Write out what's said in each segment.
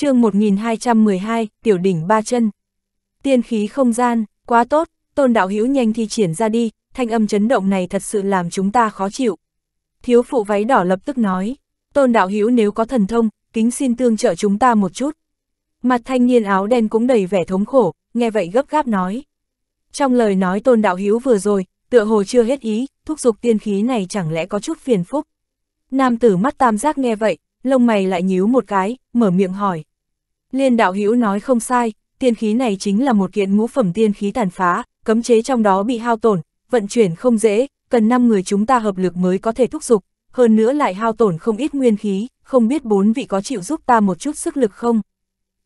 chương 1212, tiểu đỉnh ba chân. Tiên khí không gian, quá tốt, tôn đạo hữu nhanh thi triển ra đi, thanh âm chấn động này thật sự làm chúng ta khó chịu. Thiếu phụ váy đỏ lập tức nói, tôn đạo hữu nếu có thần thông, kính xin tương trợ chúng ta một chút. Mặt thanh niên áo đen cũng đầy vẻ thống khổ, nghe vậy gấp gáp nói. Trong lời nói tôn đạo hữu vừa rồi, tựa hồ chưa hết ý, thúc giục tiên khí này chẳng lẽ có chút phiền phúc. Nam tử mắt tam giác nghe vậy, lông mày lại nhíu một cái, mở miệng hỏi. Liên đạo hữu nói không sai, tiên khí này chính là một kiện ngũ phẩm tiên khí tàn phá, cấm chế trong đó bị hao tổn, vận chuyển không dễ, cần 5 người chúng ta hợp lực mới có thể thúc giục, hơn nữa lại hao tổn không ít nguyên khí, không biết bốn vị có chịu giúp ta một chút sức lực không?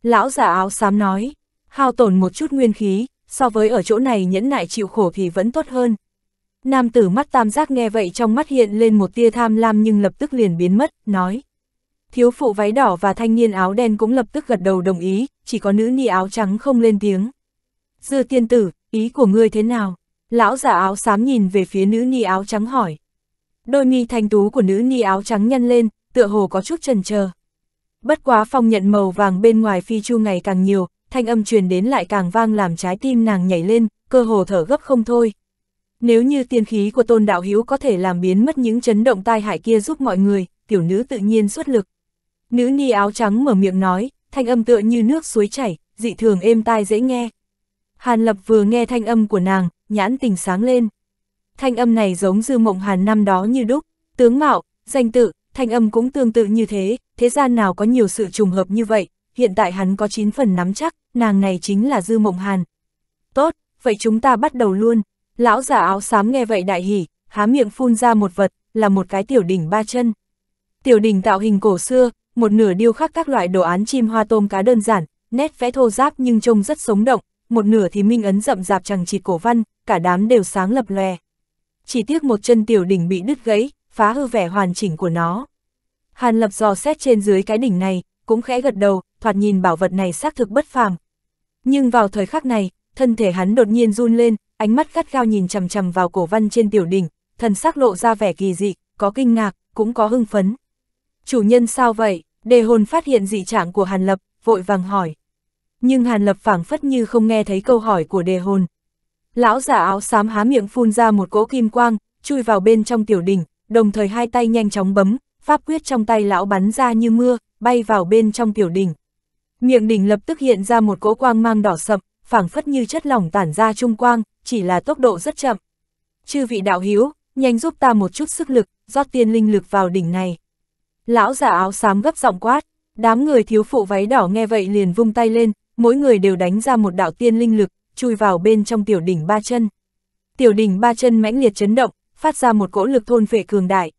Lão giả áo xám nói, hao tổn một chút nguyên khí, so với ở chỗ này nhẫn nại chịu khổ thì vẫn tốt hơn. Nam tử mắt tam giác nghe vậy trong mắt hiện lên một tia tham lam nhưng lập tức liền biến mất, nói. Thiếu phụ váy đỏ và thanh niên áo đen cũng lập tức gật đầu đồng ý, chỉ có nữ ni áo trắng không lên tiếng. Dư tiên tử, ý của ngươi thế nào? Lão giả áo xám nhìn về phía nữ ni áo trắng hỏi. Đôi mi thanh tú của nữ ni áo trắng nhăn lên, tựa hồ có chút trần chờ. Bất quá phong nhận màu vàng bên ngoài phi chu ngày càng nhiều, thanh âm truyền đến lại càng vang làm trái tim nàng nhảy lên, cơ hồ thở gấp không thôi. Nếu như tiên khí của tôn đạo hiếu có thể làm biến mất những chấn động tai hại kia giúp mọi người, tiểu nữ tự nhiên xuất lực. Nữ ni áo trắng mở miệng nói, thanh âm tựa như nước suối chảy, dị thường êm tai dễ nghe. Hàn Lập vừa nghe thanh âm của nàng, nhãn tình sáng lên. Thanh âm này giống dư mộng hàn năm đó như đúc, tướng mạo, danh tự, thanh âm cũng tương tự như thế, thế gian nào có nhiều sự trùng hợp như vậy, hiện tại hắn có 9 phần nắm chắc, nàng này chính là dư mộng hàn. Tốt, vậy chúng ta bắt đầu luôn. Lão giả áo xám nghe vậy đại hỉ, há miệng phun ra một vật, là một cái tiểu đỉnh ba chân. Tiểu đỉnh tạo hình cổ xưa, một nửa điêu khắc các loại đồ án chim hoa tôm cá đơn giản, nét vẽ thô giáp nhưng trông rất sống động, một nửa thì minh ấn rậm rạp chẳng chịt cổ văn, cả đám đều sáng lập lòe. Chỉ tiếc một chân tiểu đỉnh bị đứt gãy, phá hư vẻ hoàn chỉnh của nó. Hàn lập dò xét trên dưới cái đỉnh này, cũng khẽ gật đầu, thoạt nhìn bảo vật này xác thực bất phàm. Nhưng vào thời khắc này, thân thể hắn đột nhiên run lên, ánh mắt gắt gao nhìn chằm chằm vào cổ văn trên tiểu đỉnh, thần sắc lộ ra vẻ kỳ dị, có kinh ngạc, cũng có hưng phấn chủ nhân sao vậy, đề hồn phát hiện dị trạng của Hàn Lập, vội vàng hỏi. Nhưng Hàn Lập phảng phất như không nghe thấy câu hỏi của đề hồn. Lão giả áo xám há miệng phun ra một cỗ kim quang, chui vào bên trong tiểu đỉnh, đồng thời hai tay nhanh chóng bấm, pháp quyết trong tay lão bắn ra như mưa, bay vào bên trong tiểu đỉnh. Miệng đỉnh lập tức hiện ra một cỗ quang mang đỏ sậm, phảng phất như chất lỏng tản ra trung quang, chỉ là tốc độ rất chậm. Chư vị đạo hiếu, nhanh giúp ta một chút sức lực, rót tiên linh lực vào đỉnh này. Lão già áo xám gấp giọng quát, đám người thiếu phụ váy đỏ nghe vậy liền vung tay lên, mỗi người đều đánh ra một đạo tiên linh lực, chui vào bên trong tiểu đỉnh ba chân. Tiểu đỉnh ba chân mãnh liệt chấn động, phát ra một cỗ lực thôn vệ cường đại.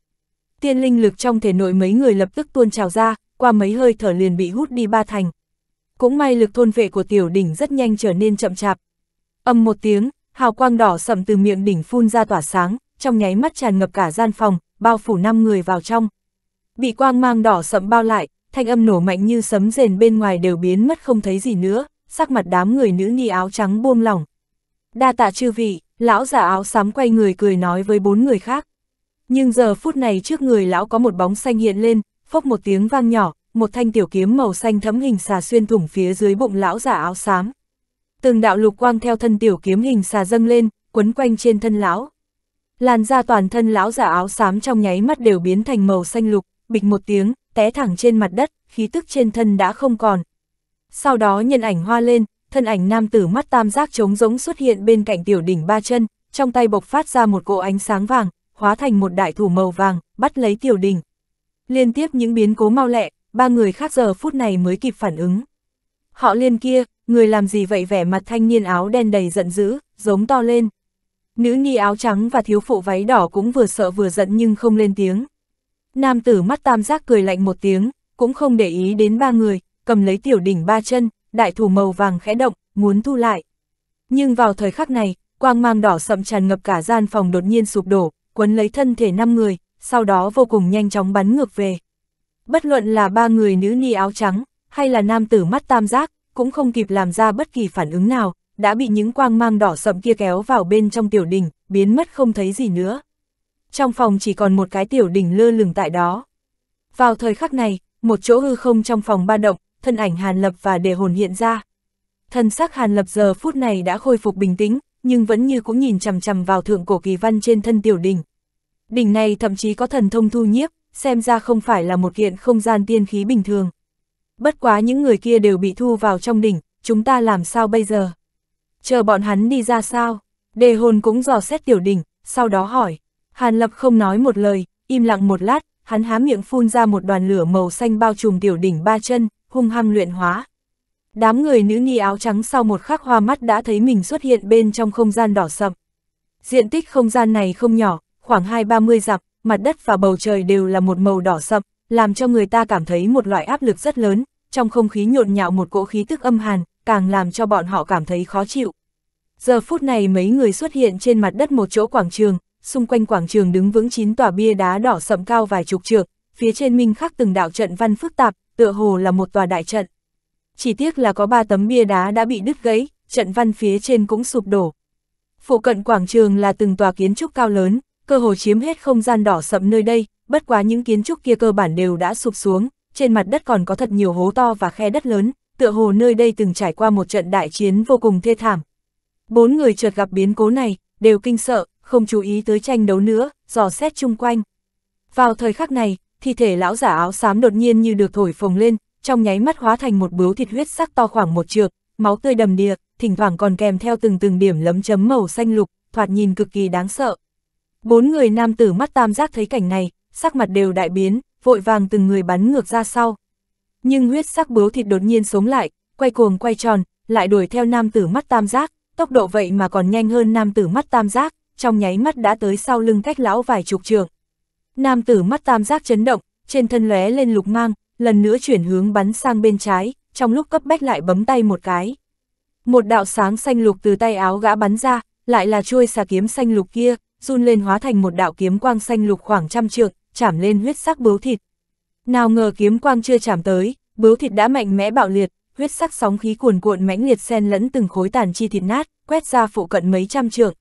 Tiên linh lực trong thể nội mấy người lập tức tuôn trào ra, qua mấy hơi thở liền bị hút đi ba thành. Cũng may lực thôn vệ của tiểu đỉnh rất nhanh trở nên chậm chạp. Âm một tiếng, hào quang đỏ sậm từ miệng đỉnh phun ra tỏa sáng, trong nháy mắt tràn ngập cả gian phòng, bao phủ năm người vào trong. Bị quang mang đỏ sậm bao lại, thanh âm nổ mạnh như sấm rền bên ngoài đều biến mất không thấy gì nữa, sắc mặt đám người nữ ni áo trắng buông lỏng. Đa tạ chư vị, lão giả áo xám quay người cười nói với bốn người khác. Nhưng giờ phút này trước người lão có một bóng xanh hiện lên, phốc một tiếng vang nhỏ, một thanh tiểu kiếm màu xanh thấm hình xà xuyên thủng phía dưới bụng lão giả áo xám. Từng đạo lục quang theo thân tiểu kiếm hình xà dâng lên, quấn quanh trên thân lão. Làn da toàn thân lão giả áo xám trong nháy mắt đều biến thành màu xanh lục, bịch một tiếng, té thẳng trên mặt đất, khí tức trên thân đã không còn. Sau đó nhân ảnh hoa lên, thân ảnh nam tử mắt tam giác trống rỗng xuất hiện bên cạnh tiểu đỉnh ba chân, trong tay bộc phát ra một cỗ ánh sáng vàng, hóa thành một đại thủ màu vàng, bắt lấy tiểu đỉnh. Liên tiếp những biến cố mau lẹ, ba người khác giờ phút này mới kịp phản ứng. Họ liên kia, người làm gì vậy vẻ mặt thanh niên áo đen đầy giận dữ, giống to lên. Nữ ni áo trắng và thiếu phụ váy đỏ cũng vừa sợ vừa giận nhưng không lên tiếng. Nam tử mắt tam giác cười lạnh một tiếng, cũng không để ý đến ba người, cầm lấy tiểu đỉnh ba chân, đại thủ màu vàng khẽ động, muốn thu lại. Nhưng vào thời khắc này, quang mang đỏ sậm tràn ngập cả gian phòng đột nhiên sụp đổ, quấn lấy thân thể năm người, sau đó vô cùng nhanh chóng bắn ngược về. Bất luận là ba người nữ ni áo trắng, hay là nam tử mắt tam giác, cũng không kịp làm ra bất kỳ phản ứng nào, đã bị những quang mang đỏ sậm kia kéo vào bên trong tiểu đỉnh biến mất không thấy gì nữa trong phòng chỉ còn một cái tiểu đỉnh lơ lửng tại đó. Vào thời khắc này, một chỗ hư không trong phòng ba động, thân ảnh Hàn Lập và đề hồn hiện ra. Thân sắc Hàn Lập giờ phút này đã khôi phục bình tĩnh, nhưng vẫn như cũng nhìn chằm chằm vào thượng cổ kỳ văn trên thân tiểu đỉnh. Đỉnh này thậm chí có thần thông thu nhiếp, xem ra không phải là một kiện không gian tiên khí bình thường. Bất quá những người kia đều bị thu vào trong đỉnh, chúng ta làm sao bây giờ? Chờ bọn hắn đi ra sao? Đề hồn cũng dò xét tiểu đỉnh, sau đó hỏi. Hàn Lập không nói một lời, im lặng một lát, hắn há miệng phun ra một đoàn lửa màu xanh bao trùm tiểu đỉnh ba chân, hung hăng luyện hóa. Đám người nữ ni áo trắng sau một khắc hoa mắt đã thấy mình xuất hiện bên trong không gian đỏ sậm. Diện tích không gian này không nhỏ, khoảng hai ba mươi dặm, mặt đất và bầu trời đều là một màu đỏ sậm, làm cho người ta cảm thấy một loại áp lực rất lớn, trong không khí nhộn nhạo một cỗ khí tức âm hàn, càng làm cho bọn họ cảm thấy khó chịu. Giờ phút này mấy người xuất hiện trên mặt đất một chỗ quảng trường, xung quanh quảng trường đứng vững chín tòa bia đá đỏ sậm cao vài chục trượng, phía trên minh khắc từng đạo trận văn phức tạp, tựa hồ là một tòa đại trận. Chỉ tiếc là có ba tấm bia đá đã bị đứt gãy, trận văn phía trên cũng sụp đổ. Phụ cận quảng trường là từng tòa kiến trúc cao lớn, cơ hồ chiếm hết không gian đỏ sậm nơi đây, bất quá những kiến trúc kia cơ bản đều đã sụp xuống, trên mặt đất còn có thật nhiều hố to và khe đất lớn, tựa hồ nơi đây từng trải qua một trận đại chiến vô cùng thê thảm. Bốn người chợt gặp biến cố này, đều kinh sợ, không chú ý tới tranh đấu nữa, dò xét chung quanh. Vào thời khắc này, thi thể lão giả áo xám đột nhiên như được thổi phồng lên, trong nháy mắt hóa thành một bướu thịt huyết sắc to khoảng một trượng, máu tươi đầm đìa, thỉnh thoảng còn kèm theo từng từng điểm lấm chấm màu xanh lục, thoạt nhìn cực kỳ đáng sợ. Bốn người nam tử mắt tam giác thấy cảnh này, sắc mặt đều đại biến, vội vàng từng người bắn ngược ra sau. Nhưng huyết sắc bướu thịt đột nhiên sống lại, quay cuồng quay tròn, lại đuổi theo nam tử mắt tam giác, tốc độ vậy mà còn nhanh hơn nam tử mắt tam giác, trong nháy mắt đã tới sau lưng thách lão vài chục trường. Nam tử mắt tam giác chấn động, trên thân lóe lên lục mang, lần nữa chuyển hướng bắn sang bên trái, trong lúc cấp bách lại bấm tay một cái. Một đạo sáng xanh lục từ tay áo gã bắn ra, lại là chuôi xà kiếm xanh lục kia, run lên hóa thành một đạo kiếm quang xanh lục khoảng trăm trượng, chạm lên huyết sắc bướu thịt. Nào ngờ kiếm quang chưa chạm tới, bướu thịt đã mạnh mẽ bạo liệt, huyết sắc sóng khí cuồn cuộn mãnh liệt xen lẫn từng khối tàn chi thịt nát, quét ra phụ cận mấy trăm trượng,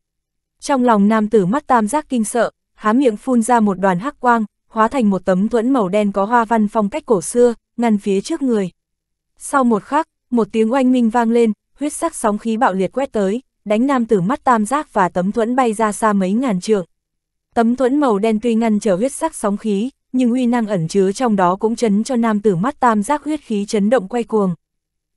trong lòng nam tử mắt tam giác kinh sợ, há miệng phun ra một đoàn hắc quang, hóa thành một tấm thuẫn màu đen có hoa văn phong cách cổ xưa, ngăn phía trước người. Sau một khắc, một tiếng oanh minh vang lên, huyết sắc sóng khí bạo liệt quét tới, đánh nam tử mắt tam giác và tấm thuẫn bay ra xa mấy ngàn trượng. Tấm thuẫn màu đen tuy ngăn trở huyết sắc sóng khí, nhưng uy năng ẩn chứa trong đó cũng chấn cho nam tử mắt tam giác huyết khí chấn động quay cuồng.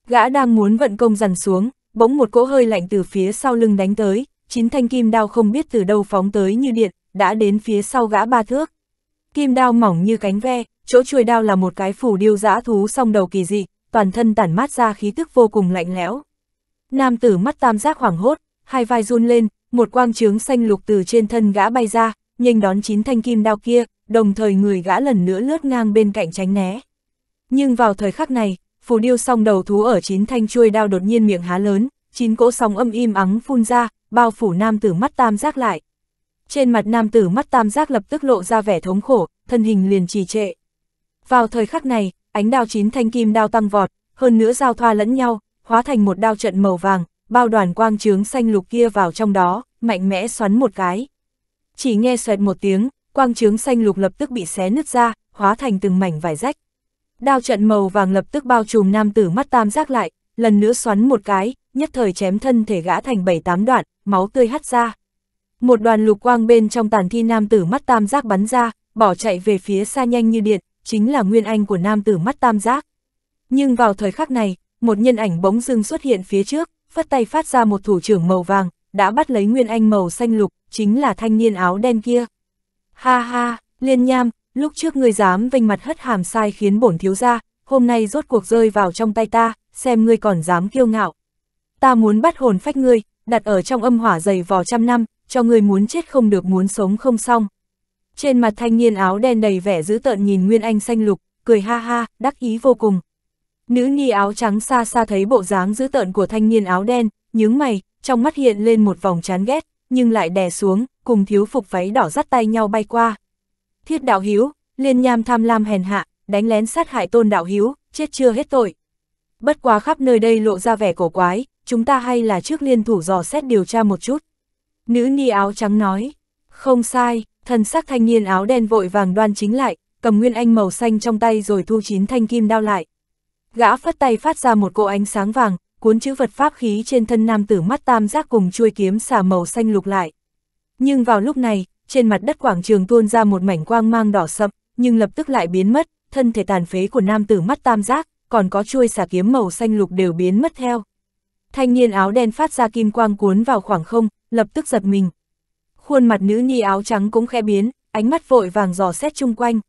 Gã đang muốn vận công dần xuống, bỗng một cỗ hơi lạnh từ phía sau lưng đánh tới, chín thanh kim đao không biết từ đâu phóng tới như điện, đã đến phía sau gã ba thước. Kim đao mỏng như cánh ve, chỗ chuôi đao là một cái phủ điêu dã thú song đầu kỳ dị, toàn thân tản mát ra khí tức vô cùng lạnh lẽo. Nam tử mắt tam giác hoảng hốt, hai vai run lên, một quang trướng xanh lục từ trên thân gã bay ra, nhanh đón chín thanh kim đao kia, đồng thời người gã lần nữa lướt ngang bên cạnh tránh né. Nhưng vào thời khắc này, phù điêu song đầu thú ở chín thanh chuôi đao đột nhiên miệng há lớn, chín cỗ sóng âm im ắng phun ra, bao phủ nam tử mắt tam giác lại. Trên mặt nam tử mắt tam giác lập tức lộ ra vẻ thống khổ, thân hình liền trì trệ. Vào thời khắc này, ánh đao chín thanh kim đao tăng vọt, hơn nữa giao thoa lẫn nhau, hóa thành một đao trận màu vàng, bao đoàn quang trướng xanh lục kia vào trong đó, mạnh mẽ xoắn một cái. Chỉ nghe xoẹt một tiếng, quang trướng xanh lục lập tức bị xé nứt ra, hóa thành từng mảnh vải rách. Đao trận màu vàng lập tức bao trùm nam tử mắt tam giác lại, lần nữa xoắn một cái, nhất thời chém thân thể gã thành bảy tám đoạn, máu tươi hắt ra. Một đoàn lục quang bên trong tàn thi nam tử mắt tam giác bắn ra, bỏ chạy về phía xa nhanh như điện, chính là nguyên anh của nam tử mắt tam giác. Nhưng vào thời khắc này, một nhân ảnh bỗng dưng xuất hiện phía trước, phất tay phát ra một thủ trưởng màu vàng, đã bắt lấy nguyên anh màu xanh lục, chính là thanh niên áo đen kia. Ha ha, liên nham, lúc trước ngươi dám vênh mặt hất hàm sai khiến bổn thiếu ra, hôm nay rốt cuộc rơi vào trong tay ta, xem ngươi còn dám kiêu ngạo ta muốn bắt hồn phách ngươi, đặt ở trong âm hỏa dày vò trăm năm, cho ngươi muốn chết không được muốn sống không xong. Trên mặt thanh niên áo đen đầy vẻ dữ tợn nhìn Nguyên Anh xanh lục, cười ha ha, đắc ý vô cùng. Nữ ni áo trắng xa xa thấy bộ dáng dữ tợn của thanh niên áo đen, nhướng mày, trong mắt hiện lên một vòng chán ghét, nhưng lại đè xuống, cùng thiếu phục váy đỏ dắt tay nhau bay qua. Thiết đạo hiếu, liên nham tham lam hèn hạ, đánh lén sát hại tôn đạo hiếu, chết chưa hết tội. Bất quá khắp nơi đây lộ ra vẻ cổ quái, chúng ta hay là trước liên thủ dò xét điều tra một chút. Nữ ni áo trắng nói, không sai, thần sắc thanh niên áo đen vội vàng đoan chính lại, cầm nguyên anh màu xanh trong tay rồi thu chín thanh kim đao lại. Gã phất tay phát ra một cỗ ánh sáng vàng, cuốn chữ vật pháp khí trên thân nam tử mắt tam giác cùng chuôi kiếm xà màu xanh lục lại. Nhưng vào lúc này, trên mặt đất quảng trường tuôn ra một mảnh quang mang đỏ sậm, nhưng lập tức lại biến mất, thân thể tàn phế của nam tử mắt tam giác, còn có chuôi xà kiếm màu xanh lục đều biến mất theo. Thanh niên áo đen phát ra kim quang cuốn vào khoảng không, lập tức giật mình. Khuôn mặt nữ nhi áo trắng cũng khẽ biến, ánh mắt vội vàng dò xét chung quanh.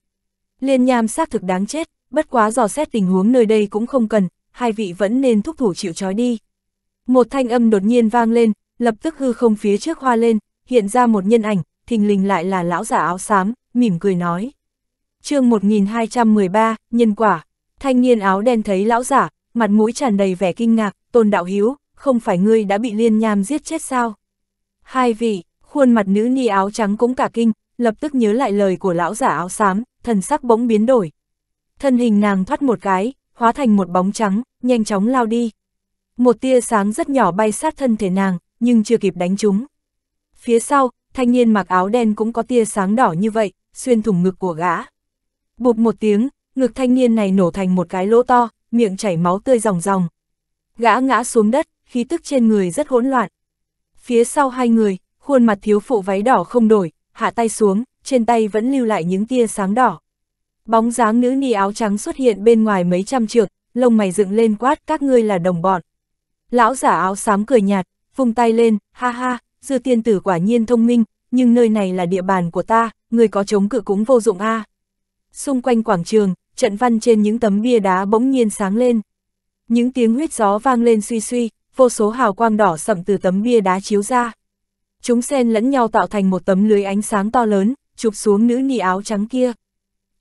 Liên nham xác thực đáng chết, bất quá dò xét tình huống nơi đây cũng không cần, hai vị vẫn nên thúc thủ chịu trói đi. Một thanh âm đột nhiên vang lên, lập tức hư không phía trước hoa lên, hiện ra một nhân ảnh, thình lình lại là lão giả áo xám, mỉm cười nói. chương 1213, nhân quả, thanh niên áo đen thấy lão giả, mặt mũi tràn đầy vẻ kinh ngạc, tôn đạo hiếu, không phải ngươi đã bị liên nham giết chết sao? Hai vị, khuôn mặt nữ ni áo trắng cũng cả kinh, lập tức nhớ lại lời của lão giả áo xám, thần sắc bỗng biến đổi. Thân hình nàng thoát một cái, hóa thành một bóng trắng, nhanh chóng lao đi. Một tia sáng rất nhỏ bay sát thân thể nàng, nhưng chưa kịp đánh chúng. Phía sau, thanh niên mặc áo đen cũng có tia sáng đỏ như vậy, xuyên thủng ngực của gã. Bụp một tiếng, ngực thanh niên này nổ thành một cái lỗ to, miệng chảy máu tươi ròng ròng. Gã ngã xuống đất, khí tức trên người rất hỗn loạn. Phía sau hai người, khuôn mặt thiếu phụ váy đỏ không đổi, hạ tay xuống, trên tay vẫn lưu lại những tia sáng đỏ. Bóng dáng nữ ni áo trắng xuất hiện bên ngoài mấy trăm trượng, lông mày dựng lên quát các ngươi là đồng bọn. Lão giả áo xám cười nhạt, vùng tay lên, ha ha, dư tiên tử quả nhiên thông minh, nhưng nơi này là địa bàn của ta, người có chống cự cũng vô dụng a. À. Xung quanh quảng trường, trận văn trên những tấm bia đá bỗng nhiên sáng lên. Những tiếng huyết gió vang lên suy suy, vô số hào quang đỏ sậm từ tấm bia đá chiếu ra. Chúng xen lẫn nhau tạo thành một tấm lưới ánh sáng to lớn, chụp xuống nữ nị áo trắng kia.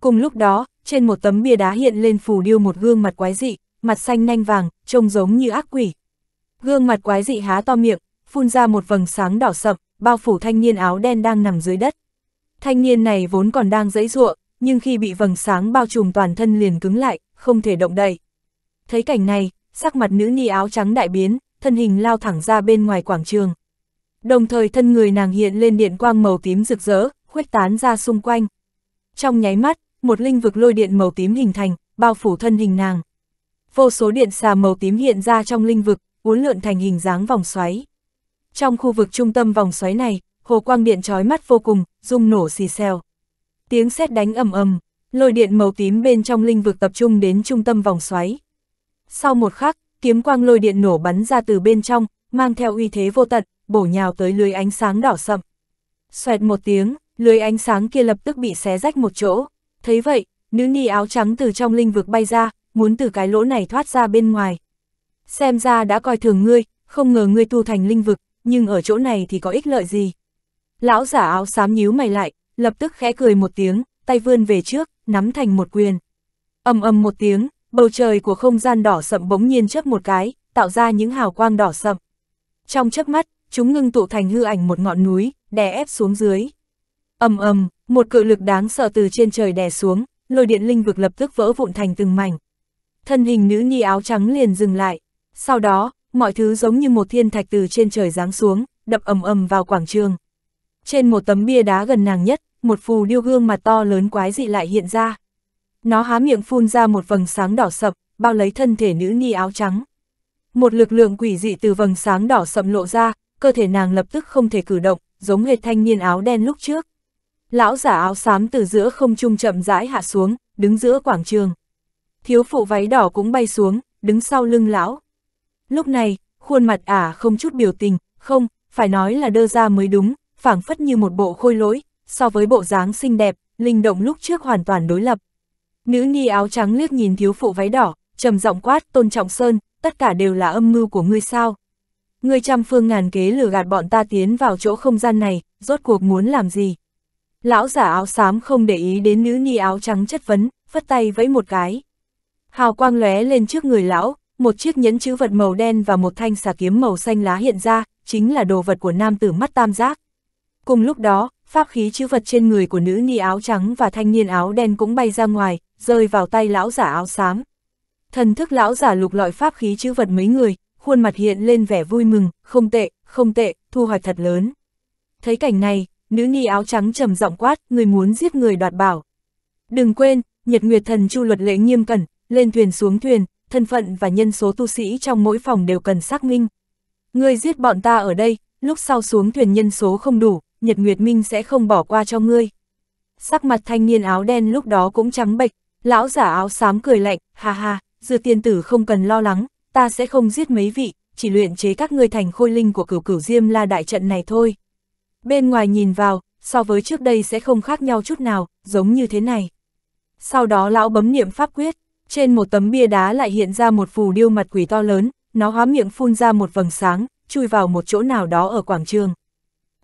Cùng lúc đó, trên một tấm bia đá hiện lên phù điêu một gương mặt quái dị, mặt xanh nanh vàng, trông giống như ác quỷ. Gương mặt quái dị há to miệng, phun ra một vầng sáng đỏ sậm, bao phủ thanh niên áo đen đang nằm dưới đất. Thanh niên này vốn còn đang dãy ruộng, nhưng khi bị vầng sáng bao trùm toàn thân liền cứng lại, không thể động đậy. Thấy cảnh này, sắc mặt nữ ni áo trắng đại biến, thân hình lao thẳng ra bên ngoài quảng trường. Đồng thời thân người nàng hiện lên điện quang màu tím rực rỡ, khuếch tán ra xung quanh. Trong nháy mắt, một linh vực lôi điện màu tím hình thành, bao phủ thân hình nàng. Vô số điện xà màu tím hiện ra trong linh vực, uốn lượn thành hình dáng vòng xoáy. Trong khu vực trung tâm vòng xoáy này, hồ quang điện trói mắt vô cùng, rung nổ xì xèo. Tiếng sét đánh ầm ầm, lôi điện màu tím bên trong linh vực tập trung đến trung tâm vòng xoáy. Sau một khắc, kiếm quang lôi điện nổ bắn ra từ bên trong, mang theo uy thế vô tận, bổ nhào tới lưới ánh sáng đỏ sậm. Xoẹt một tiếng, lưới ánh sáng kia lập tức bị xé rách một chỗ. Thấy vậy, nữ ni áo trắng từ trong linh vực bay ra, muốn từ cái lỗ này thoát ra bên ngoài. Xem ra đã coi thường ngươi, không ngờ ngươi tu thành linh vực, nhưng ở chỗ này thì có ích lợi gì. Lão giả áo xám nhíu mày lại, lập tức khẽ cười một tiếng, tay vươn về trước, nắm thành một quyền. ầm ầm một tiếng, bầu trời của không gian đỏ sậm bỗng nhiên chớp một cái, tạo ra những hào quang đỏ sậm. Trong chớp mắt, chúng ngưng tụ thành hư ảnh một ngọn núi, đè ép xuống dưới. ầm ầm, một cự lực đáng sợ từ trên trời đè xuống, lôi điện linh vực lập tức vỡ vụn thành từng mảnh. Thân hình nữ nhi áo trắng liền dừng lại, sau đó, mọi thứ giống như một thiên thạch từ trên trời giáng xuống, đập ầm ầm vào quảng trường. Trên một tấm bia đá gần nàng nhất, một phù điêu gương mặt to lớn quái dị lại hiện ra. Nó há miệng phun ra một vầng sáng đỏ sập, bao lấy thân thể nữ ni áo trắng. Một lực lượng quỷ dị từ vầng sáng đỏ sậm lộ ra, cơ thể nàng lập tức không thể cử động, giống hệt thanh niên áo đen lúc trước. Lão giả áo xám từ giữa không trung chậm rãi hạ xuống, đứng giữa quảng trường. Thiếu phụ váy đỏ cũng bay xuống, đứng sau lưng lão. Lúc này, khuôn mặt ả à không chút biểu tình, không, phải nói là đơ ra mới đúng, phảng phất như một bộ khôi lỗi, so với bộ dáng xinh đẹp, linh động lúc trước hoàn toàn đối lập. Nữ ni áo trắng liếc nhìn thiếu phụ váy đỏ, trầm giọng quát tôn trọng sơn, tất cả đều là âm mưu của ngươi sao. Ngươi trăm phương ngàn kế lừa gạt bọn ta tiến vào chỗ không gian này, rốt cuộc muốn làm gì. Lão giả áo xám không để ý đến nữ ni áo trắng chất vấn, phất tay vẫy một cái. Hào quang lóe lên trước người lão, một chiếc nhẫn chữ vật màu đen và một thanh xà kiếm màu xanh lá hiện ra, chính là đồ vật của nam tử mắt tam giác. Cùng lúc đó, Pháp khí chữ vật trên người của nữ ni áo trắng và thanh niên áo đen cũng bay ra ngoài, rơi vào tay lão giả áo xám. Thần thức lão giả lục lọi pháp khí chữ vật mấy người, khuôn mặt hiện lên vẻ vui mừng, không tệ, không tệ, thu hoạch thật lớn. Thấy cảnh này, nữ ni áo trắng trầm giọng quát, người muốn giết người đoạt bảo. Đừng quên, Nhật Nguyệt Thần Chu luật lệ nghiêm cẩn, lên thuyền xuống thuyền, thân phận và nhân số tu sĩ trong mỗi phòng đều cần xác minh. Ngươi giết bọn ta ở đây, lúc sau xuống thuyền nhân số không đủ, Nhật Nguyệt Minh sẽ không bỏ qua cho ngươi. Sắc mặt thanh niên áo đen lúc đó cũng trắng bệch, lão giả áo xám cười lạnh, ha ha, dư tiên tử không cần lo lắng, ta sẽ không giết mấy vị, chỉ luyện chế các ngươi thành khôi linh của cửu cửu diêm la đại trận này thôi. Bên ngoài nhìn vào, so với trước đây sẽ không khác nhau chút nào, giống như thế này. Sau đó lão bấm niệm pháp quyết, trên một tấm bia đá lại hiện ra một phù điêu mặt quỷ to lớn, nó há miệng phun ra một vầng sáng, chui vào một chỗ nào đó ở quảng trường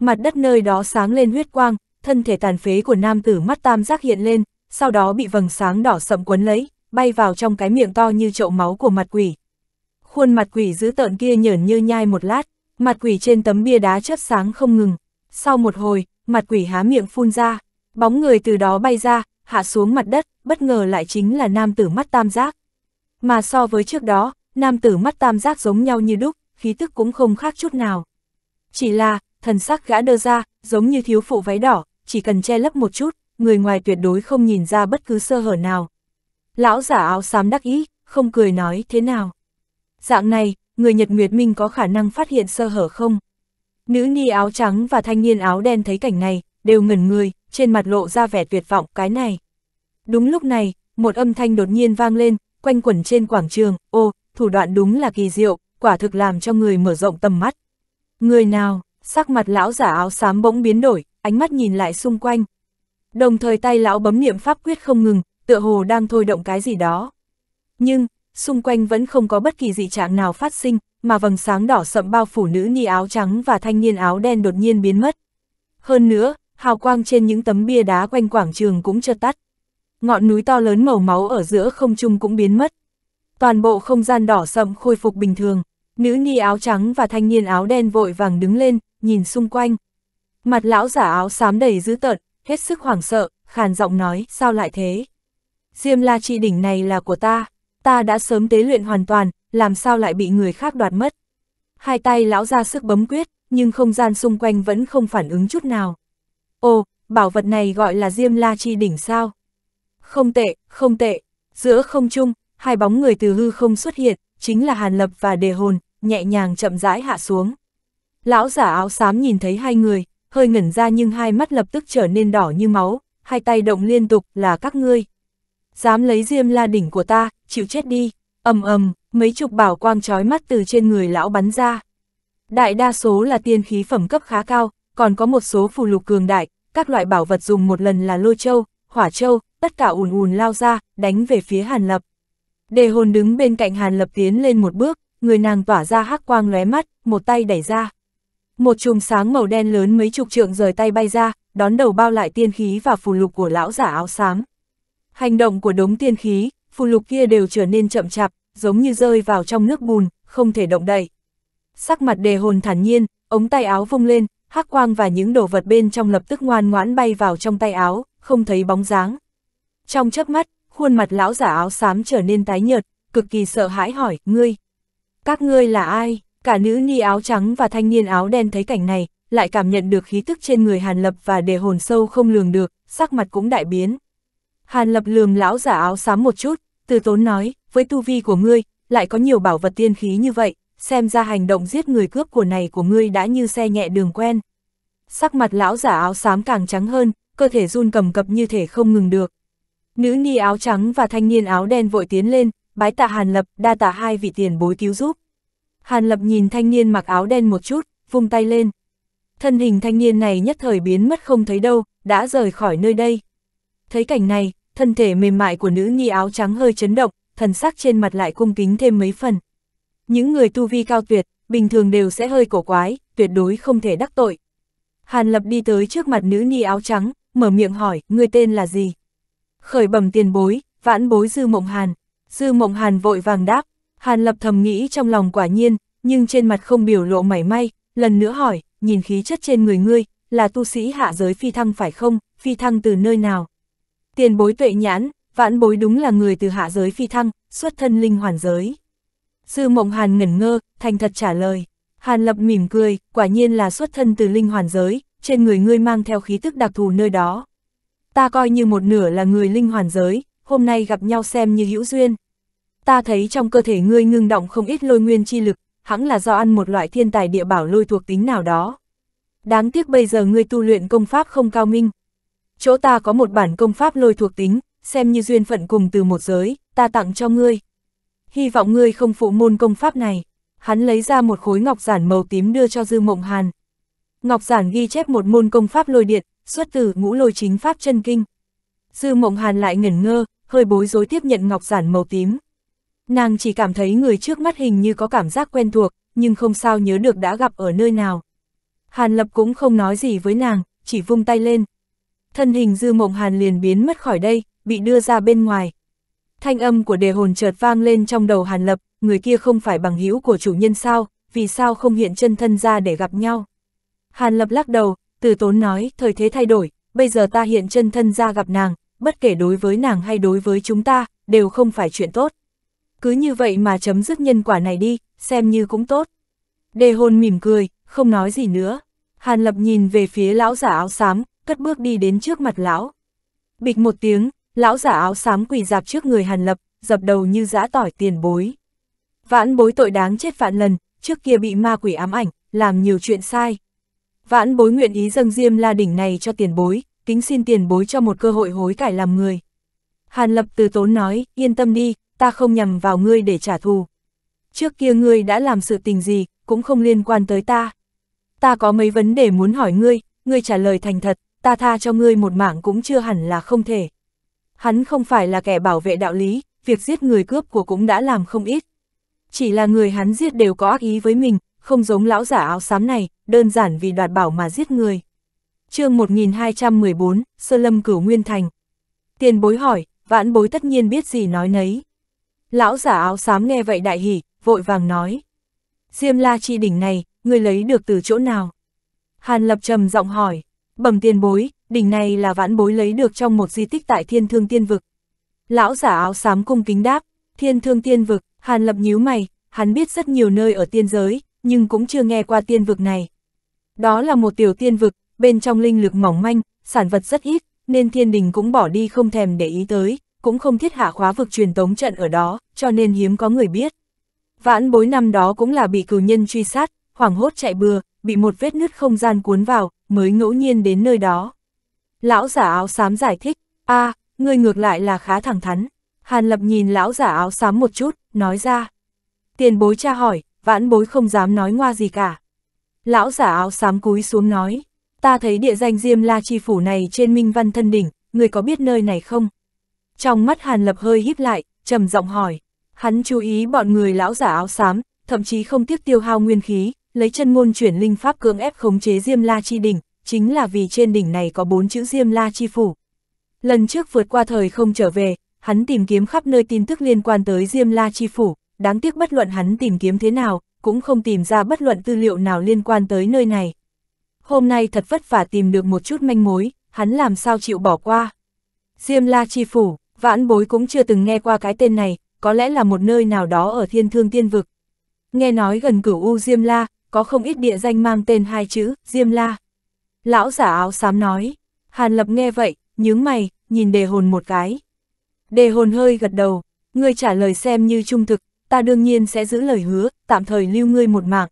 mặt đất nơi đó sáng lên huyết quang, thân thể tàn phế của nam tử mắt tam giác hiện lên, sau đó bị vầng sáng đỏ sậm quấn lấy, bay vào trong cái miệng to như chậu máu của mặt quỷ. Khuôn mặt quỷ dữ tợn kia nhởn như nhai một lát, mặt quỷ trên tấm bia đá chớp sáng không ngừng. Sau một hồi, mặt quỷ há miệng phun ra, bóng người từ đó bay ra, hạ xuống mặt đất, bất ngờ lại chính là nam tử mắt tam giác. Mà so với trước đó, nam tử mắt tam giác giống nhau như đúc, khí tức cũng không khác chút nào. Chỉ là, thần sắc gã đơ ra, giống như thiếu phụ váy đỏ, chỉ cần che lấp một chút, người ngoài tuyệt đối không nhìn ra bất cứ sơ hở nào. Lão giả áo xám đắc ý, không cười nói thế nào. Dạng này, người Nhật Nguyệt Minh có khả năng phát hiện sơ hở không? Nữ ni áo trắng và thanh niên áo đen thấy cảnh này, đều ngẩn người, trên mặt lộ ra vẻ tuyệt vọng cái này. Đúng lúc này, một âm thanh đột nhiên vang lên, quanh quẩn trên quảng trường, ô, thủ đoạn đúng là kỳ diệu, quả thực làm cho người mở rộng tầm mắt. Người nào? sắc mặt lão giả áo xám bỗng biến đổi, ánh mắt nhìn lại xung quanh. Đồng thời tay lão bấm niệm pháp quyết không ngừng, tựa hồ đang thôi động cái gì đó. Nhưng, xung quanh vẫn không có bất kỳ dị trạng nào phát sinh, mà vầng sáng đỏ sậm bao phủ nữ ni áo trắng và thanh niên áo đen đột nhiên biến mất. Hơn nữa, hào quang trên những tấm bia đá quanh quảng trường cũng chợt tắt. Ngọn núi to lớn màu máu ở giữa không trung cũng biến mất. Toàn bộ không gian đỏ sậm khôi phục bình thường, nữ ni áo trắng và thanh niên áo đen vội vàng đứng lên, nhìn xung quanh. Mặt lão giả áo xám đầy dữ tợn, hết sức hoảng sợ, khàn giọng nói, sao lại thế? Diêm la chi đỉnh này là của ta, ta đã sớm tế luyện hoàn toàn, làm sao lại bị người khác đoạt mất? Hai tay lão ra sức bấm quyết, nhưng không gian xung quanh vẫn không phản ứng chút nào. Ồ, bảo vật này gọi là Diêm La Chi Đỉnh sao? Không tệ, không tệ, giữa không trung, hai bóng người từ hư không xuất hiện, chính là Hàn Lập và Đề Hồn, nhẹ nhàng chậm rãi hạ xuống. Lão giả áo xám nhìn thấy hai người, hơi ngẩn ra nhưng hai mắt lập tức trở nên đỏ như máu, hai tay động liên tục là các ngươi. Dám lấy diêm la đỉnh của ta, chịu chết đi, ầm ầm, mấy chục bảo quang trói mắt từ trên người lão bắn ra. Đại đa số là tiên khí phẩm cấp khá cao, còn có một số phù lục cường đại, các loại bảo vật dùng một lần là lôi châu, hỏa châu, tất cả ùn ùn lao ra, đánh về phía Hàn Lập. Đề hồn đứng bên cạnh Hàn Lập tiến lên một bước, người nàng tỏa ra hắc quang lóe mắt, một tay đẩy ra. Một chùm sáng màu đen lớn mấy chục trượng rời tay bay ra, đón đầu bao lại tiên khí và phù lục của lão giả áo xám. Hành động của đống tiên khí, phù lục kia đều trở nên chậm chạp, giống như rơi vào trong nước bùn, không thể động đậy. Sắc mặt đề hồn thản nhiên, ống tay áo vung lên, hắc quang và những đồ vật bên trong lập tức ngoan ngoãn bay vào trong tay áo, không thấy bóng dáng. Trong chớp mắt, khuôn mặt lão giả áo xám trở nên tái nhợt, cực kỳ sợ hãi hỏi, ngươi, các ngươi là ai? Cả nữ ni áo trắng và thanh niên áo đen thấy cảnh này, lại cảm nhận được khí tức trên người Hàn Lập và đề hồn sâu không lường được, sắc mặt cũng đại biến. Hàn Lập lườm lão giả áo xám một chút, từ tốn nói, với tu vi của ngươi, lại có nhiều bảo vật tiên khí như vậy, xem ra hành động giết người cướp của này của ngươi đã như xe nhẹ đường quen. Sắc mặt lão giả áo xám càng trắng hơn, cơ thể run cầm cập như thể không ngừng được. Nữ ni áo trắng và thanh niên áo đen vội tiến lên, bái tạ Hàn Lập, đa tạ hai vị tiền bối cứu giúp. Hàn Lập nhìn thanh niên mặc áo đen một chút, vung tay lên. Thân hình thanh niên này nhất thời biến mất không thấy đâu, đã rời khỏi nơi đây. Thấy cảnh này, thân thể mềm mại của nữ nhi áo trắng hơi chấn động, thần sắc trên mặt lại cung kính thêm mấy phần. Những người tu vi cao tuyệt, bình thường đều sẽ hơi cổ quái, tuyệt đối không thể đắc tội. Hàn Lập đi tới trước mặt nữ nhi áo trắng, mở miệng hỏi, người tên là gì? Khởi bẩm tiền bối, vãn bối Dư Mộng Hàn. Dư Mộng Hàn vội vàng đáp, Hàn Lập thầm nghĩ trong lòng quả nhiên, nhưng trên mặt không biểu lộ mảy may, lần nữa hỏi, nhìn khí chất trên người ngươi, là tu sĩ hạ giới phi thăng phải không, phi thăng từ nơi nào? Tiền bối tuệ nhãn, vãn bối đúng là người từ hạ giới phi thăng, xuất thân linh hoàn giới. Sư Mộng Hàn ngẩn ngơ, thành thật trả lời. Hàn Lập mỉm cười, quả nhiên là xuất thân từ linh hoàn giới, trên người ngươi mang theo khí tức đặc thù nơi đó. Ta coi như một nửa là người linh hoàn giới, hôm nay gặp nhau xem như hữu duyên ta thấy trong cơ thể ngươi ngưng động không ít lôi nguyên chi lực, hẳn là do ăn một loại thiên tài địa bảo lôi thuộc tính nào đó. Đáng tiếc bây giờ ngươi tu luyện công pháp không cao minh. Chỗ ta có một bản công pháp lôi thuộc tính, xem như duyên phận cùng từ một giới, ta tặng cho ngươi. Hy vọng ngươi không phụ môn công pháp này. Hắn lấy ra một khối ngọc giản màu tím đưa cho Dư Mộng Hàn. Ngọc giản ghi chép một môn công pháp lôi điện, xuất từ ngũ lôi chính pháp chân kinh. Dư Mộng Hàn lại ngẩn ngơ, hơi bối rối tiếp nhận ngọc giản màu tím. Nàng chỉ cảm thấy người trước mắt hình như có cảm giác quen thuộc, nhưng không sao nhớ được đã gặp ở nơi nào. Hàn Lập cũng không nói gì với nàng, chỉ vung tay lên. Thân hình dư mộng Hàn liền biến mất khỏi đây, bị đưa ra bên ngoài. Thanh âm của đề hồn chợt vang lên trong đầu Hàn Lập, người kia không phải bằng hữu của chủ nhân sao, vì sao không hiện chân thân ra để gặp nhau. Hàn Lập lắc đầu, từ tốn nói, thời thế thay đổi, bây giờ ta hiện chân thân ra gặp nàng, bất kể đối với nàng hay đối với chúng ta, đều không phải chuyện tốt cứ như vậy mà chấm dứt nhân quả này đi, xem như cũng tốt. Đề hồn mỉm cười, không nói gì nữa. Hàn Lập nhìn về phía lão giả áo xám, cất bước đi đến trước mặt lão. Bịch một tiếng, lão giả áo xám quỳ dạp trước người Hàn Lập, dập đầu như giã tỏi tiền bối. Vãn bối tội đáng chết vạn lần, trước kia bị ma quỷ ám ảnh, làm nhiều chuyện sai. Vãn bối nguyện ý dâng diêm la đỉnh này cho tiền bối, kính xin tiền bối cho một cơ hội hối cải làm người. Hàn Lập từ tốn nói, yên tâm đi, ta không nhằm vào ngươi để trả thù. Trước kia ngươi đã làm sự tình gì, cũng không liên quan tới ta. Ta có mấy vấn đề muốn hỏi ngươi, ngươi trả lời thành thật, ta tha cho ngươi một mạng cũng chưa hẳn là không thể. Hắn không phải là kẻ bảo vệ đạo lý, việc giết người cướp của cũng đã làm không ít. Chỉ là người hắn giết đều có ác ý với mình, không giống lão giả áo xám này, đơn giản vì đoạt bảo mà giết người. chương 1214, Sơ Lâm Cửu Nguyên Thành. Tiền bối hỏi, vãn bối tất nhiên biết gì nói nấy. Lão giả áo xám nghe vậy đại hỉ, vội vàng nói. Diêm la chi đỉnh này, người lấy được từ chỗ nào? Hàn lập trầm giọng hỏi, bẩm tiền bối, đỉnh này là vãn bối lấy được trong một di tích tại thiên thương tiên vực. Lão giả áo xám cung kính đáp, thiên thương tiên vực, hàn lập nhíu mày, hắn biết rất nhiều nơi ở tiên giới, nhưng cũng chưa nghe qua tiên vực này. Đó là một tiểu tiên vực, bên trong linh lực mỏng manh, sản vật rất ít, nên thiên đình cũng bỏ đi không thèm để ý tới, cũng không thiết hạ khóa vực truyền tống trận ở đó, cho nên hiếm có người biết. Vãn bối năm đó cũng là bị cử nhân truy sát, hoảng hốt chạy bừa, bị một vết nứt không gian cuốn vào, mới ngẫu nhiên đến nơi đó. Lão giả áo xám giải thích, a à, ngươi ngược lại là khá thẳng thắn. Hàn Lập nhìn lão giả áo xám một chút, nói ra. Tiền bối cha hỏi, vãn bối không dám nói ngoa gì cả. Lão giả áo xám cúi xuống nói, ta thấy địa danh Diêm La Chi Phủ này trên Minh Văn Thân Đỉnh, người có biết nơi này không? Trong mắt Hàn Lập hơi híp lại, trầm giọng hỏi. Hắn chú ý bọn người lão giả áo xám, thậm chí không tiếc tiêu hao nguyên khí, lấy chân ngôn chuyển linh pháp cưỡng ép khống chế Diêm La chi đỉnh, chính là vì trên đỉnh này có bốn chữ Diêm La chi phủ. Lần trước vượt qua thời không trở về, hắn tìm kiếm khắp nơi tin tức liên quan tới Diêm La chi phủ, đáng tiếc bất luận hắn tìm kiếm thế nào, cũng không tìm ra bất luận tư liệu nào liên quan tới nơi này. Hôm nay thật vất vả tìm được một chút manh mối, hắn làm sao chịu bỏ qua. Diêm La chi phủ, Vãn bối cũng chưa từng nghe qua cái tên này, có lẽ là một nơi nào đó ở thiên thương tiên vực. Nghe nói gần cửu U Diêm La, có không ít địa danh mang tên hai chữ, Diêm La. Lão giả áo xám nói, Hàn Lập nghe vậy, nhướng mày, nhìn đề hồn một cái. Đề hồn hơi gật đầu, ngươi trả lời xem như trung thực, ta đương nhiên sẽ giữ lời hứa, tạm thời lưu ngươi một mạng.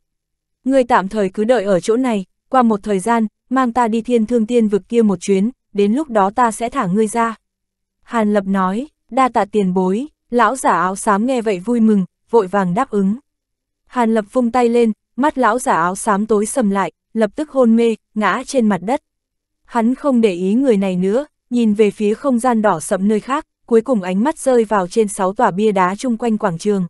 Ngươi tạm thời cứ đợi ở chỗ này, qua một thời gian, mang ta đi thiên thương tiên vực kia một chuyến, đến lúc đó ta sẽ thả ngươi ra. Hàn Lập nói, đa tạ tiền bối, lão giả áo xám nghe vậy vui mừng, vội vàng đáp ứng. Hàn Lập vung tay lên, mắt lão giả áo xám tối sầm lại, lập tức hôn mê, ngã trên mặt đất. Hắn không để ý người này nữa, nhìn về phía không gian đỏ sậm nơi khác, cuối cùng ánh mắt rơi vào trên sáu tòa bia đá chung quanh quảng trường.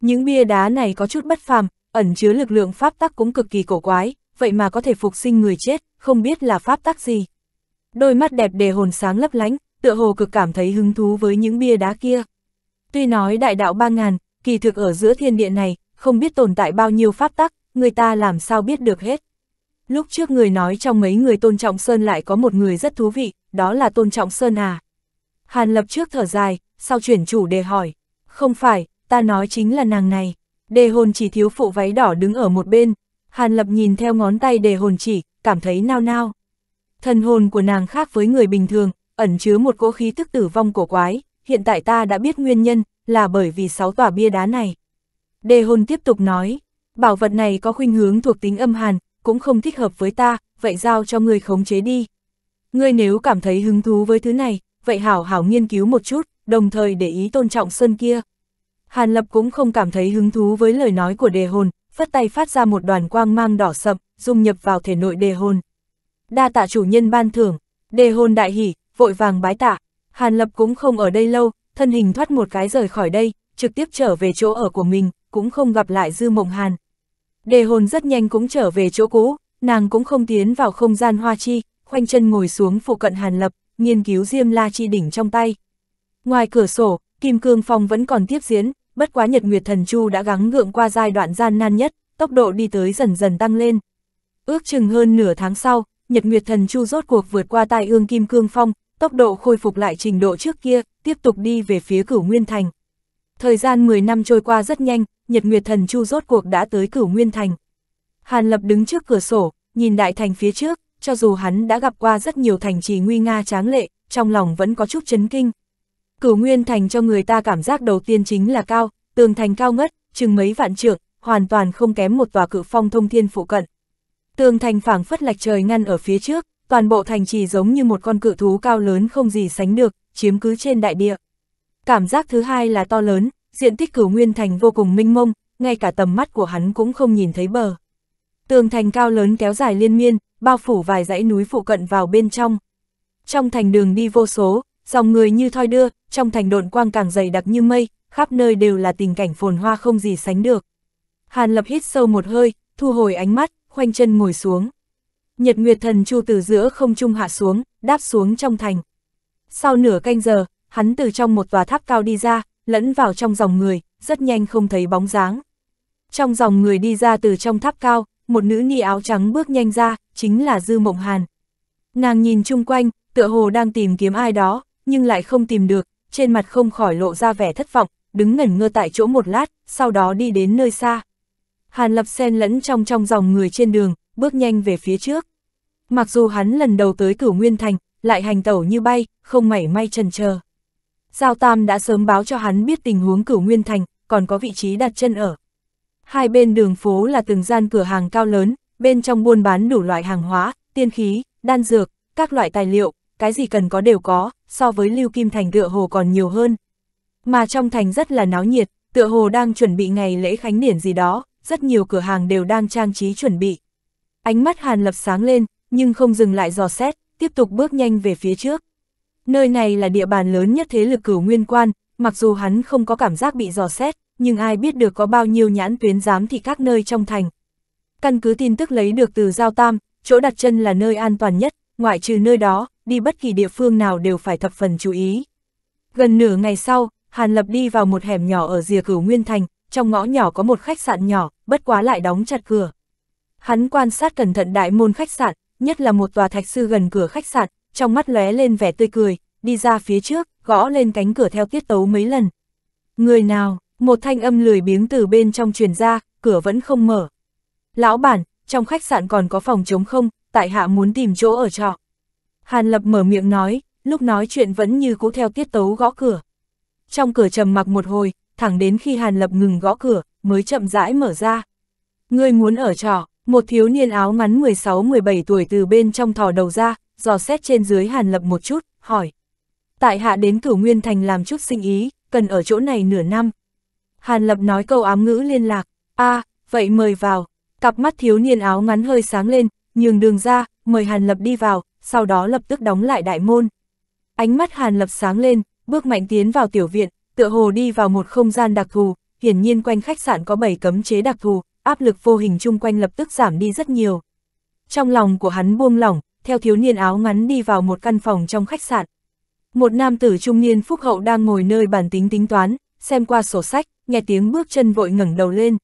Những bia đá này có chút bất phàm, ẩn chứa lực lượng pháp tắc cũng cực kỳ cổ quái, vậy mà có thể phục sinh người chết, không biết là pháp tắc gì. Đôi mắt đẹp đề hồn sáng lấp lánh, tựa hồ cực cảm thấy hứng thú với những bia đá kia. Tuy nói đại đạo ba ngàn, kỳ thực ở giữa thiên địa này, không biết tồn tại bao nhiêu pháp tắc, người ta làm sao biết được hết. Lúc trước người nói trong mấy người tôn trọng Sơn lại có một người rất thú vị, đó là tôn trọng Sơn à. Hàn lập trước thở dài, sau chuyển chủ đề hỏi, không phải, ta nói chính là nàng này. Đề hồn chỉ thiếu phụ váy đỏ đứng ở một bên, Hàn lập nhìn theo ngón tay đề hồn chỉ, cảm thấy nao nao. Thần hồn của nàng khác với người bình thường, ẩn chứa một cỗ khí thức tử vong của quái, hiện tại ta đã biết nguyên nhân, là bởi vì sáu tòa bia đá này. Đề hôn tiếp tục nói, bảo vật này có khuynh hướng thuộc tính âm hàn, cũng không thích hợp với ta, vậy giao cho người khống chế đi. Ngươi nếu cảm thấy hứng thú với thứ này, vậy hảo hảo nghiên cứu một chút, đồng thời để ý tôn trọng sơn kia. Hàn Lập cũng không cảm thấy hứng thú với lời nói của đề hồn, phất tay phát ra một đoàn quang mang đỏ sậm, dung nhập vào thể nội đề hồn. Đa tạ chủ nhân ban thưởng, đề hồn đại hỉ, vội vàng bái tạ. Hàn Lập cũng không ở đây lâu, thân hình thoát một cái rời khỏi đây, trực tiếp trở về chỗ ở của mình, cũng không gặp lại Dư Mộng Hàn. Đề hồn rất nhanh cũng trở về chỗ cũ, nàng cũng không tiến vào không gian hoa chi, khoanh chân ngồi xuống phụ cận Hàn Lập, nghiên cứu diêm la chi đỉnh trong tay. Ngoài cửa sổ, Kim Cương Phong vẫn còn tiếp diễn, bất quá Nhật Nguyệt Thần Chu đã gắng gượng qua giai đoạn gian nan nhất, tốc độ đi tới dần dần tăng lên. Ước chừng hơn nửa tháng sau, Nhật Nguyệt Thần Chu rốt cuộc vượt qua tai ương Kim Cương Phong, tốc độ khôi phục lại trình độ trước kia, tiếp tục đi về phía cửu Nguyên Thành. Thời gian 10 năm trôi qua rất nhanh, Nhật Nguyệt Thần Chu rốt cuộc đã tới cửu Nguyên Thành. Hàn Lập đứng trước cửa sổ, nhìn đại thành phía trước, cho dù hắn đã gặp qua rất nhiều thành trì nguy nga tráng lệ, trong lòng vẫn có chút chấn kinh. Cửu Nguyên Thành cho người ta cảm giác đầu tiên chính là cao, tường thành cao ngất, chừng mấy vạn trượng, hoàn toàn không kém một tòa cự phong thông thiên phụ cận. Tường thành phảng phất lạch trời ngăn ở phía trước, toàn bộ thành trì giống như một con cự thú cao lớn không gì sánh được, chiếm cứ trên đại địa. Cảm giác thứ hai là to lớn, diện tích cửu nguyên thành vô cùng minh mông, ngay cả tầm mắt của hắn cũng không nhìn thấy bờ. Tường thành cao lớn kéo dài liên miên, bao phủ vài dãy núi phụ cận vào bên trong. Trong thành đường đi vô số, dòng người như thoi đưa, trong thành độn quang càng dày đặc như mây, khắp nơi đều là tình cảnh phồn hoa không gì sánh được. Hàn Lập hít sâu một hơi, thu hồi ánh mắt, khoanh chân ngồi xuống. Nhật Nguyệt Thần Chu từ giữa không trung hạ xuống, đáp xuống trong thành. Sau nửa canh giờ, hắn từ trong một tòa tháp cao đi ra, lẫn vào trong dòng người, rất nhanh không thấy bóng dáng. Trong dòng người đi ra từ trong tháp cao, một nữ ni áo trắng bước nhanh ra, chính là Dư Mộng Hàn. Nàng nhìn chung quanh, tựa hồ đang tìm kiếm ai đó, nhưng lại không tìm được, trên mặt không khỏi lộ ra vẻ thất vọng, đứng ngẩn ngơ tại chỗ một lát, sau đó đi đến nơi xa. Hàn Lập Sen lẫn trong trong dòng người trên đường, bước nhanh về phía trước. Mặc dù hắn lần đầu tới cửu Nguyên Thành, lại hành tẩu như bay, không mảy may trần chờ. Giao Tam đã sớm báo cho hắn biết tình huống cửu Nguyên Thành, còn có vị trí đặt chân ở. Hai bên đường phố là từng gian cửa hàng cao lớn, bên trong buôn bán đủ loại hàng hóa, tiên khí, đan dược, các loại tài liệu, cái gì cần có đều có, so với Lưu Kim Thành tựa hồ còn nhiều hơn. Mà trong thành rất là náo nhiệt, tựa hồ đang chuẩn bị ngày lễ khánh điển gì đó, rất nhiều cửa hàng đều đang trang trí chuẩn bị. Ánh mắt Hàn Lập sáng lên, nhưng không dừng lại dò xét, tiếp tục bước nhanh về phía trước. Nơi này là địa bàn lớn nhất thế lực cửu nguyên quan, mặc dù hắn không có cảm giác bị dò xét, nhưng ai biết được có bao nhiêu nhãn tuyến giám thị các nơi trong thành. Căn cứ tin tức lấy được từ Giao Tam, chỗ đặt chân là nơi an toàn nhất, ngoại trừ nơi đó, đi bất kỳ địa phương nào đều phải thập phần chú ý. Gần nửa ngày sau, Hàn Lập đi vào một hẻm nhỏ ở rìa cửu Nguyên Thành, trong ngõ nhỏ có một khách sạn nhỏ, bất quá lại đóng chặt cửa. Hắn quan sát cẩn thận đại môn khách sạn, nhất là một tòa thạch sư gần cửa khách sạn, trong mắt lóe lên vẻ tươi cười, đi ra phía trước, gõ lên cánh cửa theo tiết tấu mấy lần. Người nào, một thanh âm lười biếng từ bên trong truyền ra, cửa vẫn không mở. Lão bản, trong khách sạn còn có phòng trống không, tại hạ muốn tìm chỗ ở trọ. Hàn Lập mở miệng nói, lúc nói chuyện vẫn như cũ theo tiết tấu gõ cửa. Trong cửa trầm mặc một hồi, thẳng đến khi Hàn Lập ngừng gõ cửa, mới chậm rãi mở ra. Ngươi muốn ở trọ, một thiếu niên áo ngắn 16-17 tuổi từ bên trong thò đầu ra, dò xét trên dưới Hàn Lập một chút, hỏi. Tại hạ đến cửu Nguyên Thành làm chút sinh ý, cần ở chỗ này nửa năm. Hàn Lập nói câu ám ngữ liên lạc, a à, vậy mời vào. Cặp mắt thiếu niên áo ngắn hơi sáng lên, nhường đường ra, mời Hàn Lập đi vào, sau đó lập tức đóng lại đại môn. Ánh mắt Hàn Lập sáng lên, bước mạnh tiến vào tiểu viện, tựa hồ đi vào một không gian đặc thù, hiển nhiên quanh khách sạn có bảy cấm chế đặc thù, áp lực vô hình chung quanh lập tức giảm đi rất nhiều. Trong lòng của hắn buông lỏng, theo thiếu niên áo ngắn đi vào một căn phòng trong khách sạn. Một nam tử trung niên phúc hậu đang ngồi nơi bàn tính tính toán, xem qua sổ sách, nghe tiếng bước chân vội ngẩng đầu lên.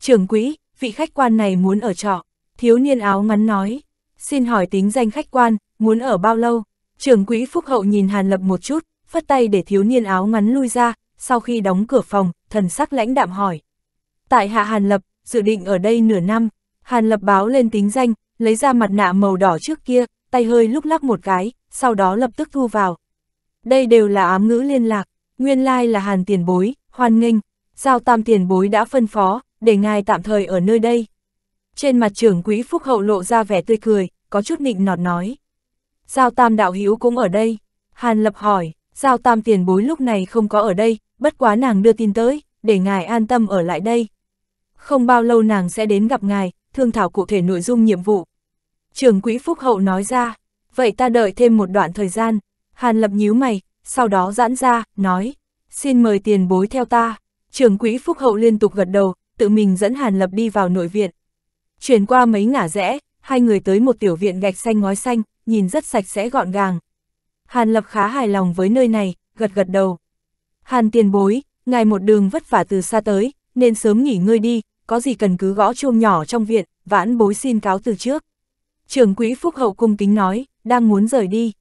Trưởng quỹ, vị khách quan này muốn ở trọ, thiếu niên áo ngắn nói. Xin hỏi tính danh khách quan, muốn ở bao lâu? Trưởng quỹ phúc hậu nhìn Hàn Lập một chút, phất tay để thiếu niên áo ngắn lui ra, sau khi đóng cửa phòng, thần sắc lãnh đạm hỏi. Tại hạ Hàn Lập, dự định ở đây nửa năm. Hàn lập báo lên tính danh, lấy ra mặt nạ màu đỏ trước kia, tay hơi lúc lắc một cái, sau đó lập tức thu vào. Đây đều là ám ngữ liên lạc, nguyên lai like là hàn tiền bối, hoan nghênh, giao tam tiền bối đã phân phó, để ngài tạm thời ở nơi đây. Trên mặt trưởng quý phúc hậu lộ ra vẻ tươi cười, có chút nịnh nọt nói. Giao tam đạo hữu cũng ở đây. Hàn lập hỏi, giao tam tiền bối lúc này không có ở đây, bất quá nàng đưa tin tới, để ngài an tâm ở lại đây không bao lâu nàng sẽ đến gặp ngài, thương thảo cụ thể nội dung nhiệm vụ. Trưởng quỹ Phúc Hậu nói ra, vậy ta đợi thêm một đoạn thời gian, Hàn Lập nhíu mày, sau đó giãn ra, nói, xin mời tiền bối theo ta. Trưởng quỹ Phúc Hậu liên tục gật đầu, tự mình dẫn Hàn Lập đi vào nội viện. Chuyển qua mấy ngả rẽ, hai người tới một tiểu viện gạch xanh ngói xanh, nhìn rất sạch sẽ gọn gàng. Hàn Lập khá hài lòng với nơi này, gật gật đầu. Hàn tiền bối, ngài một đường vất vả từ xa tới, nên sớm nghỉ ngơi đi, có gì cần cứ gõ chuông nhỏ trong viện, vãn bối xin cáo từ trước. Trưởng quỹ phúc hậu cung kính nói, đang muốn rời đi.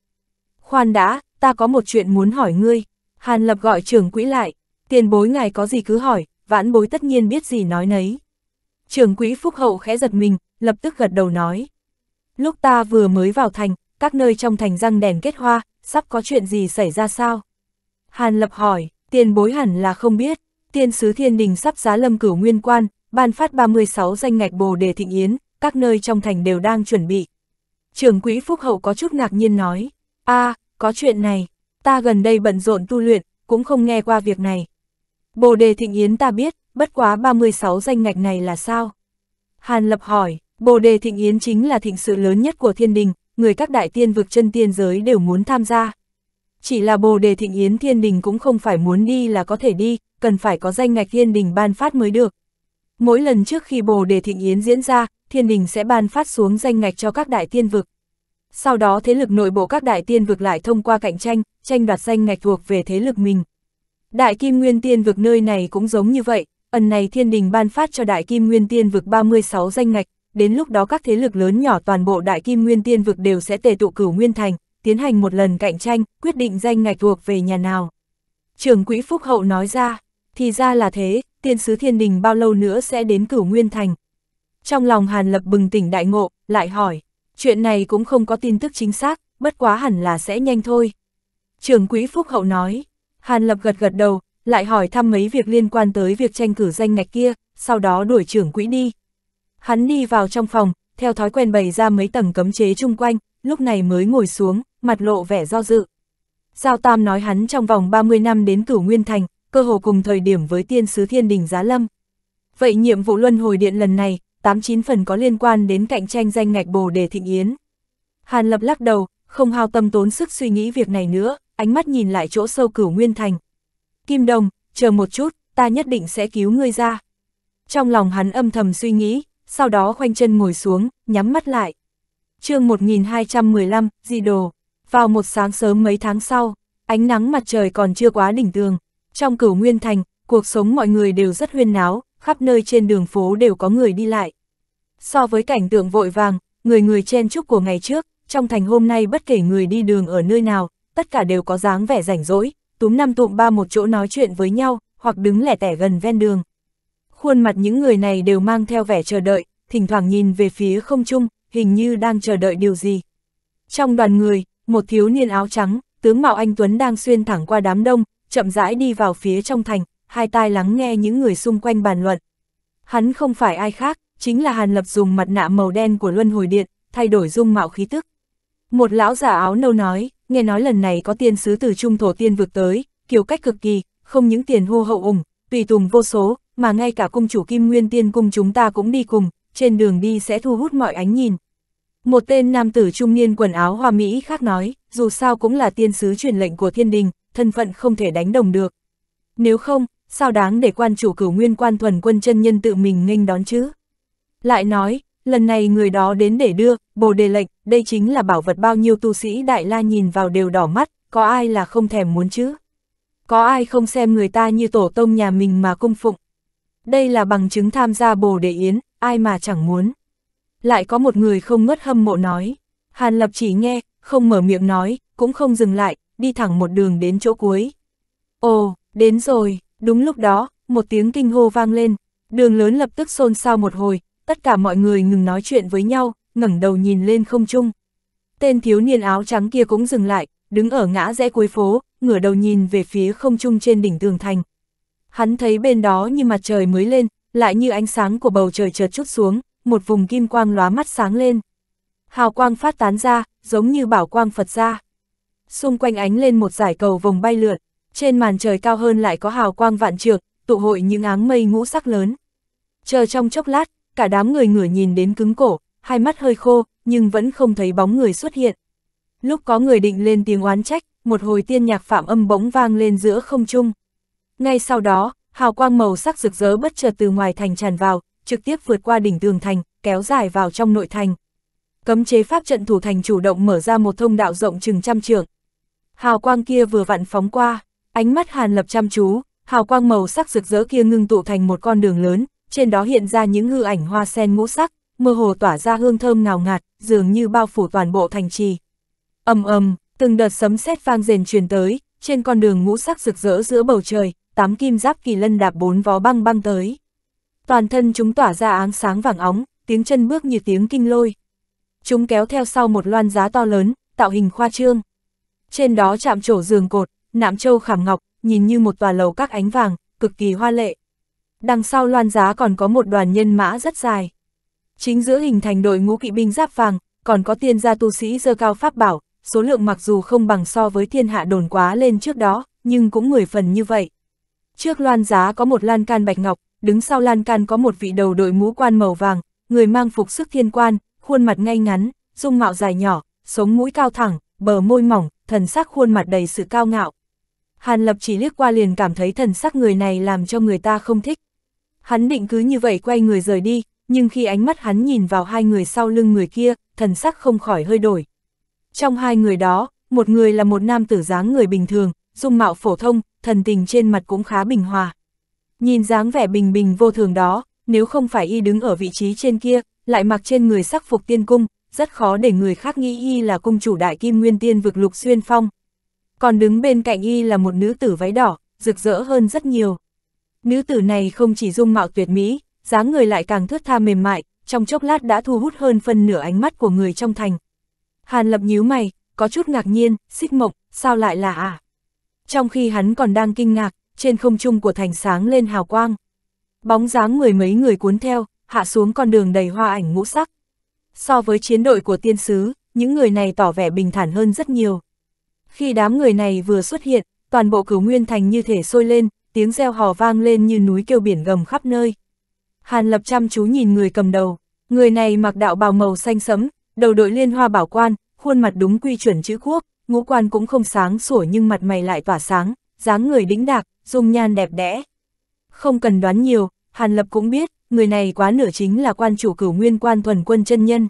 Khoan đã, ta có một chuyện muốn hỏi ngươi. Hàn lập gọi trưởng quỹ lại, tiền bối ngài có gì cứ hỏi, vãn bối tất nhiên biết gì nói nấy. Trưởng quỹ phúc hậu khẽ giật mình, lập tức gật đầu nói. Lúc ta vừa mới vào thành, các nơi trong thành răng đèn kết hoa, sắp có chuyện gì xảy ra sao? Hàn lập hỏi, tiền bối hẳn là không biết, tiên sứ thiên đình sắp giá lâm cửu nguyên quan, ban phát 36 danh ngạch bồ đề thịnh yến, các nơi trong thành đều đang chuẩn bị. Trường quỹ phúc hậu có chút ngạc nhiên nói, a à, có chuyện này, ta gần đây bận rộn tu luyện, cũng không nghe qua việc này. Bồ đề thịnh yến ta biết, bất quá 36 danh ngạch này là sao? Hàn lập hỏi, bồ đề thịnh yến chính là thịnh sự lớn nhất của thiên đình, người các đại tiên vực chân tiên giới đều muốn tham gia. Chỉ là bồ đề thịnh yến thiên đình cũng không phải muốn đi là có thể đi, cần phải có danh ngạch thiên đình ban phát mới được. Mỗi lần trước khi bồ đề thịnh yến diễn ra, thiên đình sẽ ban phát xuống danh ngạch cho các đại tiên vực. Sau đó thế lực nội bộ các đại tiên vực lại thông qua cạnh tranh, tranh đoạt danh ngạch thuộc về thế lực mình. Đại kim nguyên tiên vực nơi này cũng giống như vậy, ẩn này thiên đình ban phát cho đại kim nguyên tiên vực 36 danh ngạch, đến lúc đó các thế lực lớn nhỏ toàn bộ đại kim nguyên tiên vực đều sẽ tề tụ cửu nguyên thành, tiến hành một lần cạnh tranh, quyết định danh ngạch thuộc về nhà nào. Trưởng quỹ Phúc Hậu nói ra, thì ra là thế, tiên sứ thiên đình bao lâu nữa sẽ đến cửu Nguyên Thành. Trong lòng Hàn Lập bừng tỉnh đại ngộ, lại hỏi, chuyện này cũng không có tin tức chính xác, bất quá hẳn là sẽ nhanh thôi. Trưởng quỹ Phúc Hậu nói, Hàn Lập gật gật đầu, lại hỏi thăm mấy việc liên quan tới việc tranh cử danh ngạch kia, sau đó đuổi trưởng quỹ đi. Hắn đi vào trong phòng, theo thói quen bày ra mấy tầng cấm chế chung quanh, lúc này mới ngồi xuống, mặt lộ vẻ do dự. Giao Tam nói hắn trong vòng 30 năm đến cửu Nguyên Thành, cơ hồ cùng thời điểm với tiên sứ thiên đình giá lâm. Vậy nhiệm vụ luân hồi điện lần này, 89 phần có liên quan đến cạnh tranh danh ngạch bồ đề thịnh yến. Hàn lập lắc đầu, không hao tâm tốn sức suy nghĩ việc này nữa, ánh mắt nhìn lại chỗ sâu cửu Nguyên Thành. Kim Đồng, chờ một chút, ta nhất định sẽ cứu ngươi ra. Trong lòng hắn âm thầm suy nghĩ, sau đó khoanh chân ngồi xuống, nhắm mắt lại. chương 1215, di đồ. Vào một sáng sớm mấy tháng sau, ánh nắng mặt trời còn chưa quá đỉnh tường. Trong cửu Nguyên Thành, cuộc sống mọi người đều rất huyên náo, khắp nơi trên đường phố đều có người đi lại. So với cảnh tượng vội vàng, người người chen chúc của ngày trước, trong thành hôm nay bất kể người đi đường ở nơi nào, tất cả đều có dáng vẻ rảnh rỗi, túm năm tụm ba một chỗ nói chuyện với nhau, hoặc đứng lẻ tẻ gần ven đường. Khuôn mặt những người này đều mang theo vẻ chờ đợi, thỉnh thoảng nhìn về phía không trung, hình như đang chờ đợi điều gì. Trong đoàn người, một thiếu niên áo trắng, tướng Mạo Anh Tuấn đang xuyên thẳng qua đám đông, chậm rãi đi vào phía trong thành, hai tai lắng nghe những người xung quanh bàn luận. Hắn không phải ai khác, chính là Hàn Lập dùng mặt nạ màu đen của Luân Hồi Điện, thay đổi dung mạo khí tức. Một lão giả áo nâu nói, nghe nói lần này có tiên sứ từ trung thổ tiên vượt tới, kiểu cách cực kỳ, không những tiền hô hậu ủng, tùy tùng vô số, mà ngay cả cung chủ kim nguyên tiên cung chúng ta cũng đi cùng, trên đường đi sẽ thu hút mọi ánh nhìn. Một tên nam tử trung niên quần áo hoa Mỹ khác nói, dù sao cũng là tiên sứ truyền lệnh của thiên đình, thân phận không thể đánh đồng được. Nếu không, sao đáng để quan chủ cửu nguyên quan thuần quân chân nhân tự mình nghênh đón chứ? Lại nói, lần này người đó đến để đưa, bồ đề lệnh, đây chính là bảo vật bao nhiêu tu sĩ đại la nhìn vào đều đỏ mắt, có ai là không thèm muốn chứ? Có ai không xem người ta như tổ tông nhà mình mà cung phụng? Đây là bằng chứng tham gia bồ đề yến, ai mà chẳng muốn. Lại có một người không ngớt hâm mộ nói. Hàn Lập chỉ nghe, không mở miệng nói, cũng không dừng lại, đi thẳng một đường đến chỗ cuối. Ồ, đến rồi, đúng lúc đó, một tiếng kinh hô vang lên, đường lớn lập tức xôn xao một hồi, tất cả mọi người ngừng nói chuyện với nhau, ngẩng đầu nhìn lên không trung. Tên thiếu niên áo trắng kia cũng dừng lại, đứng ở ngã rẽ cuối phố, ngửa đầu nhìn về phía không trung trên đỉnh tường thành. Hắn thấy bên đó như mặt trời mới lên, lại như ánh sáng của bầu trời chợt chút xuống, một vùng kim quang lóa mắt sáng lên. Hào quang phát tán ra, giống như bảo quang Phật ra. Xung quanh ánh lên một giải cầu vòng bay lượn, trên màn trời cao hơn lại có hào quang vạn trược, tụ hội những áng mây ngũ sắc lớn. Chờ trong chốc lát, cả đám người ngửa nhìn đến cứng cổ, hai mắt hơi khô, nhưng vẫn không thấy bóng người xuất hiện. Lúc có người định lên tiếng oán trách, một hồi tiên nhạc phạm âm bỗng vang lên giữa không trung. Ngay sau đó, hào quang màu sắc rực rỡ bất chợt từ ngoài thành tràn vào, trực tiếp vượt qua đỉnh tường thành, kéo dài vào trong nội thành. Cấm chế pháp trận thủ thành chủ động mở ra một thông đạo rộng chừng trăm trượng. Hào quang kia vừa vặn phóng qua, ánh mắt Hàn Lập chăm chú, hào quang màu sắc rực rỡ kia ngưng tụ thành một con đường lớn, trên đó hiện ra những hư ảnh hoa sen ngũ sắc, mơ hồ tỏa ra hương thơm ngào ngạt, dường như bao phủ toàn bộ thành trì. Ầm ầm, từng đợt sấm sét vang rền truyền tới, trên con đường ngũ sắc rực rỡ giữa bầu trời, tám kim giáp kỳ lân đạp bốn vó băng băng tới toàn thân chúng tỏa ra áng sáng vàng óng, tiếng chân bước như tiếng kinh lôi. Chúng kéo theo sau một loan giá to lớn, tạo hình khoa trương. Trên đó chạm trổ giường cột, nạm châu khảm ngọc, nhìn như một tòa lầu các ánh vàng, cực kỳ hoa lệ. Đằng sau loan giá còn có một đoàn nhân mã rất dài. Chính giữa hình thành đội ngũ kỵ binh giáp vàng, còn có tiên gia tu sĩ dơ cao pháp bảo, số lượng mặc dù không bằng so với thiên hạ đồn quá lên trước đó, nhưng cũng người phần như vậy. Trước loan giá có một lan can bạch ngọc, đứng sau lan can có một vị đầu đội mũ quan màu vàng, người mang phục sức thiên quan, khuôn mặt ngay ngắn, dung mạo dài nhỏ, sống mũi cao thẳng, bờ môi mỏng, thần sắc khuôn mặt đầy sự cao ngạo. Hàn Lập chỉ liếc qua liền cảm thấy thần sắc người này làm cho người ta không thích. Hắn định cứ như vậy quay người rời đi, nhưng khi ánh mắt hắn nhìn vào hai người sau lưng người kia, thần sắc không khỏi hơi đổi. Trong hai người đó, một người là một nam tử dáng người bình thường, dung mạo phổ thông, thần tình trên mặt cũng khá bình hòa. Nhìn dáng vẻ bình bình vô thường đó, nếu không phải y đứng ở vị trí trên kia, lại mặc trên người sắc phục tiên cung, rất khó để người khác nghĩ y là cung chủ đại kim nguyên tiên vực lục xuyên phong. Còn đứng bên cạnh y là một nữ tử váy đỏ, rực rỡ hơn rất nhiều. Nữ tử này không chỉ dung mạo tuyệt mỹ, dáng người lại càng thướt tha mềm mại, trong chốc lát đã thu hút hơn phần nửa ánh mắt của người trong thành. Hàn lập nhíu mày, có chút ngạc nhiên, xích mộng, sao lại là à? Trong khi hắn còn đang kinh ngạc, trên không trung của thành sáng lên hào quang. Bóng dáng mười mấy người cuốn theo, hạ xuống con đường đầy hoa ảnh ngũ sắc. So với chiến đội của tiên sứ, những người này tỏ vẻ bình thản hơn rất nhiều. Khi đám người này vừa xuất hiện, toàn bộ cửu nguyên thành như thể sôi lên, tiếng reo hò vang lên như núi kêu biển gầm khắp nơi. Hàn lập chăm chú nhìn người cầm đầu, người này mặc đạo bào màu xanh sẫm, đầu đội liên hoa bảo quan, khuôn mặt đúng quy chuẩn chữ quốc, ngũ quan cũng không sáng sủa nhưng mặt mày lại tỏa sáng, dáng người đĩnh đạc, dung nhan đẹp đẽ. Không cần đoán nhiều, Hàn Lập cũng biết, người này quá nửa chính là quan chủ cửu nguyên quan thuần quân chân nhân.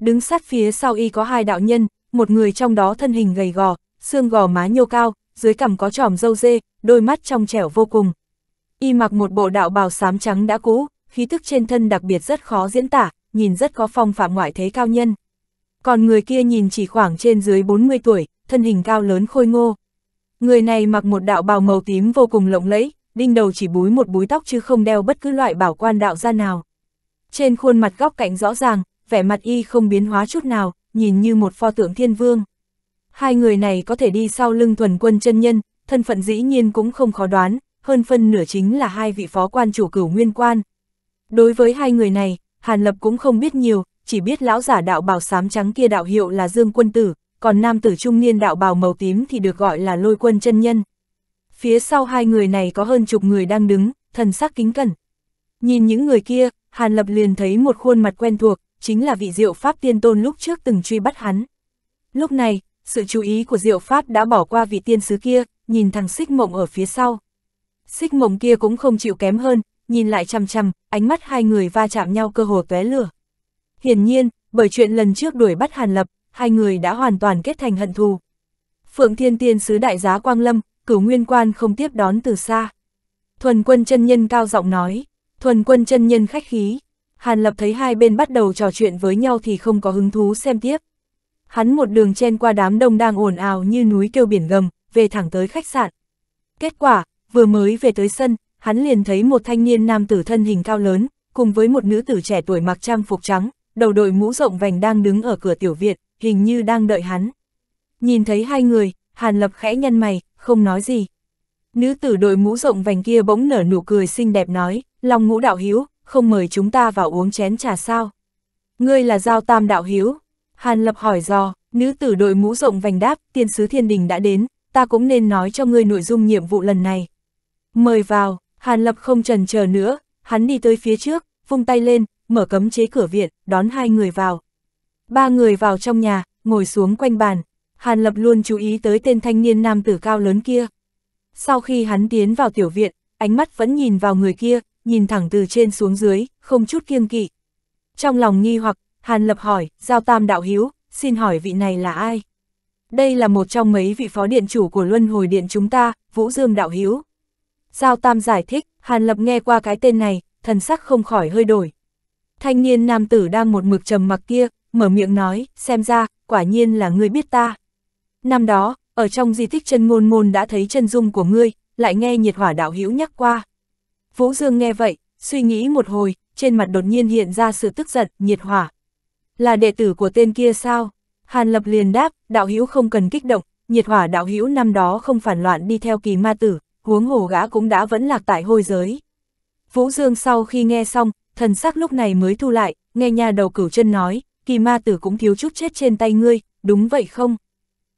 Đứng sát phía sau y có hai đạo nhân, một người trong đó thân hình gầy gò, xương gò má nhô cao, dưới cằm có tròm dâu dê, đôi mắt trong trẻo vô cùng. Y mặc một bộ đạo bào xám trắng đã cũ, khí tức trên thân đặc biệt rất khó diễn tả, nhìn rất có phong phạm ngoại thế cao nhân. Còn người kia nhìn chỉ khoảng trên dưới 40 tuổi, thân hình cao lớn khôi ngô. Người này mặc một đạo bào màu tím vô cùng lộng lẫy, đinh đầu chỉ búi một búi tóc chứ không đeo bất cứ loại bảo quan đạo ra nào. Trên khuôn mặt góc cạnh rõ ràng, vẻ mặt y không biến hóa chút nào, nhìn như một pho tượng thiên vương. Hai người này có thể đi sau lưng thuần quân chân nhân, thân phận dĩ nhiên cũng không khó đoán, hơn phân nửa chính là hai vị phó quan chủ cửu nguyên quan. Đối với hai người này, Hàn Lập cũng không biết nhiều, chỉ biết lão giả đạo bảo sám trắng kia đạo hiệu là Dương Quân Tử, còn nam tử trung niên đạo bào màu tím thì được gọi là lôi quân chân nhân. Phía sau hai người này có hơn chục người đang đứng, thần sắc kính cẩn. Nhìn những người kia, Hàn Lập liền thấy một khuôn mặt quen thuộc, chính là vị diệu pháp tiên tôn lúc trước từng truy bắt hắn. Lúc này, sự chú ý của diệu pháp đã bỏ qua vị tiên sứ kia, nhìn thằng xích mộng ở phía sau. Xích mộng kia cũng không chịu kém hơn, nhìn lại chằm chằm, ánh mắt hai người va chạm nhau cơ hồ tóe lửa. Hiển nhiên, bởi chuyện lần trước đuổi bắt Hàn Lập, hai người đã hoàn toàn kết thành hận thù. Phượng Thiên Tiên sứ đại giá Quang Lâm, cửu nguyên quan không tiếp đón từ xa. Thuần quân chân nhân cao giọng nói, thuần quân chân nhân khách khí. Hàn Lập thấy hai bên bắt đầu trò chuyện với nhau thì không có hứng thú xem tiếp. Hắn một đường chen qua đám đông đang ồn ào như núi kêu biển gầm, về thẳng tới khách sạn. Kết quả, vừa mới về tới sân, hắn liền thấy một thanh niên nam tử thân hình cao lớn, cùng với một nữ tử trẻ tuổi mặc trang phục trắng, đầu đội mũ rộng vành đang đứng ở cửa tiểu viện, hình như đang đợi hắn. Nhìn thấy hai người, Hàn Lập khẽ nhăn mày, không nói gì. Nữ tử đội mũ rộng vành kia bỗng nở nụ cười xinh đẹp nói, lòng ngũ đạo hiếu, không mời chúng ta vào uống chén trà sao. Ngươi là giao tam đạo hiếu. Hàn Lập hỏi dò, nữ tử đội mũ rộng vành đáp, tiên sứ thiên đình đã đến, ta cũng nên nói cho ngươi nội dung nhiệm vụ lần này. Mời vào, Hàn Lập không trần chờ nữa, hắn đi tới phía trước, vung tay lên, mở cấm chế cửa viện, đón hai người vào. Ba người vào trong nhà, ngồi xuống quanh bàn. Hàn Lập luôn chú ý tới tên thanh niên nam tử cao lớn kia. Sau khi hắn tiến vào tiểu viện, ánh mắt vẫn nhìn vào người kia, nhìn thẳng từ trên xuống dưới, không chút kiêng kỵ. Trong lòng nghi hoặc, Hàn Lập hỏi, Giao Tam Đạo Hiếu, xin hỏi vị này là ai? Đây là một trong mấy vị phó điện chủ của Luân Hồi Điện chúng ta, Vũ Dương Đạo Hiếu. Giao Tam giải thích, Hàn Lập nghe qua cái tên này, thần sắc không khỏi hơi đổi. Thanh niên nam tử đang một mực trầm mặc kia, mở miệng nói, xem ra, quả nhiên là ngươi biết ta. Năm đó, ở trong di tích chân ngôn môn đã thấy chân dung của ngươi, lại nghe nhiệt hỏa đạo hữu nhắc qua. Vũ Dương nghe vậy, suy nghĩ một hồi, trên mặt đột nhiên hiện ra sự tức giận, nhiệt hỏa. Là đệ tử của tên kia sao? Hàn Lập liền đáp, đạo hữu không cần kích động, nhiệt hỏa đạo hữu năm đó không phản loạn đi theo kỳ ma tử, huống hồ gã cũng đã vẫn lạc tại hôi giới. Vũ Dương sau khi nghe xong, thần sắc lúc này mới thu lại, nghe nhà đầu cửu chân nói, kỳ ma tử cũng thiếu chút chết trên tay ngươi, đúng vậy không?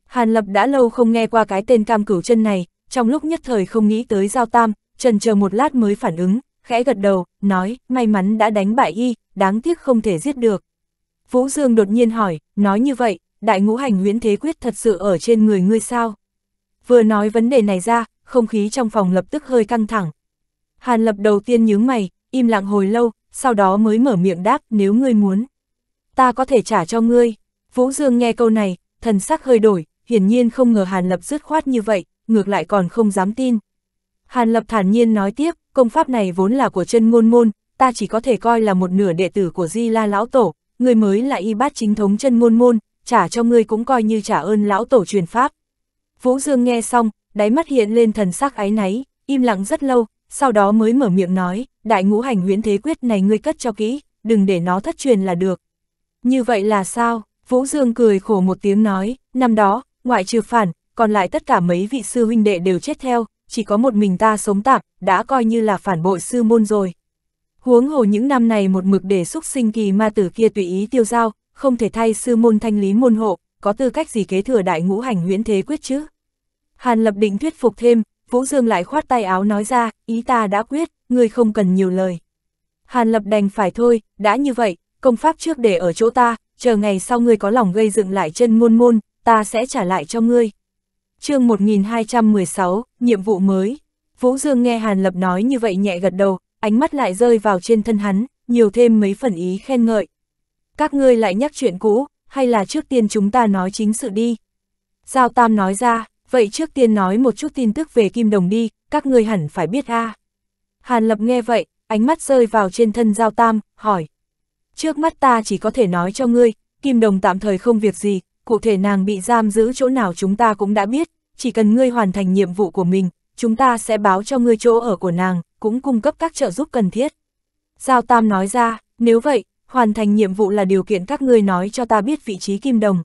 Hàn Lập đã lâu không nghe qua cái tên cam cửu chân này, trong lúc nhất thời không nghĩ tới giao tam, trần chờ một lát mới phản ứng, khẽ gật đầu, nói, may mắn đã đánh bại y, đáng tiếc không thể giết được. Vũ Dương đột nhiên hỏi, nói như vậy, đại ngũ hành huyễn thế quyết thật sự ở trên người ngươi sao? Vừa nói vấn đề này ra, không khí trong phòng lập tức hơi căng thẳng. Hàn Lập đầu tiên nhướng mày, im lặng hồi lâu, sau đó mới mở miệng đáp nếu ngươi muốn ta có thể trả cho ngươi. Vũ Dương nghe câu này, thần sắc hơi đổi, hiển nhiên không ngờ Hàn Lập dứt khoát như vậy, ngược lại còn không dám tin. Hàn Lập thản nhiên nói tiếp, công pháp này vốn là của chân ngôn môn, ta chỉ có thể coi là một nửa đệ tử của Di La Lão Tổ, người mới là y bát chính thống chân ngôn môn, trả cho ngươi cũng coi như trả ơn Lão Tổ truyền pháp. Vũ Dương nghe xong, đáy mắt hiện lên thần sắc áy náy, im lặng rất lâu, sau đó mới mở miệng nói, đại ngũ hành huyễn thế quyết này ngươi cất cho kỹ, đừng để nó thất truyền là được. Như vậy là sao? Vũ Dương cười khổ một tiếng nói, năm đó, ngoại trừ phản, còn lại tất cả mấy vị sư huynh đệ đều chết theo, chỉ có một mình ta sống tạm, đã coi như là phản bội sư môn rồi. Huống hồ những năm này một mực để xúc sinh kỳ ma tử kia tùy ý tiêu giao, không thể thay sư môn thanh lý môn hộ, có tư cách gì kế thừa đại ngũ hành huyễn thế quyết chứ? Hàn lập định thuyết phục thêm, Vũ Dương lại khoát tay áo nói ra, ý ta đã quyết, ngươi không cần nhiều lời. Hàn lập đành phải thôi, đã như vậy, công pháp trước để ở chỗ ta, chờ ngày sau ngươi có lòng gây dựng lại chân môn môn, ta sẽ trả lại cho ngươi. chương 1216, nhiệm vụ mới. Vũ Dương nghe Hàn Lập nói như vậy nhẹ gật đầu, ánh mắt lại rơi vào trên thân hắn, nhiều thêm mấy phần ý khen ngợi. Các ngươi lại nhắc chuyện cũ, hay là trước tiên chúng ta nói chính sự đi. Giao Tam nói ra, vậy trước tiên nói một chút tin tức về Kim Đồng đi, các ngươi hẳn phải biết a à. Hàn Lập nghe vậy, ánh mắt rơi vào trên thân Giao Tam, hỏi trước mắt ta chỉ có thể nói cho ngươi, Kim Đồng tạm thời không việc gì, cụ thể nàng bị giam giữ chỗ nào chúng ta cũng đã biết, chỉ cần ngươi hoàn thành nhiệm vụ của mình, chúng ta sẽ báo cho ngươi chỗ ở của nàng, cũng cung cấp các trợ giúp cần thiết. Giao Tam nói ra, nếu vậy, hoàn thành nhiệm vụ là điều kiện các ngươi nói cho ta biết vị trí Kim Đồng.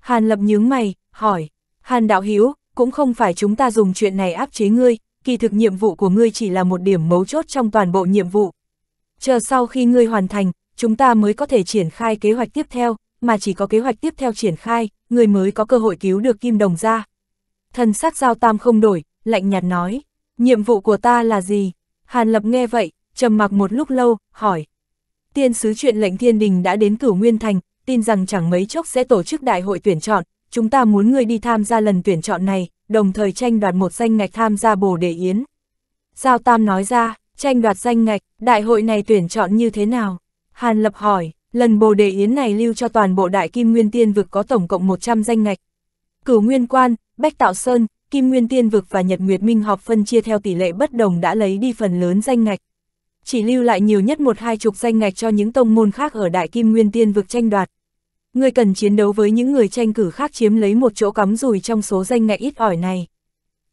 Hàn Lập nhướng mày, hỏi, Hàn Đạo Hiếu, cũng không phải chúng ta dùng chuyện này áp chế ngươi, kỳ thực nhiệm vụ của ngươi chỉ là một điểm mấu chốt trong toàn bộ nhiệm vụ. Chờ sau khi ngươi hoàn thành, chúng ta mới có thể triển khai kế hoạch tiếp theo, mà chỉ có kế hoạch tiếp theo triển khai, người mới có cơ hội cứu được Kim Đồng ra. Thần sắc giao tam không đổi, lạnh nhạt nói, nhiệm vụ của ta là gì? Hàn Lập nghe vậy, trầm mặc một lúc lâu, hỏi. Tiên sứ chuyện lệnh thiên đình đã đến cửu Nguyên Thành, tin rằng chẳng mấy chốc sẽ tổ chức đại hội tuyển chọn, chúng ta muốn người đi tham gia lần tuyển chọn này, đồng thời tranh đoạt một danh ngạch tham gia bồ đề yến. Giao Tam nói ra, tranh đoạt danh ngạch, đại hội này tuyển chọn như thế nào? Hàn Lập hỏi, lần bồ đề yến này lưu cho toàn bộ đại kim nguyên tiên vực có tổng cộng 100 danh ngạch. Cửu Nguyên Quan, Bách Tạo Sơn, Kim Nguyên Tiên Vực và Nhật Nguyệt Minh họp phân chia theo tỷ lệ bất đồng đã lấy đi phần lớn danh ngạch. Chỉ lưu lại nhiều nhất một hai chục danh ngạch cho những tông môn khác ở Đại Kim Nguyên Tiên Vực tranh đoạt. Người cần chiến đấu với những người tranh cử khác chiếm lấy một chỗ cắm rùi trong số danh ngạch ít ỏi này.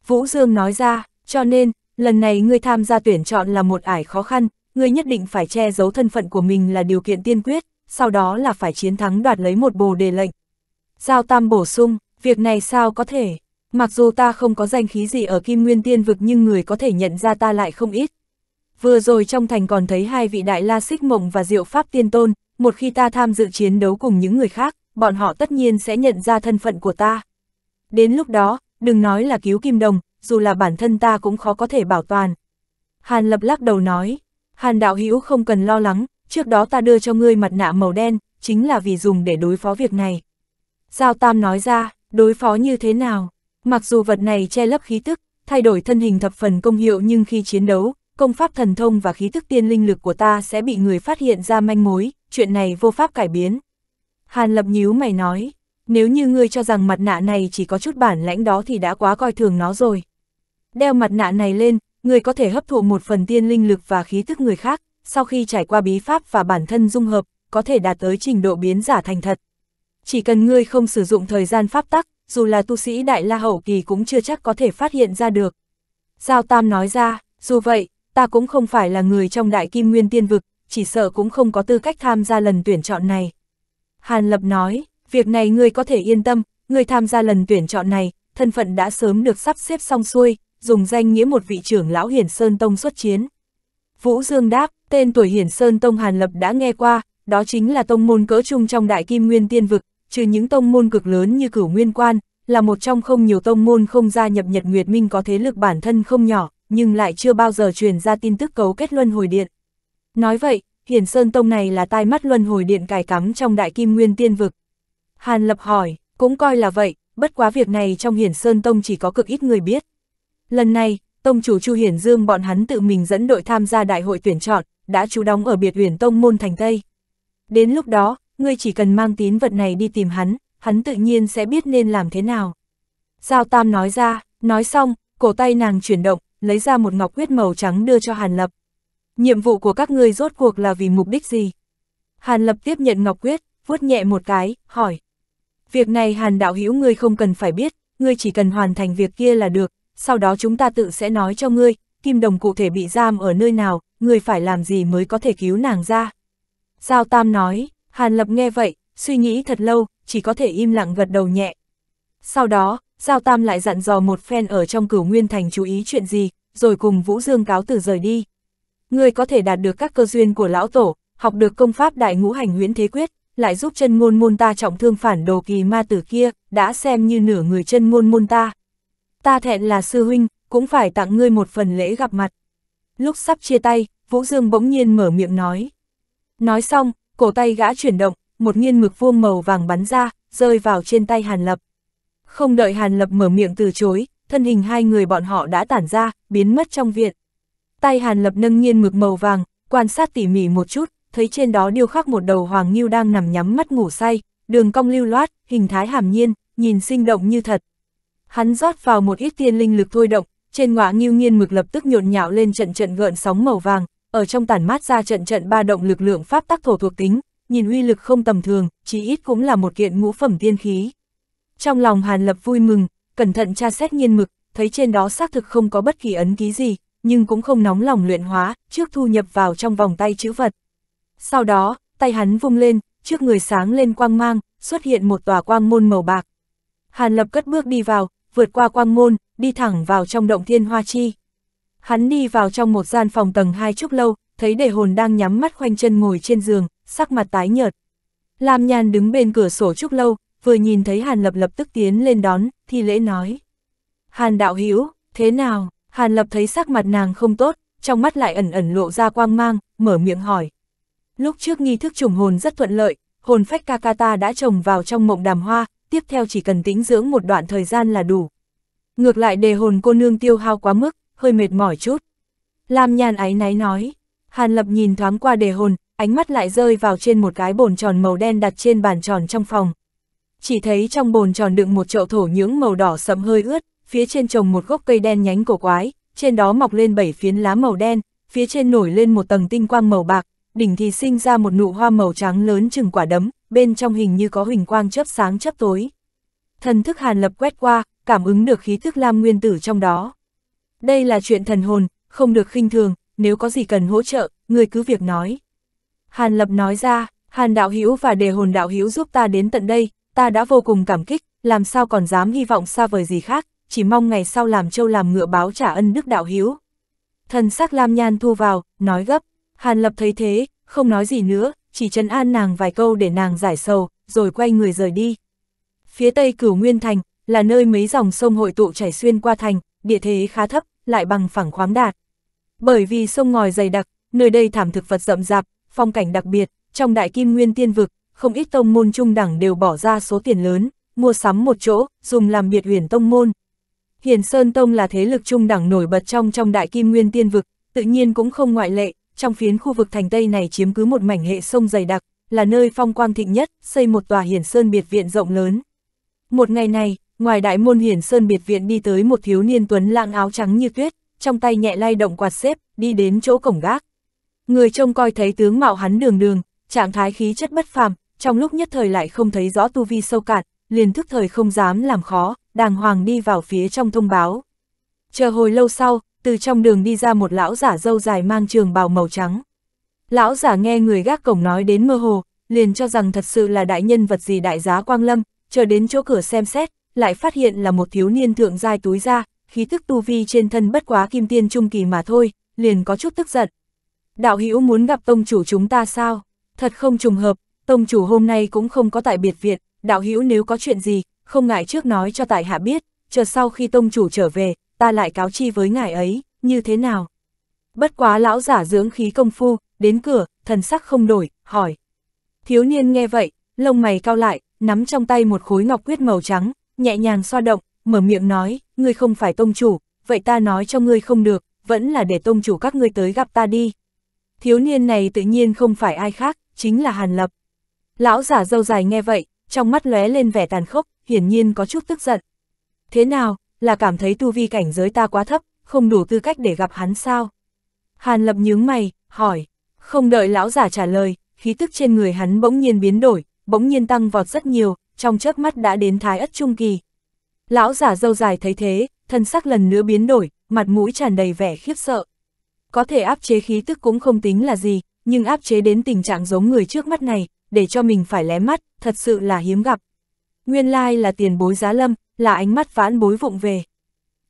Vũ Dương nói ra, cho nên, lần này ngươi tham gia tuyển chọn là một ải khó khăn, ngươi nhất định phải che giấu thân phận của mình là điều kiện tiên quyết, sau đó là phải chiến thắng đoạt lấy một bồ đề lệnh. Giao Tam bổ sung, việc này sao có thể, mặc dù ta không có danh khí gì ở Kim Nguyên Tiên Vực nhưng người có thể nhận ra ta lại không ít. Vừa rồi trong thành còn thấy hai vị đại la xích mộng và diệu pháp tiên tôn, một khi ta tham dự chiến đấu cùng những người khác, bọn họ tất nhiên sẽ nhận ra thân phận của ta. Đến lúc đó, đừng nói là cứu Kim Đồng, dù là bản thân ta cũng khó có thể bảo toàn. Hàn Lập lắc đầu nói, Hàn đạo hữu không cần lo lắng, trước đó ta đưa cho ngươi mặt nạ màu đen, chính là vì dùng để đối phó việc này. Giao Tam nói ra, đối phó như thế nào? Mặc dù vật này che lấp khí tức, thay đổi thân hình thập phần công hiệu nhưng khi chiến đấu, công pháp thần thông và khí tức tiên linh lực của ta sẽ bị người phát hiện ra manh mối, chuyện này vô pháp cải biến. Hàn lập nhíu mày nói, nếu như ngươi cho rằng mặt nạ này chỉ có chút bản lãnh đó thì đã quá coi thường nó rồi. Đeo mặt nạ này lên, người có thể hấp thụ một phần tiên linh lực và khí tức người khác, sau khi trải qua bí pháp và bản thân dung hợp, có thể đạt tới trình độ biến giả thành thật. Chỉ cần ngươi không sử dụng thời gian pháp tắc, dù là tu sĩ Đại La Hậu Kỳ cũng chưa chắc có thể phát hiện ra được. Giao Tam nói ra, dù vậy, ta cũng không phải là người trong Đại Kim Nguyên Tiên Vực, chỉ sợ cũng không có tư cách tham gia lần tuyển chọn này. Hàn Lập nói, việc này ngươi có thể yên tâm, ngươi tham gia lần tuyển chọn này, thân phận đã sớm được sắp xếp xong xuôi, dùng danh nghĩa một vị trưởng lão Hiển Sơn Tông xuất chiến. Vũ Dương đáp, tên tuổi Hiển Sơn Tông Hàn Lập đã nghe qua, đó chính là tông môn cỡ chung trong Đại Kim Nguyên Tiên Vực, trừ những tông môn cực lớn như cửu Nguyên Quan, là một trong không nhiều tông môn không gia nhập Nhật Nguyệt Minh có thế lực bản thân không nhỏ, nhưng lại chưa bao giờ truyền ra tin tức cấu kết luân hồi điện. Nói vậy, Hiển Sơn Tông này là tai mắt luân hồi điện cài cắm trong Đại Kim Nguyên Tiên Vực. Hàn Lập hỏi, cũng coi là vậy, bất quá việc này trong Hiển Sơn Tông chỉ có cực ít người biết. Lần này, tông chủ Chu Hiển Dương bọn hắn tự mình dẫn đội tham gia đại hội tuyển chọn, đã trú đóng ở biệt huyền tông môn thành Tây. Đến lúc đó, ngươi chỉ cần mang tín vật này đi tìm hắn, hắn tự nhiên sẽ biết nên làm thế nào. Giao Tam nói ra, nói xong, cổ tay nàng chuyển động, lấy ra một ngọc quyết màu trắng đưa cho Hàn Lập. Nhiệm vụ của các ngươi rốt cuộc là vì mục đích gì? Hàn Lập tiếp nhận ngọc quyết vuốt nhẹ một cái, hỏi. Việc này Hàn đạo hữu ngươi không cần phải biết, ngươi chỉ cần hoàn thành việc kia là được, sau đó chúng ta tự sẽ nói cho ngươi, kim đồng cụ thể bị giam ở nơi nào, ngươi phải làm gì mới có thể cứu nàng ra. Giao Tam nói, Hàn Lập nghe vậy, suy nghĩ thật lâu, chỉ có thể im lặng gật đầu nhẹ. Sau đó, Giao Tam lại dặn dò một phen ở trong cửu nguyên thành chú ý chuyện gì, rồi cùng Vũ Dương cáo từ rời đi. Ngươi có thể đạt được các cơ duyên của lão tổ, học được công pháp đại ngũ hành huyễn thế quyết, lại giúp chân ngôn môn ta trọng thương phản đồ kỳ ma tử kia, đã xem như nửa người chân ngôn môn ta ta thẹn là sư huynh, cũng phải tặng ngươi một phần lễ gặp mặt. Lúc sắp chia tay, Vũ Dương bỗng nhiên mở miệng nói. Nói xong, cổ tay gã chuyển động, một nghiên mực vuông màu vàng bắn ra, rơi vào trên tay Hàn Lập. Không đợi Hàn Lập mở miệng từ chối, thân hình hai người bọn họ đã tản ra, biến mất trong viện. Tay Hàn Lập nâng nghiên mực màu vàng, quan sát tỉ mỉ một chút, thấy trên đó điêu khắc một đầu hoàng nghiêu đang nằm nhắm mắt ngủ say, đường cong lưu loát, hình thái hàm nhiên, nhìn sinh động như thật, hắn rót vào một ít tiên linh lực thôi động, trên ngọa nghiêu nghiên mực lập tức nhộn nhạo lên trận trận gợn sóng màu vàng, ở trong tản mát ra trận trận ba động lực lượng pháp tắc thổ thuộc tính, nhìn uy lực không tầm thường, chỉ ít cũng là một kiện ngũ phẩm tiên khí. Trong lòng Hàn Lập vui mừng, cẩn thận tra xét nghiên mực, thấy trên đó xác thực không có bất kỳ ấn ký gì, nhưng cũng không nóng lòng luyện hóa, trước thu nhập vào trong vòng tay chữ vật. Sau đó, tay hắn vung lên, trước người sáng lên quang mang, xuất hiện một tòa quang môn màu bạc. Hàn Lập cất bước đi vào, vượt qua quang môn, đi thẳng vào trong động thiên hoa chi. Hắn đi vào trong một gian phòng tầng hai chút lâu, thấy đề hồn đang nhắm mắt khoanh chân ngồi trên giường, sắc mặt tái nhợt. Lam nhàn đứng bên cửa sổ chút lâu, vừa nhìn thấy Hàn Lập lập tức tiến lên đón, thi lễ nói. Hàn đạo hữu thế nào? Hàn Lập thấy sắc mặt nàng không tốt, trong mắt lại ẩn ẩn lộ ra quang mang, mở miệng hỏi. Lúc trước nghi thức trùng hồn rất thuận lợi, hồn phách Kakata đã trồng vào trong mộng đàm hoa, tiếp theo chỉ cần tĩnh dưỡng một đoạn thời gian là đủ. Ngược lại đề hồn cô nương tiêu hao quá mức, hơi mệt mỏi chút. Lam nhàn ái náy nói, Hàn Lập nhìn thoáng qua đề hồn, ánh mắt lại rơi vào trên một cái bồn tròn màu đen đặt trên bàn tròn trong phòng. Chỉ thấy trong bồn tròn đựng một chậu thổ nhưỡng màu đỏ sẫm hơi ướt, phía trên trồng một gốc cây đen nhánh cổ quái, trên đó mọc lên bảy phiến lá màu đen, phía trên nổi lên một tầng tinh quang màu bạc, đỉnh thì sinh ra một nụ hoa màu trắng lớn chừng quả đấm, bên trong hình như có hình quang chớp sáng chớp tối. Thần thức Hàn Lập quét qua, cảm ứng được khí thức Lam Nguyên Tử trong đó. Đây là chuyện thần hồn, không được khinh thường, nếu có gì cần hỗ trợ, người cứ việc nói. Hàn Lập nói ra, Hàn Đạo Hữu và Đề Hồn Đạo Hữu giúp ta đến tận đây, ta đã vô cùng cảm kích, làm sao còn dám hy vọng xa vời gì khác, chỉ mong ngày sau làm châu làm ngựa báo trả ân đức đạo hữu. Thần sắc Lam Nhan thu vào, nói gấp. Hàn Lập thấy thế, không nói gì nữa, chỉ trấn an nàng vài câu để nàng giải sầu, rồi quay người rời đi. Phía tây cửu Nguyên Thành, là nơi mấy dòng sông hội tụ chảy xuyên qua thành, địa thế khá thấp, lại bằng phẳng khoáng đạt. Bởi vì sông ngòi dày đặc, nơi đây thảm thực vật rậm rạp, phong cảnh đặc biệt, trong đại kim nguyên tiên vực, không ít tông môn trung đẳng đều bỏ ra số tiền lớn, mua sắm một chỗ, dùng làm biệt huyền tông môn. Hiền Sơn Tông là thế lực trung đẳng nổi bật trong trong đại kim nguyên tiên vực, tự nhiên cũng không ngoại lệ, trong phiến khu vực thành Tây này chiếm cứ một mảnh hệ sông dày đặc, là nơi phong quang thịnh nhất, xây một tòa hiển sơn biệt viện rộng lớn. Một ngày này, ngoài đại môn hiển sơn biệt viện đi tới một thiếu niên tuấn lãng áo trắng như tuyết, trong tay nhẹ lay động quạt xếp, đi đến chỗ cổng gác. Người trông coi thấy tướng mạo hắn đường đường, trạng thái khí chất bất phàm, trong lúc nhất thời lại không thấy rõ tu vi sâu cạn, liền thức thời không dám làm khó, đàng hoàng đi vào phía trong thông báo. Chờ hồi lâu sau, từ trong đường đi ra một lão giả dâu dài mang trường bào màu trắng. Lão giả nghe người gác cổng nói đến mơ hồ, liền cho rằng thật sự là đại nhân vật gì đại giá Quang Lâm, chờ đến chỗ cửa xem xét, lại phát hiện là một thiếu niên thượng giai túi ra, khí thức tu vi trên thân bất quá kim tiên trung kỳ mà thôi, liền có chút tức giận. Đạo hữu muốn gặp tông chủ chúng ta sao? Thật không trùng hợp, tông chủ hôm nay cũng không có tại biệt viện, đạo hữu nếu có chuyện gì, không ngại trước nói cho tại hạ biết, chờ sau khi tông chủ trở về, ta lại cáo chi với ngài ấy, như thế nào? Bất quá lão giả dưỡng khí công phu, đến cửa, thần sắc không đổi, hỏi. Thiếu niên nghe vậy, lông mày cao lại, nắm trong tay một khối ngọc quyết màu trắng, nhẹ nhàng xoa động, mở miệng nói, ngươi không phải tông chủ, vậy ta nói cho ngươi không được, vẫn là để tông chủ các ngươi tới gặp ta đi. Thiếu niên này tự nhiên không phải ai khác, chính là Hàn Lập. Lão giả dâu dài nghe vậy, trong mắt lóe lên vẻ tàn khốc, hiển nhiên có chút tức giận. Thế nào, là cảm thấy tu vi cảnh giới ta quá thấp, không đủ tư cách để gặp hắn sao? Hàn lập nhướng mày, hỏi, không đợi lão giả trả lời, khí tức trên người hắn bỗng nhiên biến đổi, bỗng nhiên tăng vọt rất nhiều, trong chớp mắt đã đến thái ất trung kỳ. Lão giả dâu dài thấy thế, thân sắc lần nữa biến đổi, mặt mũi tràn đầy vẻ khiếp sợ. Có thể áp chế khí tức cũng không tính là gì, nhưng áp chế đến tình trạng giống người trước mắt này, để cho mình phải lé mắt, thật sự là hiếm gặp nguyên lai là tiền bối giá lâm, là ánh mắt vãn bối vụng về.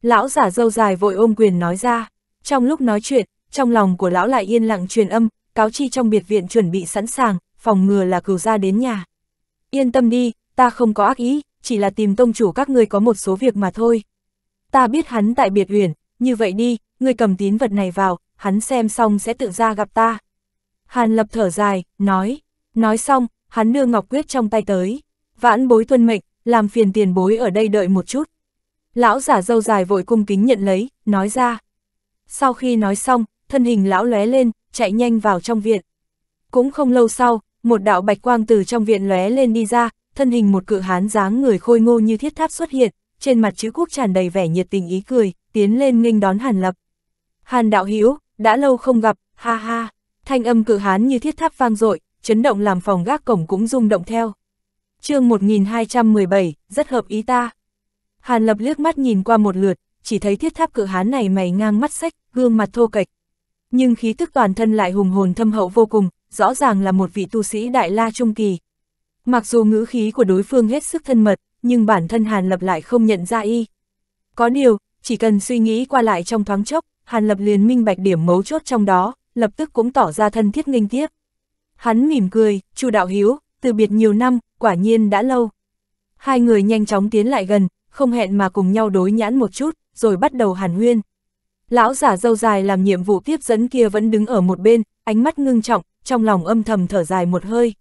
Lão giả dâu dài vội ôm quyền nói ra, trong lúc nói chuyện, trong lòng của lão lại yên lặng truyền âm, cáo chi trong biệt viện chuẩn bị sẵn sàng, phòng ngừa là cửu ra đến nhà. Yên tâm đi, ta không có ác ý, chỉ là tìm tông chủ các ngươi có một số việc mà thôi. Ta biết hắn tại biệt uyển, như vậy đi, ngươi cầm tín vật này vào, hắn xem xong sẽ tự ra gặp ta. Hàn lập thở dài, nói, nói xong, hắn đưa ngọc quyết trong tay tới. Vãn bối tuân mệnh, làm phiền tiền bối ở đây đợi một chút. Lão giả dâu dài vội cung kính nhận lấy, nói ra. Sau khi nói xong, thân hình lão lóe lên, chạy nhanh vào trong viện. Cũng không lâu sau, một đạo bạch quang từ trong viện lóe lên đi ra, thân hình một cự hán dáng người khôi ngô như thiết tháp xuất hiện, trên mặt chữ quốc tràn đầy vẻ nhiệt tình ý cười, tiến lên nghênh đón Hàn Lập. Hàn đạo hữu đã lâu không gặp, ha ha, thanh âm cự hán như thiết tháp vang dội chấn động làm phòng gác cổng cũng rung động theo chương 1217, rất hợp ý ta. Hàn Lập liếc mắt nhìn qua một lượt, chỉ thấy thiết tháp cự hán này mày ngang mắt sách, gương mặt thô kệch. Nhưng khí thức toàn thân lại hùng hồn thâm hậu vô cùng, rõ ràng là một vị tu sĩ đại la trung kỳ. Mặc dù ngữ khí của đối phương hết sức thân mật, nhưng bản thân Hàn Lập lại không nhận ra y. Có điều, chỉ cần suy nghĩ qua lại trong thoáng chốc, Hàn Lập liền minh bạch điểm mấu chốt trong đó, lập tức cũng tỏ ra thân thiết nghênh tiếp. Hắn mỉm cười, Chu Đạo Hiếu, từ biệt nhiều năm, quả nhiên đã lâu. Hai người nhanh chóng tiến lại gần, không hẹn mà cùng nhau đối nhãn một chút, rồi bắt đầu hàn huyên. Lão giả dâu dài làm nhiệm vụ tiếp dẫn kia vẫn đứng ở một bên, ánh mắt ngưng trọng, trong lòng âm thầm thở dài một hơi.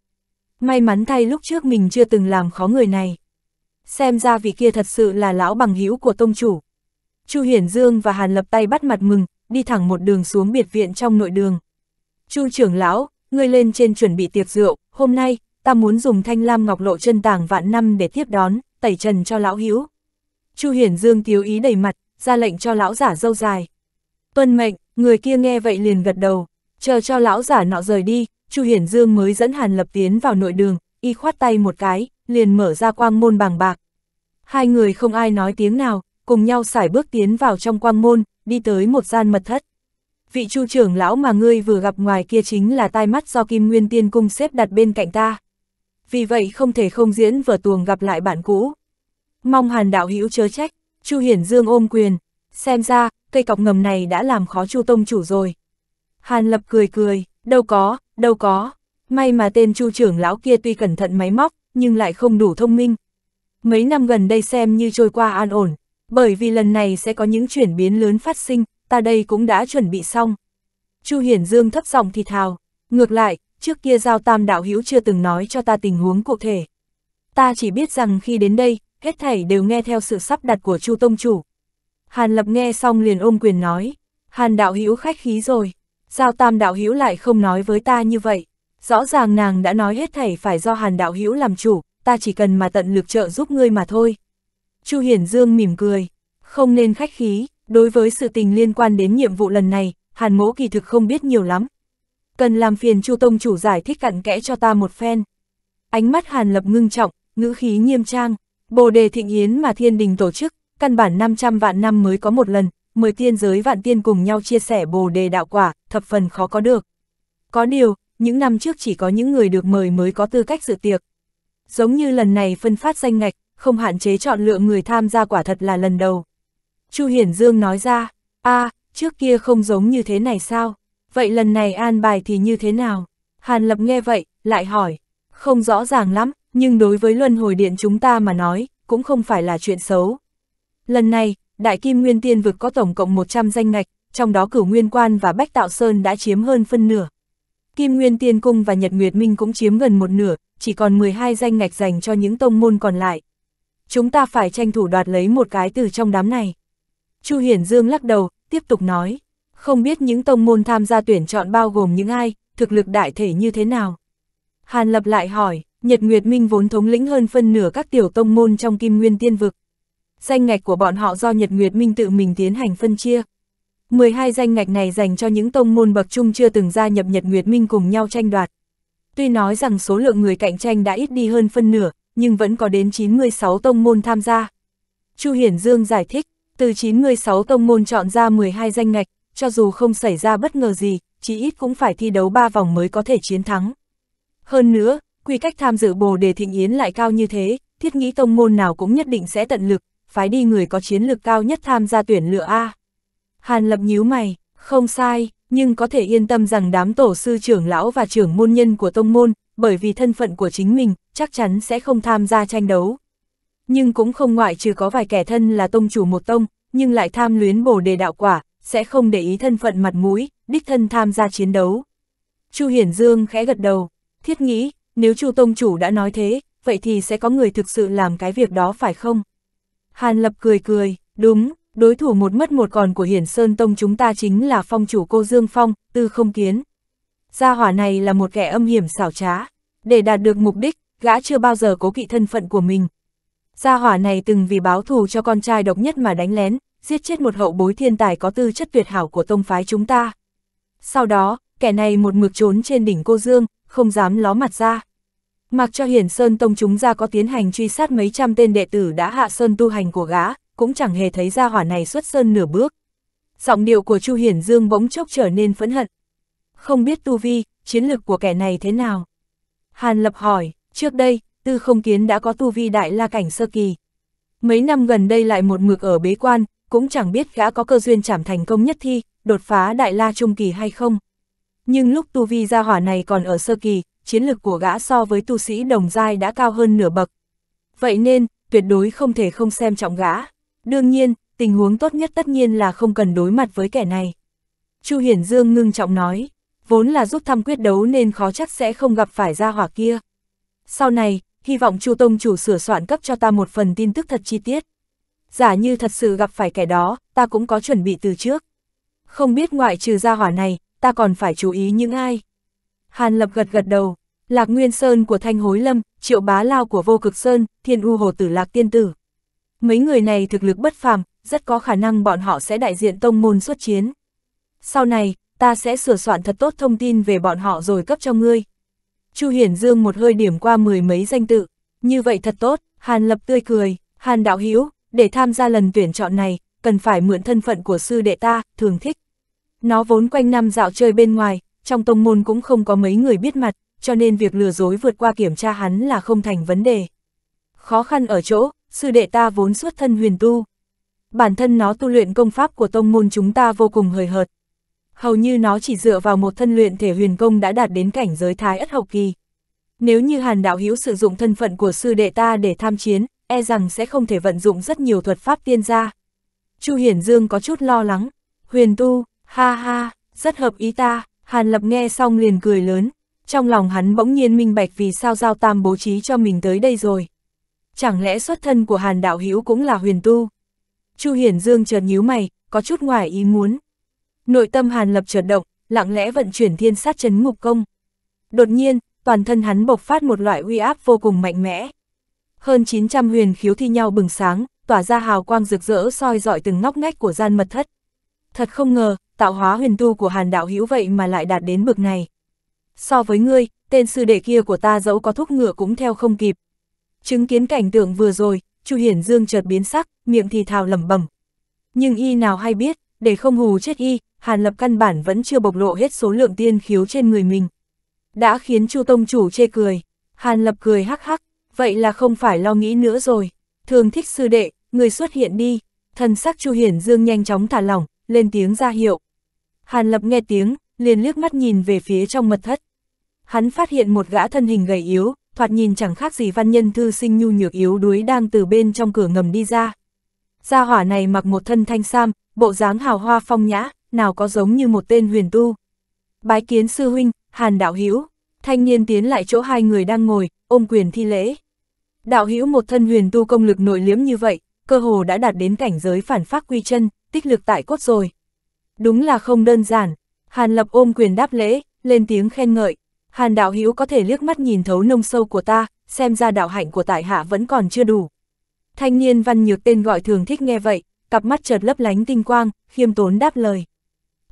May mắn thay lúc trước mình chưa từng làm khó người này. Xem ra vị kia thật sự là lão bằng hữu của tông chủ. Chu Hiển Dương và Hàn Lập tay bắt mặt mừng, đi thẳng một đường xuống biệt viện trong nội đường. Chu trưởng lão, ngươi lên trên chuẩn bị tiệc rượu, hôm nay, ta muốn dùng thanh lam ngọc lộ chân tảng vạn năm để tiếp đón, tẩy trần cho lão hữu. Chu Hiển Dương thiếu ý đầy mặt, ra lệnh cho lão giả dâu dài. Tuân mệnh, người kia nghe vậy liền gật đầu, chờ cho lão giả nọ rời đi, Chu Hiển Dương mới dẫn Hàn Lập tiến vào nội đường, y khoát tay một cái, liền mở ra quang môn bàng bạc. Hai người không ai nói tiếng nào, cùng nhau xải bước tiến vào trong quang môn, đi tới một gian mật thất. Vị chu trưởng lão mà ngươi vừa gặp ngoài kia chính là tai mắt do Kim Nguyên Tiên Cung xếp đặt bên cạnh ta vì vậy không thể không diễn vở tuồng gặp lại bạn cũ. Mong hàn đạo hữu chớ trách, Chu Hiển Dương ôm quyền, xem ra, cây cọc ngầm này đã làm khó Chu Tông chủ rồi. Hàn Lập cười cười, đâu có, đâu có, may mà tên Chu trưởng lão kia tuy cẩn thận máy móc, nhưng lại không đủ thông minh. Mấy năm gần đây xem như trôi qua an ổn, bởi vì lần này sẽ có những chuyển biến lớn phát sinh, ta đây cũng đã chuẩn bị xong. Chu Hiển Dương thấp giọng thì thào, ngược lại, trước kia Giao Tam Đạo Hữu chưa từng nói cho ta tình huống cụ thể. Ta chỉ biết rằng khi đến đây, hết thảy đều nghe theo sự sắp đặt của Chu Tông Chủ. Hàn Lập nghe xong liền ôm quyền nói, Hàn Đạo Hữu khách khí rồi, Giao Tam Đạo Hữu lại không nói với ta như vậy. Rõ ràng nàng đã nói hết thảy phải do Hàn Đạo Hữu làm chủ, ta chỉ cần mà tận lực trợ giúp ngươi mà thôi. Chu Hiển Dương mỉm cười, không nên khách khí, đối với sự tình liên quan đến nhiệm vụ lần này, Hàn Mỗ kỳ thực không biết nhiều lắm, cần làm phiền Chu Tông chủ giải thích cặn kẽ cho ta một phen. Ánh mắt Hàn Lập ngưng trọng, ngữ khí nghiêm trang, bồ đề thịnh yến mà thiên đình tổ chức, căn bản 500 vạn năm mới có một lần, mười tiên giới vạn tiên cùng nhau chia sẻ bồ đề đạo quả, thập phần khó có được. Có điều, những năm trước chỉ có những người được mời mới có tư cách dự tiệc. Giống như lần này phân phát danh ngạch, không hạn chế chọn lựa người tham gia quả thật là lần đầu. Chu Hiển Dương nói ra, a à, trước kia không giống như thế này sao? vậy lần này an bài thì như thế nào? Hàn Lập nghe vậy, lại hỏi, không rõ ràng lắm, nhưng đối với luân hồi điện chúng ta mà nói, cũng không phải là chuyện xấu. Lần này, Đại Kim Nguyên Tiên vực có tổng cộng 100 danh ngạch, trong đó cửu Nguyên Quan và Bách Tạo Sơn đã chiếm hơn phân nửa. Kim Nguyên Tiên Cung và Nhật Nguyệt Minh cũng chiếm gần một nửa, chỉ còn 12 danh ngạch dành cho những tông môn còn lại. Chúng ta phải tranh thủ đoạt lấy một cái từ trong đám này. Chu Hiển Dương lắc đầu, tiếp tục nói. Không biết những tông môn tham gia tuyển chọn bao gồm những ai, thực lực đại thể như thế nào? Hàn Lập lại hỏi, Nhật Nguyệt Minh vốn thống lĩnh hơn phân nửa các tiểu tông môn trong Kim Nguyên Tiên Vực. Danh ngạch của bọn họ do Nhật Nguyệt Minh tự mình tiến hành phân chia. 12 danh ngạch này dành cho những tông môn bậc trung chưa từng gia nhập Nhật Nguyệt Minh cùng nhau tranh đoạt. Tuy nói rằng số lượng người cạnh tranh đã ít đi hơn phân nửa, nhưng vẫn có đến 96 tông môn tham gia. Chu Hiển Dương giải thích, từ 96 tông môn chọn ra 12 danh ngạch, cho dù không xảy ra bất ngờ gì, chí ít cũng phải thi đấu 3 vòng mới có thể chiến thắng. Hơn nữa, quy cách tham dự bồ đề thịnh yến lại cao như thế, thiết nghĩ tông môn nào cũng nhất định sẽ tận lực, phái đi người có chiến lực cao nhất tham gia tuyển lựa A. Hàn lập nhíu mày, không sai, nhưng có thể yên tâm rằng đám tổ sư trưởng lão và trưởng môn nhân của tông môn, bởi vì thân phận của chính mình, chắc chắn sẽ không tham gia tranh đấu. Nhưng cũng không ngoại trừ có vài kẻ thân là tông chủ một tông, nhưng lại tham luyến bồ đề đạo quả, sẽ không để ý thân phận mặt mũi, đích thân tham gia chiến đấu. Chu Hiển Dương khẽ gật đầu, thiết nghĩ, nếu Chu Tông Chủ đã nói thế, vậy thì sẽ có người thực sự làm cái việc đó phải không? Hàn Lập cười cười, đúng, đối thủ một mất một còn của Hiển Sơn Tông chúng ta chính là phong chủ cô Dương Phong, tư không kiến. Gia hỏa này là một kẻ âm hiểm xảo trá, để đạt được mục đích, gã chưa bao giờ cố kỵ thân phận của mình. Gia hỏa này từng vì báo thù cho con trai độc nhất mà đánh lén, giết chết một hậu bối thiên tài có tư chất tuyệt hảo của tông phái chúng ta. Sau đó, kẻ này một mực trốn trên đỉnh cô Dương, không dám ló mặt ra. Mặc cho Hiển Sơn Tông chúng ra có tiến hành truy sát mấy trăm tên đệ tử đã hạ Sơn tu hành của gã, cũng chẳng hề thấy ra hỏa này xuất Sơn nửa bước. Giọng điệu của Chu Hiển Dương bỗng chốc trở nên phẫn hận. Không biết tu vi, chiến lược của kẻ này thế nào? Hàn Lập hỏi, trước đây, Tư Không Kiến đã có tu vi đại la cảnh sơ kỳ. Mấy năm gần đây lại một mực ở bế quan, cũng chẳng biết gã có cơ duyên chảm thành công nhất thi, đột phá đại la trung kỳ hay không. Nhưng lúc tu vi gia hỏa này còn ở sơ kỳ, chiến lực của gã so với tu sĩ đồng giai đã cao hơn nửa bậc. Vậy nên, tuyệt đối không thể không xem trọng gã. Đương nhiên, tình huống tốt nhất tất nhiên là không cần đối mặt với kẻ này. Chu Hiển Dương ngưng trọng nói, vốn là giúp thăm quyết đấu nên khó chắc sẽ không gặp phải gia hỏa kia. Sau này, hy vọng Chu Tông chủ sửa soạn cấp cho ta một phần tin tức thật chi tiết giả như thật sự gặp phải kẻ đó, ta cũng có chuẩn bị từ trước. Không biết ngoại trừ gia hỏa này, ta còn phải chú ý những ai. Hàn Lập gật gật đầu, Lạc Nguyên Sơn của Thanh Hối Lâm, Triệu Bá Lao của Vô Cực Sơn, Thiên U Hồ Tử Lạc Tiên Tử. Mấy người này thực lực bất phàm, rất có khả năng bọn họ sẽ đại diện tông môn xuất chiến. Sau này, ta sẽ sửa soạn thật tốt thông tin về bọn họ rồi cấp cho ngươi. Chu Hiển Dương một hơi điểm qua mười mấy danh tự, như vậy thật tốt, Hàn Lập tươi cười, Hàn Đạo hiếu để tham gia lần tuyển chọn này, cần phải mượn thân phận của sư đệ ta, thường thích. Nó vốn quanh năm dạo chơi bên ngoài, trong tông môn cũng không có mấy người biết mặt, cho nên việc lừa dối vượt qua kiểm tra hắn là không thành vấn đề. Khó khăn ở chỗ, sư đệ ta vốn xuất thân huyền tu. Bản thân nó tu luyện công pháp của tông môn chúng ta vô cùng hời hợt. Hầu như nó chỉ dựa vào một thân luyện thể huyền công đã đạt đến cảnh giới thái ất hậu kỳ. Nếu như hàn đạo hiếu sử dụng thân phận của sư đệ ta để tham chiến, e rằng sẽ không thể vận dụng rất nhiều thuật pháp tiên gia. Chu Hiển Dương có chút lo lắng, huyền tu, ha ha, rất hợp ý ta, Hàn Lập nghe xong liền cười lớn, trong lòng hắn bỗng nhiên minh bạch vì sao Giao Tam bố trí cho mình tới đây rồi. Chẳng lẽ xuất thân của Hàn Đạo Hữu cũng là huyền tu? Chu Hiển Dương chợt nhíu mày, có chút ngoài ý muốn. Nội tâm Hàn Lập chợt động, lặng lẽ vận chuyển thiên sát chấn ngục công. Đột nhiên, toàn thân hắn bộc phát một loại uy áp vô cùng mạnh mẽ hơn 900 huyền khiếu thi nhau bừng sáng, tỏa ra hào quang rực rỡ soi dọi từng ngóc ngách của gian mật thất. Thật không ngờ, tạo hóa huyền tu của Hàn đạo hữu vậy mà lại đạt đến bực này. So với ngươi, tên sư đệ kia của ta dẫu có thúc ngựa cũng theo không kịp. Chứng kiến cảnh tượng vừa rồi, Chu Hiển Dương chợt biến sắc, miệng thì thào lẩm bẩm. Nhưng y nào hay biết, để không hù chết y, Hàn Lập căn bản vẫn chưa bộc lộ hết số lượng tiên khiếu trên người mình. Đã khiến Chu Tông chủ chê cười. Hàn Lập cười hắc hắc, vậy là không phải lo nghĩ nữa rồi. Thường thích sư đệ, người xuất hiện đi. Thần sắc Chu Hiển Dương nhanh chóng thả lỏng, lên tiếng ra hiệu. Hàn Lập nghe tiếng, liền liếc mắt nhìn về phía trong mật thất. Hắn phát hiện một gã thân hình gầy yếu, thoạt nhìn chẳng khác gì văn nhân thư sinh nhu nhược yếu đuối đang từ bên trong cửa ngầm đi ra. Gia hỏa này mặc một thân thanh sam, bộ dáng hào hoa phong nhã, nào có giống như một tên huyền tu. Bái kiến sư huynh, Hàn đạo hữu Thanh niên tiến lại chỗ hai người đang ngồi, ôm quyền thi lễ đạo hữu một thân huyền tu công lực nội liếm như vậy, cơ hồ đã đạt đến cảnh giới phản phát quy chân, tích lực tại cốt rồi. Đúng là không đơn giản, Hàn Lập ôm quyền đáp lễ, lên tiếng khen ngợi, Hàn đạo hữu có thể liếc mắt nhìn thấu nông sâu của ta, xem ra đạo hạnh của tại hạ vẫn còn chưa đủ. Thanh niên văn nhược tên gọi thường thích nghe vậy, cặp mắt chợt lấp lánh tinh quang, khiêm tốn đáp lời.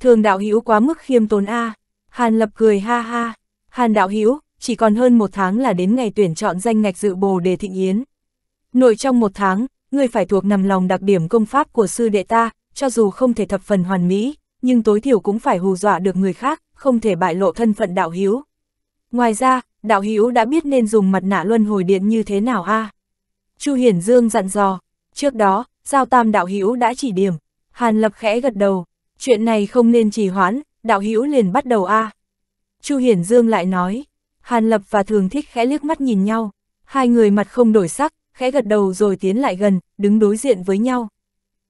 Thường đạo hữu quá mức khiêm tốn a. À. Hàn Lập cười ha ha. Hàn đạo hữu, chỉ còn hơn một tháng là đến ngày tuyển chọn danh ngạch dự bồ đề thịnh yến. Nội trong một tháng, người phải thuộc nằm lòng đặc điểm công pháp của sư đệ ta, cho dù không thể thập phần hoàn mỹ, nhưng tối thiểu cũng phải hù dọa được người khác, không thể bại lộ thân phận đạo hiếu. Ngoài ra, đạo hiếu đã biết nên dùng mặt nạ luân hồi điện như thế nào a à? Chu Hiển Dương dặn dò, trước đó, Giao Tam đạo hiếu đã chỉ điểm, Hàn Lập khẽ gật đầu, chuyện này không nên trì hoãn, đạo hiếu liền bắt đầu a à. Chu Hiển Dương lại nói, Hàn Lập và Thường Thích khẽ liếc mắt nhìn nhau, hai người mặt không đổi sắc, khẽ gật đầu rồi tiến lại gần, đứng đối diện với nhau.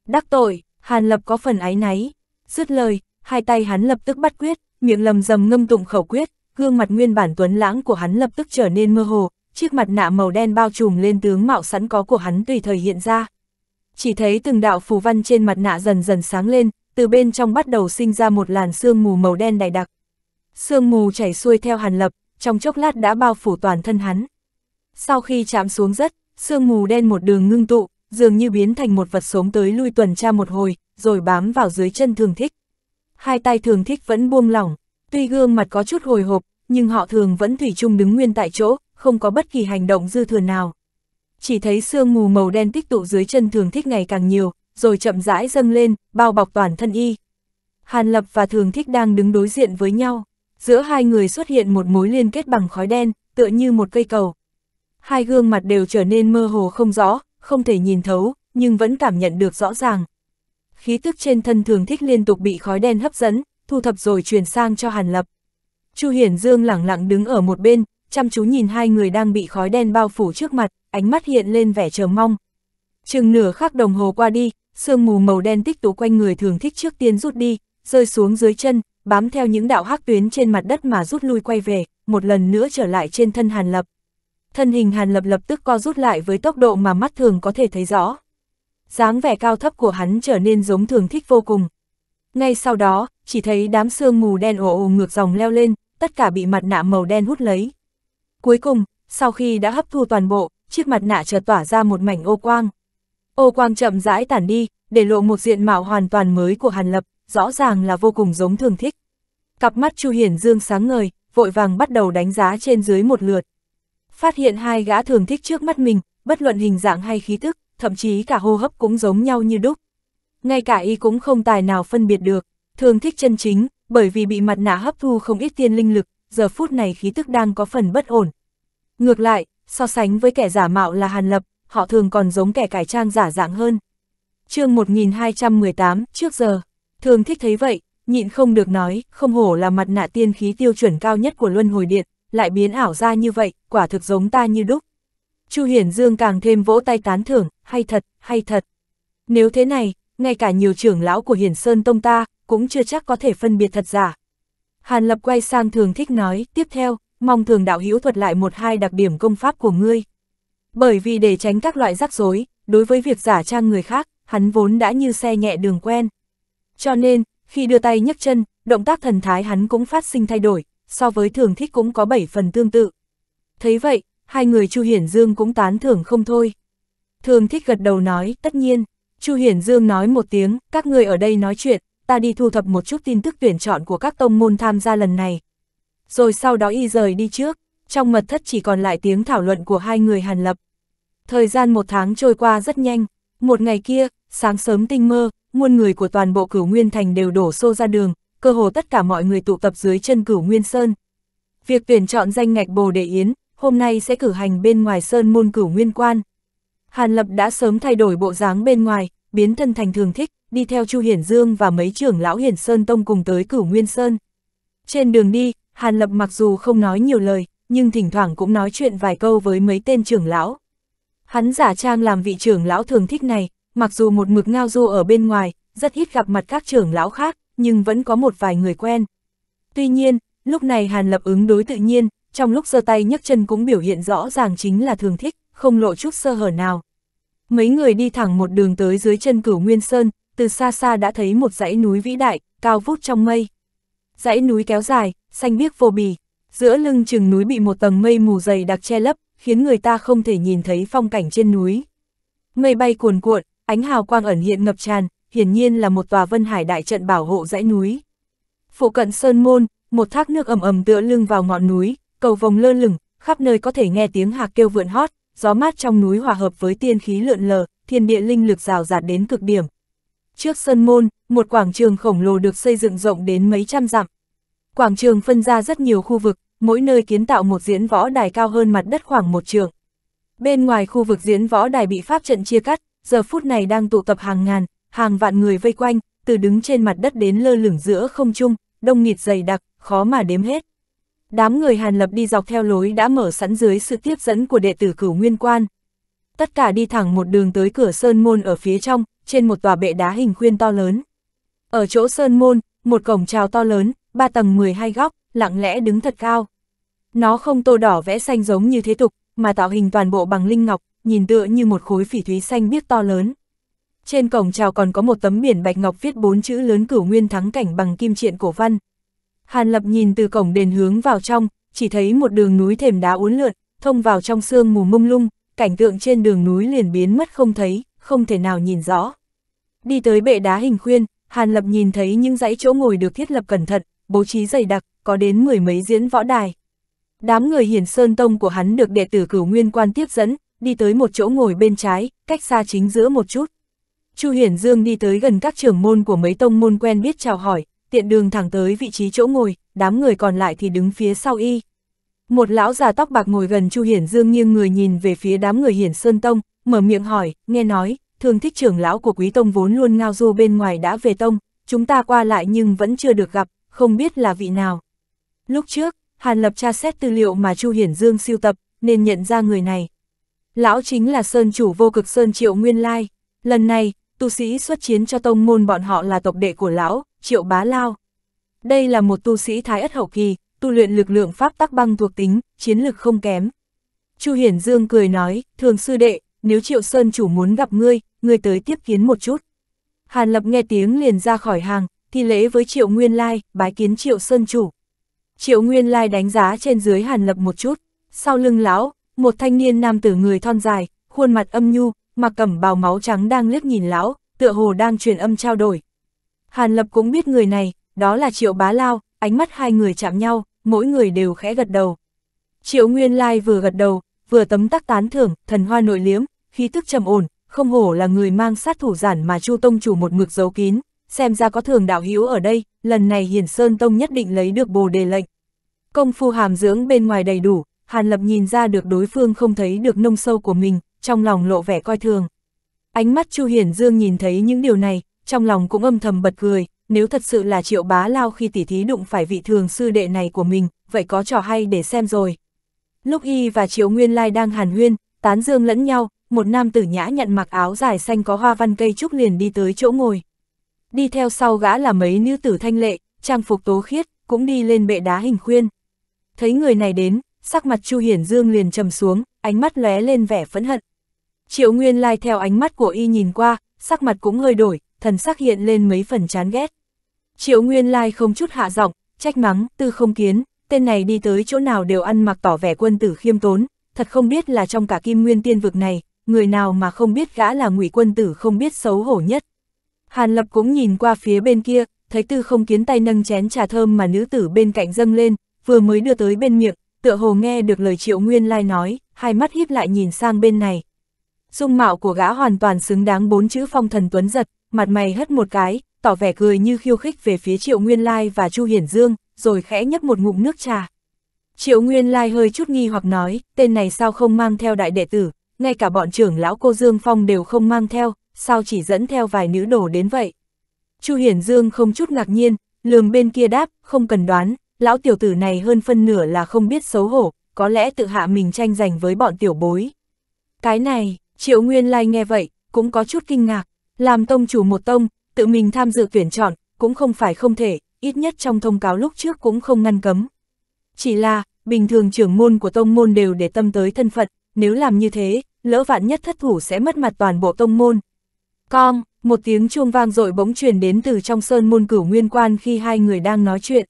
Đắc tội, Hàn Lập có phần áy náy, dứt lời, hai tay hắn lập tức bắt quyết, miệng lầm rầm ngâm tụng khẩu quyết, gương mặt nguyên bản tuấn lãng của hắn lập tức trở nên mơ hồ, chiếc mặt nạ màu đen bao trùm lên tướng mạo sẵn có của hắn tùy thời hiện ra. Chỉ thấy từng đạo phù văn trên mặt nạ dần dần sáng lên, từ bên trong bắt đầu sinh ra một làn sương mù màu đen đại đặc. Sương mù chảy xuôi theo Hàn Lập, trong chốc lát đã bao phủ toàn thân hắn. Sau khi chạm xuống rất, sương mù đen một đường ngưng tụ, dường như biến thành một vật sống tới lui tuần tra một hồi, rồi bám vào dưới chân thường thích. Hai tay thường thích vẫn buông lỏng, tuy gương mặt có chút hồi hộp, nhưng họ thường vẫn thủy chung đứng nguyên tại chỗ, không có bất kỳ hành động dư thừa nào. Chỉ thấy sương mù màu đen tích tụ dưới chân thường thích ngày càng nhiều, rồi chậm rãi dâng lên, bao bọc toàn thân y. Hàn Lập và thường thích đang đứng đối diện với nhau giữa hai người xuất hiện một mối liên kết bằng khói đen, tựa như một cây cầu. Hai gương mặt đều trở nên mơ hồ không rõ, không thể nhìn thấu, nhưng vẫn cảm nhận được rõ ràng. Khí tức trên thân thường thích liên tục bị khói đen hấp dẫn, thu thập rồi truyền sang cho Hàn Lập. Chu Hiển Dương lẳng lặng đứng ở một bên, chăm chú nhìn hai người đang bị khói đen bao phủ trước mặt, ánh mắt hiện lên vẻ chờ mong. Chừng nửa khắc đồng hồ qua đi, sương mù màu đen tích tụ quanh người thường thích trước tiên rút đi, rơi xuống dưới chân, bám theo những đạo hắc tuyến trên mặt đất mà rút lui quay về, một lần nữa trở lại trên thân Hàn Lập. Thân hình Hàn Lập lập tức co rút lại với tốc độ mà mắt thường có thể thấy rõ. dáng vẻ cao thấp của hắn trở nên giống thường thích vô cùng. Ngay sau đó, chỉ thấy đám sương mù đen ồ ồ ngược dòng leo lên, tất cả bị mặt nạ màu đen hút lấy. Cuối cùng, sau khi đã hấp thu toàn bộ, chiếc mặt nạ chợt tỏa ra một mảnh ô quang. Ô quang chậm rãi tản đi, để lộ một diện mạo hoàn toàn mới của Hàn Lập, rõ ràng là vô cùng giống thường thích. Cặp mắt Chu Hiển Dương sáng ngời, vội vàng bắt đầu đánh giá trên dưới một lượt. Phát hiện hai gã thường thích trước mắt mình, bất luận hình dạng hay khí tức, thậm chí cả hô hấp cũng giống nhau như đúc. Ngay cả y cũng không tài nào phân biệt được, thường thích chân chính, bởi vì bị mặt nạ hấp thu không ít tiên linh lực, giờ phút này khí tức đang có phần bất ổn. Ngược lại, so sánh với kẻ giả mạo là Hàn Lập, họ thường còn giống kẻ cải trang giả dạng hơn. chương 1218, trước giờ, thường thích thấy vậy, nhịn không được nói, không hổ là mặt nạ tiên khí tiêu chuẩn cao nhất của Luân Hồi Điện, lại biến ảo ra như vậy, quả thực giống ta như đúc. Chu Hiển Dương càng thêm vỗ tay tán thưởng, hay thật, hay thật. Nếu thế này, ngay cả nhiều trưởng lão của Hiển Sơn Tông ta, cũng chưa chắc có thể phân biệt thật giả. Hàn Lập quay sang thường thích nói, tiếp theo, mong thường đạo hữu thuật lại một hai đặc điểm công pháp của ngươi. Bởi vì để tránh các loại rắc rối, đối với việc giả trang người khác, hắn vốn đã như xe nhẹ đường quen. Cho nên, khi đưa tay nhấc chân, động tác thần thái hắn cũng phát sinh thay đổi, so với thường thích cũng có 7 phần tương tự. Thấy vậy, hai người Chu Hiển Dương cũng tán thưởng không thôi. Thường thích gật đầu nói, tất nhiên. Chu Hiển Dương nói một tiếng, các người ở đây nói chuyện, ta đi thu thập một chút tin tức tuyển chọn của các tông môn tham gia lần này. Rồi sau đó y rời đi trước, trong mật thất chỉ còn lại tiếng thảo luận của hai người Hàn Lập. Thời gian một tháng trôi qua rất nhanh, một ngày kia, sáng sớm tinh mơ, muôn người của toàn bộ cửu Nguyên Thành đều đổ xô ra đường, cơ hồ tất cả mọi người tụ tập dưới chân cửu Nguyên Sơn. Việc tuyển chọn danh ngạch Bồ Đề Yến, hôm nay sẽ cử hành bên ngoài Sơn môn cửu Nguyên Quan. Hàn Lập đã sớm thay đổi bộ dáng bên ngoài, biến thân thành thường thích, đi theo Chu Hiển Dương và mấy trưởng lão Hiển Sơn Tông cùng tới cửu Nguyên Sơn. Trên đường đi, Hàn Lập mặc dù không nói nhiều lời, nhưng thỉnh thoảng cũng nói chuyện vài câu với mấy tên trưởng lão. Hắn giả trang làm vị trưởng lão thường thích này, mặc dù một mực ngao du ở bên ngoài, rất ít gặp mặt các trưởng lão khác, nhưng vẫn có một vài người quen. Tuy nhiên, lúc này Hàn Lập ứng đối tự nhiên, trong lúc giơ tay nhấc chân cũng biểu hiện rõ ràng chính là thường thích, không lộ chút sơ hở nào. Mấy người đi thẳng một đường tới dưới chân cửu Nguyên Sơn, từ xa xa đã thấy một dãy núi vĩ đại, cao vút trong mây. Dãy núi kéo dài, xanh biếc vô bì, giữa lưng chừng núi bị một tầng mây mù dày đặc che lấp, khiến người ta không thể nhìn thấy phong cảnh trên núi. Mây bay cuồn cuộn, Ánh hào quang ẩn hiện ngập tràn, hiển nhiên là một tòa vân hải đại trận bảo hộ dãy núi. Phụ cận sơn môn, một thác nước ầm ầm tựa lưng vào ngọn núi, cầu vồng lơ lửng, khắp nơi có thể nghe tiếng hạc kêu vượn hót, gió mát trong núi hòa hợp với tiên khí lượn lờ, thiên địa linh lực rào rạt đến cực điểm. Trước sơn môn, một quảng trường khổng lồ được xây dựng rộng đến mấy trăm dặm. Quảng trường phân ra rất nhiều khu vực, mỗi nơi kiến tạo một diễn võ đài cao hơn mặt đất khoảng một trường. Bên ngoài khu vực diễn võ đài bị pháp trận chia cắt, giờ phút này đang tụ tập hàng ngàn, hàng vạn người vây quanh, từ đứng trên mặt đất đến lơ lửng giữa không trung, đông nghịt dày đặc, khó mà đếm hết. Đám người Hàn Lập đi dọc theo lối đã mở sẵn dưới sự tiếp dẫn của đệ tử cửu nguyên quan. Tất cả đi thẳng một đường tới cửa sơn môn ở phía trong, trên một tòa bệ đá hình khuyên to lớn. Ở chỗ sơn môn, một cổng trào to lớn, ba tầng 12 góc, lặng lẽ đứng thật cao. Nó không tô đỏ vẽ xanh giống như thế tục, mà tạo hình toàn bộ bằng linh ngọc, nhìn tựa như một khối phỉ thúy xanh biếc to lớn. Trên cổng chào còn có một tấm biển bạch ngọc viết bốn chữ lớn cửu nguyên thắng cảnh bằng kim triện cổ văn. Hàn Lập nhìn từ cổng đền hướng vào trong, chỉ thấy một đường núi thềm đá uốn lượn, thông vào trong sương mù mông lung, cảnh tượng trên đường núi liền biến mất không thấy, không thể nào nhìn rõ. Đi tới bệ đá hình khuyên, Hàn Lập nhìn thấy những dãy chỗ ngồi được thiết lập cẩn thận, bố trí dày đặc, có đến mười mấy diễn võ đài. Đám người hiển sơn tông của hắn được đệ tử cửu nguyên quan tiếp dẫn, đi tới một chỗ ngồi bên trái, cách xa chính giữa một chút. Chu Hiển Dương đi tới gần các trưởng môn của mấy tông môn quen biết chào hỏi, tiện đường thẳng tới vị trí chỗ ngồi, đám người còn lại thì đứng phía sau y. Một lão già tóc bạc ngồi gần Chu Hiển Dương nghiêng người nhìn về phía đám người Hiển Sơn Tông, mở miệng hỏi, nghe nói, thường thích trưởng lão của quý tông vốn luôn ngao du bên ngoài đã về tông, chúng ta qua lại nhưng vẫn chưa được gặp, không biết là vị nào. Lúc trước, Hàn Lập tra xét tư liệu mà Chu Hiển Dương siêu tập, nên nhận ra người này. Lão chính là Sơn chủ vô cực Sơn Triệu Nguyên Lai. Lần này, tu sĩ xuất chiến cho tông môn bọn họ là tộc đệ của lão, Triệu Bá Lao. Đây là một tu sĩ thái ất hậu kỳ, tu luyện lực lượng pháp tắc băng thuộc tính, chiến lực không kém. Chu Hiển Dương cười nói, thường sư đệ, nếu Triệu Sơn chủ muốn gặp ngươi, ngươi tới tiếp kiến một chút. Hàn Lập nghe tiếng liền ra khỏi hàng, thi lễ với Triệu Nguyên Lai, bái kiến Triệu Sơn chủ. Triệu Nguyên Lai đánh giá trên dưới Hàn Lập một chút, sau lưng lão, một thanh niên nam tử người thon dài, khuôn mặt âm nhu, mặc cẩm bào máu trắng đang liếc nhìn lão, tựa hồ đang truyền âm trao đổi. Hàn Lập cũng biết người này, đó là Triệu Bá Lao, ánh mắt hai người chạm nhau, mỗi người đều khẽ gật đầu. Triệu Nguyên Lai vừa gật đầu, vừa tấm tắc tán thưởng, thần hoa nội liếm, khí tức trầm ổn, không hổ là người mang sát thủ giản mà Chu Tông chủ một mực giấu kín, xem ra có thường đạo hữu ở đây, lần này Hiển Sơn Tông nhất định lấy được bồ đề lệnh. Công phu hàm dưỡng bên ngoài đầy đủ, Hàn Lập nhìn ra được đối phương không thấy được nông sâu của mình, trong lòng lộ vẻ coi thường. Ánh mắt Chu Hiển Dương nhìn thấy những điều này, trong lòng cũng âm thầm bật cười, nếu thật sự là triệu bá lao khi tỉ thí đụng phải vị thường sư đệ này của mình, vậy có trò hay để xem rồi. Lúc y và triệu nguyên lai đang hàn huyên, tán dương lẫn nhau, một nam tử nhã nhận mặc áo dài xanh có hoa văn cây trúc liền đi tới chỗ ngồi. Đi theo sau gã là mấy nữ tử thanh lệ, trang phục tố khiết, cũng đi lên bệ đá hình khuyên. Thấy người này đến, sắc mặt Chu Hiển Dương liền trầm xuống, ánh mắt lóe lên vẻ phẫn hận. Triệu Nguyên Lai theo ánh mắt của y nhìn qua, sắc mặt cũng hơi đổi, thần sắc hiện lên mấy phần chán ghét. Triệu Nguyên Lai không chút hạ giọng, trách mắng, tư không kiến, tên này đi tới chỗ nào đều ăn mặc tỏ vẻ quân tử khiêm tốn, thật không biết là trong cả kim nguyên tiên vực này, người nào mà không biết gã là ngụy quân tử không biết xấu hổ nhất. Hàn Lập cũng nhìn qua phía bên kia, thấy tư không kiến tay nâng chén trà thơm mà nữ tử bên cạnh dâng lên, vừa mới đưa tới bên miệng, tựa hồ nghe được lời triệu nguyên lai nói, hai mắt híp lại nhìn sang bên này. Dung mạo của gã hoàn toàn xứng đáng bốn chữ phong thần tuấn giật, mặt mày hất một cái, tỏ vẻ cười như khiêu khích về phía triệu nguyên lai và Chu Hiển Dương, rồi khẽ nhấp một ngụm nước trà. Triệu Nguyên Lai hơi chút nghi hoặc nói, tên này sao không mang theo đại đệ tử, ngay cả bọn trưởng lão cô Dương Phong đều không mang theo, sao chỉ dẫn theo vài nữ đồ đến vậy. Chu Hiển Dương không chút ngạc nhiên, lườm bên kia đáp, không cần đoán, lão tiểu tử này hơn phân nửa là không biết xấu hổ, có lẽ tự hạ mình tranh giành với bọn tiểu bối. Cái này, Triệu Nguyên Lai nghe vậy, cũng có chút kinh ngạc, làm tông chủ một tông, tự mình tham dự tuyển chọn, cũng không phải không thể, ít nhất trong thông cáo lúc trước cũng không ngăn cấm. Chỉ là, bình thường trưởng môn của tông môn đều để tâm tới thân phận, nếu làm như thế, lỡ vạn nhất thất thủ sẽ mất mặt toàn bộ tông môn. Con, một tiếng chuông vang dội bỗng truyền đến từ trong sơn môn cửu nguyên quan khi hai người đang nói chuyện.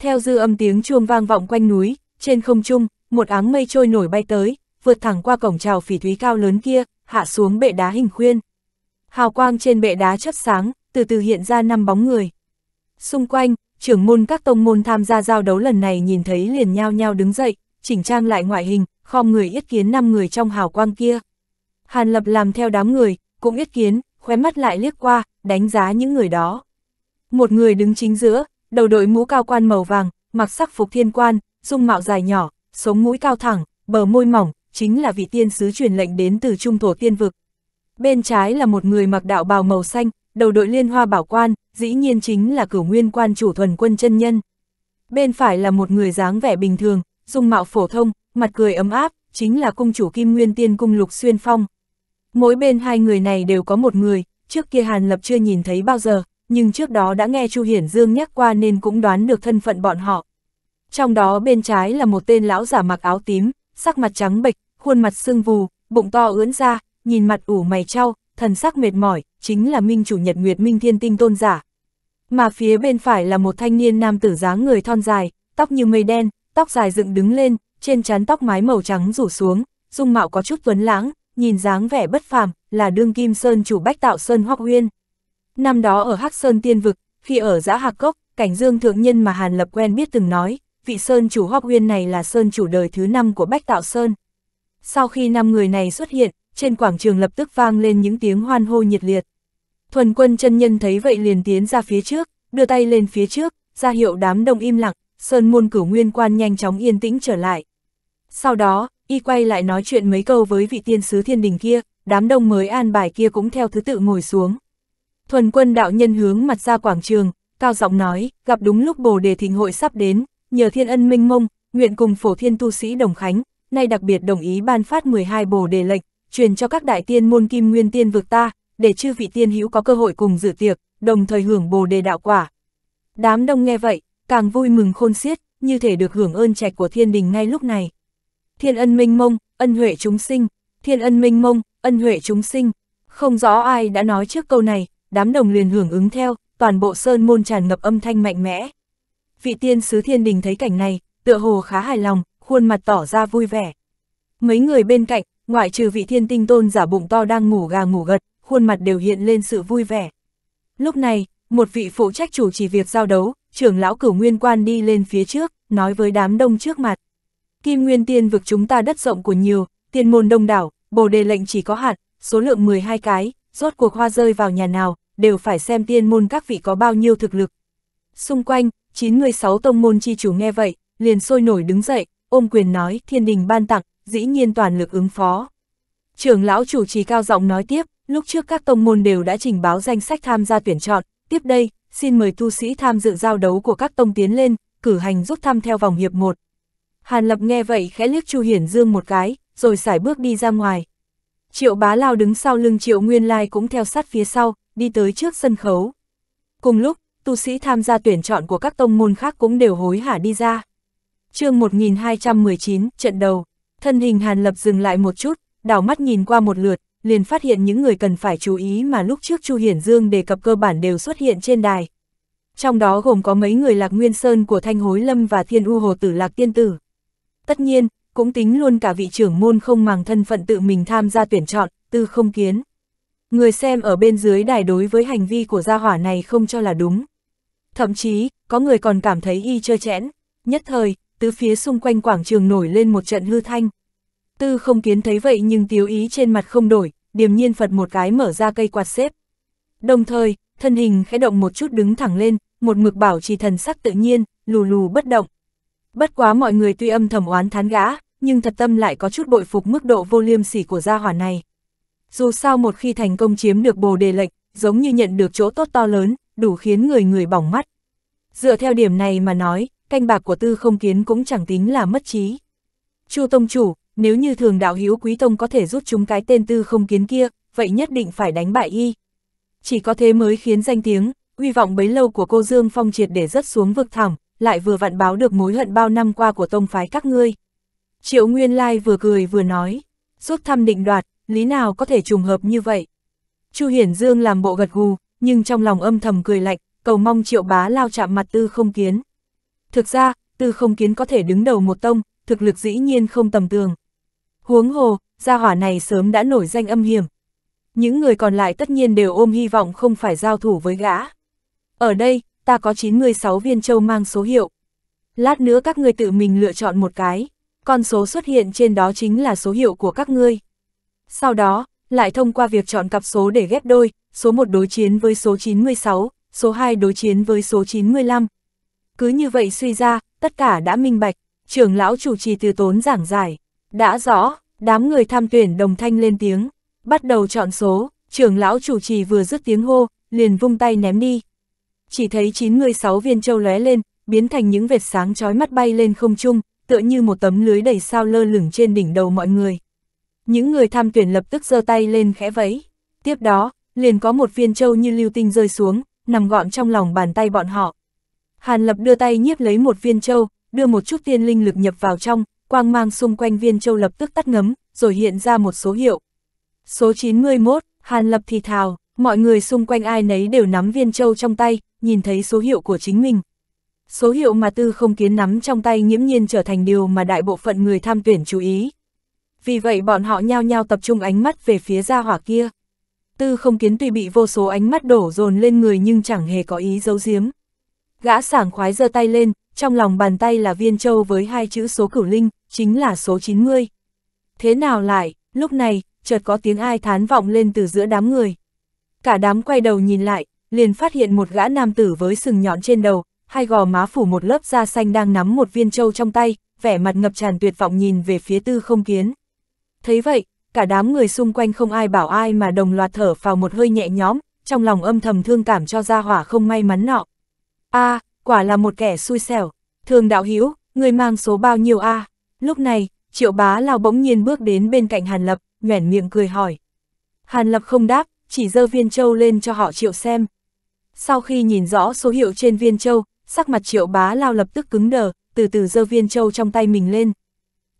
Theo dư âm tiếng chuông vang vọng quanh núi, trên không trung, một áng mây trôi nổi bay tới, vượt thẳng qua cổng trào phỉ thúy cao lớn kia, hạ xuống bệ đá hình khuyên. Hào quang trên bệ đá chớp sáng, từ từ hiện ra năm bóng người. Xung quanh, trưởng môn các tông môn tham gia giao đấu lần này nhìn thấy liền nhao nhao đứng dậy, chỉnh trang lại ngoại hình, khom người yết kiến năm người trong hào quang kia. Hàn Lập làm theo đám người, cũng yết kiến, khóe mắt lại liếc qua, đánh giá những người đó. Một người đứng chính giữa, đầu đội mũ cao quan màu vàng, mặc sắc phục thiên quan, dung mạo dài nhỏ, sống mũi cao thẳng, bờ môi mỏng, chính là vị tiên sứ truyền lệnh đến từ trung thổ tiên vực. Bên trái là một người mặc đạo bào màu xanh, đầu đội liên hoa bảo quan, dĩ nhiên chính là cửu nguyên quan chủ thuần quân chân nhân. Bên phải là một người dáng vẻ bình thường, dung mạo phổ thông, mặt cười ấm áp, chính là cung chủ kim nguyên tiên cung lục xuyên phong. Mỗi bên hai người này đều có một người, trước kia Hàn Lập chưa nhìn thấy bao giờ, nhưng trước đó đã nghe Chu Hiển Dương nhắc qua nên cũng đoán được thân phận bọn họ. Trong đó bên trái là một tên lão giả mặc áo tím, sắc mặt trắng bệch, khuôn mặt sưng vù, bụng to ưỡn ra, nhìn mặt ủ mày trao, thần sắc mệt mỏi, chính là Minh chủ Nhật Nguyệt Minh Thiên Tinh tôn giả. Mà phía bên phải là một thanh niên nam tử dáng người thon dài, tóc như mây đen, tóc dài dựng đứng lên, trên trán tóc mái màu trắng rủ xuống, dung mạo có chút tuấn lãng, nhìn dáng vẻ bất phàm, là đương kim sơn chủ Bách Tạo Sơn Hoắc Uyên. Năm đó ở Hắc Sơn Tiên Vực, khi ở giã Hạc Cốc, cảnh dương thượng nhân mà Hàn Lập quen biết từng nói, vị Sơn chủ Hoác Nguyên này là Sơn chủ đời thứ năm của Bách Tạo Sơn. Sau khi năm người này xuất hiện, trên quảng trường lập tức vang lên những tiếng hoan hô nhiệt liệt. Thuần quân chân nhân thấy vậy liền tiến ra phía trước, đưa tay lên phía trước, ra hiệu đám đông im lặng, Sơn môn cửu nguyên quan nhanh chóng yên tĩnh trở lại. Sau đó, y quay lại nói chuyện mấy câu với vị tiên sứ thiên đình kia, đám đông mới an bài kia cũng theo thứ tự ngồi xuống. Thuần quân đạo nhân hướng mặt ra quảng trường, cao giọng nói, gặp đúng lúc bồ đề thịnh hội sắp đến, nhờ thiên ân minh mông, nguyện cùng phổ thiên tu sĩ đồng khánh, nay đặc biệt đồng ý ban phát 12 bồ đề lệnh, truyền cho các đại tiên môn kim nguyên tiên vực ta, để chư vị tiên hữu có cơ hội cùng dự tiệc, đồng thời hưởng bồ đề đạo quả. Đám đông nghe vậy, càng vui mừng khôn xiết, như thể được hưởng ơn trạch của thiên đình ngay lúc này. Thiên ân minh mông, ân huệ chúng sinh, thiên ân minh mông, ân huệ chúng sinh. Không rõ ai đã nói trước câu này, đám đồng liền hưởng ứng theo, toàn bộ sơn môn tràn ngập âm thanh mạnh mẽ. Vị tiên sứ thiên đình thấy cảnh này, tựa hồ khá hài lòng, khuôn mặt tỏ ra vui vẻ. Mấy người bên cạnh, ngoại trừ vị thiên tinh tôn giả bụng to đang ngủ gà ngủ gật, khuôn mặt đều hiện lên sự vui vẻ. Lúc này, một vị phụ trách chủ trì việc giao đấu, trưởng lão cửu nguyên quan đi lên phía trước, nói với đám đông trước mặt. Kim nguyên tiên vực chúng ta đất rộng của nhiều, tiên môn đông đảo, bồ đề lệnh chỉ có hạn, số lượng 12 cái, rốt cuộc hoa rơi vào nhà nào, đều phải xem tiên môn các vị có bao nhiêu thực lực. Xung quanh, 96 tông môn chi chủ nghe vậy, liền sôi nổi đứng dậy, ôm quyền nói thiên đình ban tặng, dĩ nhiên toàn lực ứng phó. Trưởng lão chủ trì cao giọng nói tiếp, lúc trước các tông môn đều đã trình báo danh sách tham gia tuyển chọn, tiếp đây, xin mời tu sĩ tham dự giao đấu của các tông tiến lên, cử hành rút thăm theo vòng hiệp 1. Hàn Lập nghe vậy khẽ liếc Chu Hiển Dương một cái, rồi xài bước đi ra ngoài. Triệu bá lao đứng sau lưng Triệu Nguyên Lai cũng theo sát phía sau, đi tới trước sân khấu. Cùng lúc, tu sĩ tham gia tuyển chọn của các tông môn khác cũng đều hối hả đi ra. chương 1219, trận đầu, thân hình Hàn Lập dừng lại một chút, đảo mắt nhìn qua một lượt, liền phát hiện những người cần phải chú ý mà lúc trước Chu Hiển Dương đề cập cơ bản đều xuất hiện trên đài. Trong đó gồm có mấy người Lạc Nguyên Sơn của Thanh Hối Lâm và Thiên U Hồ Tử Lạc Tiên Tử. Tất nhiên, cũng tính luôn cả vị trưởng môn không màng thân phận tự mình tham gia tuyển chọn, tư không kiến. Người xem ở bên dưới đài đối với hành vi của gia hỏa này không cho là đúng. Thậm chí, có người còn cảm thấy y chơi chẽn. Nhất thời, từ phía xung quanh quảng trường nổi lên một trận hư thanh. Tư không kiến thấy vậy nhưng tiếu ý trên mặt không đổi, điềm nhiên Phật một cái mở ra cây quạt xếp. Đồng thời, thân hình khẽ động một chút đứng thẳng lên, một mực bảo trì thần sắc tự nhiên, lù lù bất động. Bất quá mọi người tuy âm thầm oán thán gã, nhưng thật tâm lại có chút bội phục mức độ vô liêm sỉ của gia hỏa này. Dù sao một khi thành công chiếm được bồ đề lệch, giống như nhận được chỗ tốt to lớn, đủ khiến người người bỏng mắt. Dựa theo điểm này mà nói, canh bạc của tư không kiến cũng chẳng tính là mất trí. Chu Tông Chủ, nếu như thường đạo hữu Quý Tông có thể rút chúng cái tên tư không kiến kia, vậy nhất định phải đánh bại y. Chỉ có thế mới khiến danh tiếng, uy vọng bấy lâu của cô Dương Phong triệt để rất xuống vực thẳm, lại vừa vặn báo được mối hận bao năm qua của tông phái các ngươi. Triệu Nguyên Lai vừa cười vừa nói, rút thăm định đoạt, lý nào có thể trùng hợp như vậy? Chu Hiển Dương làm bộ gật gù, nhưng trong lòng âm thầm cười lạnh, cầu mong triệu bá lao chạm mặt tư không kiến. Thực ra, tư không kiến có thể đứng đầu một tông, thực lực dĩ nhiên không tầm tường. Huống hồ, gia hỏa này sớm đã nổi danh âm hiểm. Những người còn lại tất nhiên đều ôm hy vọng không phải giao thủ với gã. Ở đây, ta có 96 viên châu mang số hiệu. Lát nữa các ngươi tự mình lựa chọn một cái. Con số xuất hiện trên đó chính là số hiệu của các ngươi. Sau đó, lại thông qua việc chọn cặp số để ghép đôi, số 1 đối chiến với số 96, số 2 đối chiến với số 95. Cứ như vậy suy ra, tất cả đã minh bạch, trưởng lão chủ trì từ tốn giảng giải. Đã rõ, đám người tham tuyển đồng thanh lên tiếng, bắt đầu chọn số, trưởng lão chủ trì vừa dứt tiếng hô, liền vung tay ném đi. Chỉ thấy 96 viên châu lóe lên, biến thành những vệt sáng chói mắt bay lên không trung, tựa như một tấm lưới đầy sao lơ lửng trên đỉnh đầu mọi người. Những người tham tuyển lập tức giơ tay lên khẽ vẫy. Tiếp đó, liền có một viên châu như lưu tinh rơi xuống, nằm gọn trong lòng bàn tay bọn họ. Hàn Lập đưa tay nhiếp lấy một viên châu, đưa một chút tiên linh lực nhập vào trong, quang mang xung quanh viên châu lập tức tắt ngấm, rồi hiện ra một số hiệu. Số 91, Hàn Lập thì thào, mọi người xung quanh ai nấy đều nắm viên châu trong tay, nhìn thấy số hiệu của chính mình. Số hiệu mà tư không kiến nắm trong tay nhiễm nhiên trở thành điều mà đại bộ phận người tham tuyển chú ý vì vậy bọn họ nhao nhao tập trung ánh mắt về phía gia hỏa kia. Tư không kiến tuy bị vô số ánh mắt đổ dồn lên người nhưng chẳng hề có ý giấu giếm. Gã sảng khoái giơ tay lên, trong lòng bàn tay là viên châu với hai chữ số cửu linh, chính là số 90. Thế nào lại, lúc này, chợt có tiếng ai thán vọng lên từ giữa đám người. Cả đám quay đầu nhìn lại, liền phát hiện một gã nam tử với sừng nhọn trên đầu, hai gò má phủ một lớp da xanh đang nắm một viên châu trong tay, vẻ mặt ngập tràn tuyệt vọng nhìn về phía tư không kiến. Thấy vậy, cả đám người xung quanh không ai bảo ai mà đồng loạt thở vào một hơi nhẹ nhõm, trong lòng âm thầm thương cảm cho gia hỏa không may mắn nọ. A, à, quả là một kẻ xui xẻo. Thường đạo hữu người mang số bao nhiêu a? À? Lúc này, Triệu Bá lao bỗng nhiên bước đến bên cạnh Hàn Lập, nhoẻn miệng cười hỏi. Hàn Lập không đáp, chỉ dơ viên châu lên cho họ Triệu xem. Sau khi nhìn rõ số hiệu trên viên châu, sắc mặt Triệu Bá Lao lập tức cứng đờ, từ từ dơ viên châu trong tay mình lên.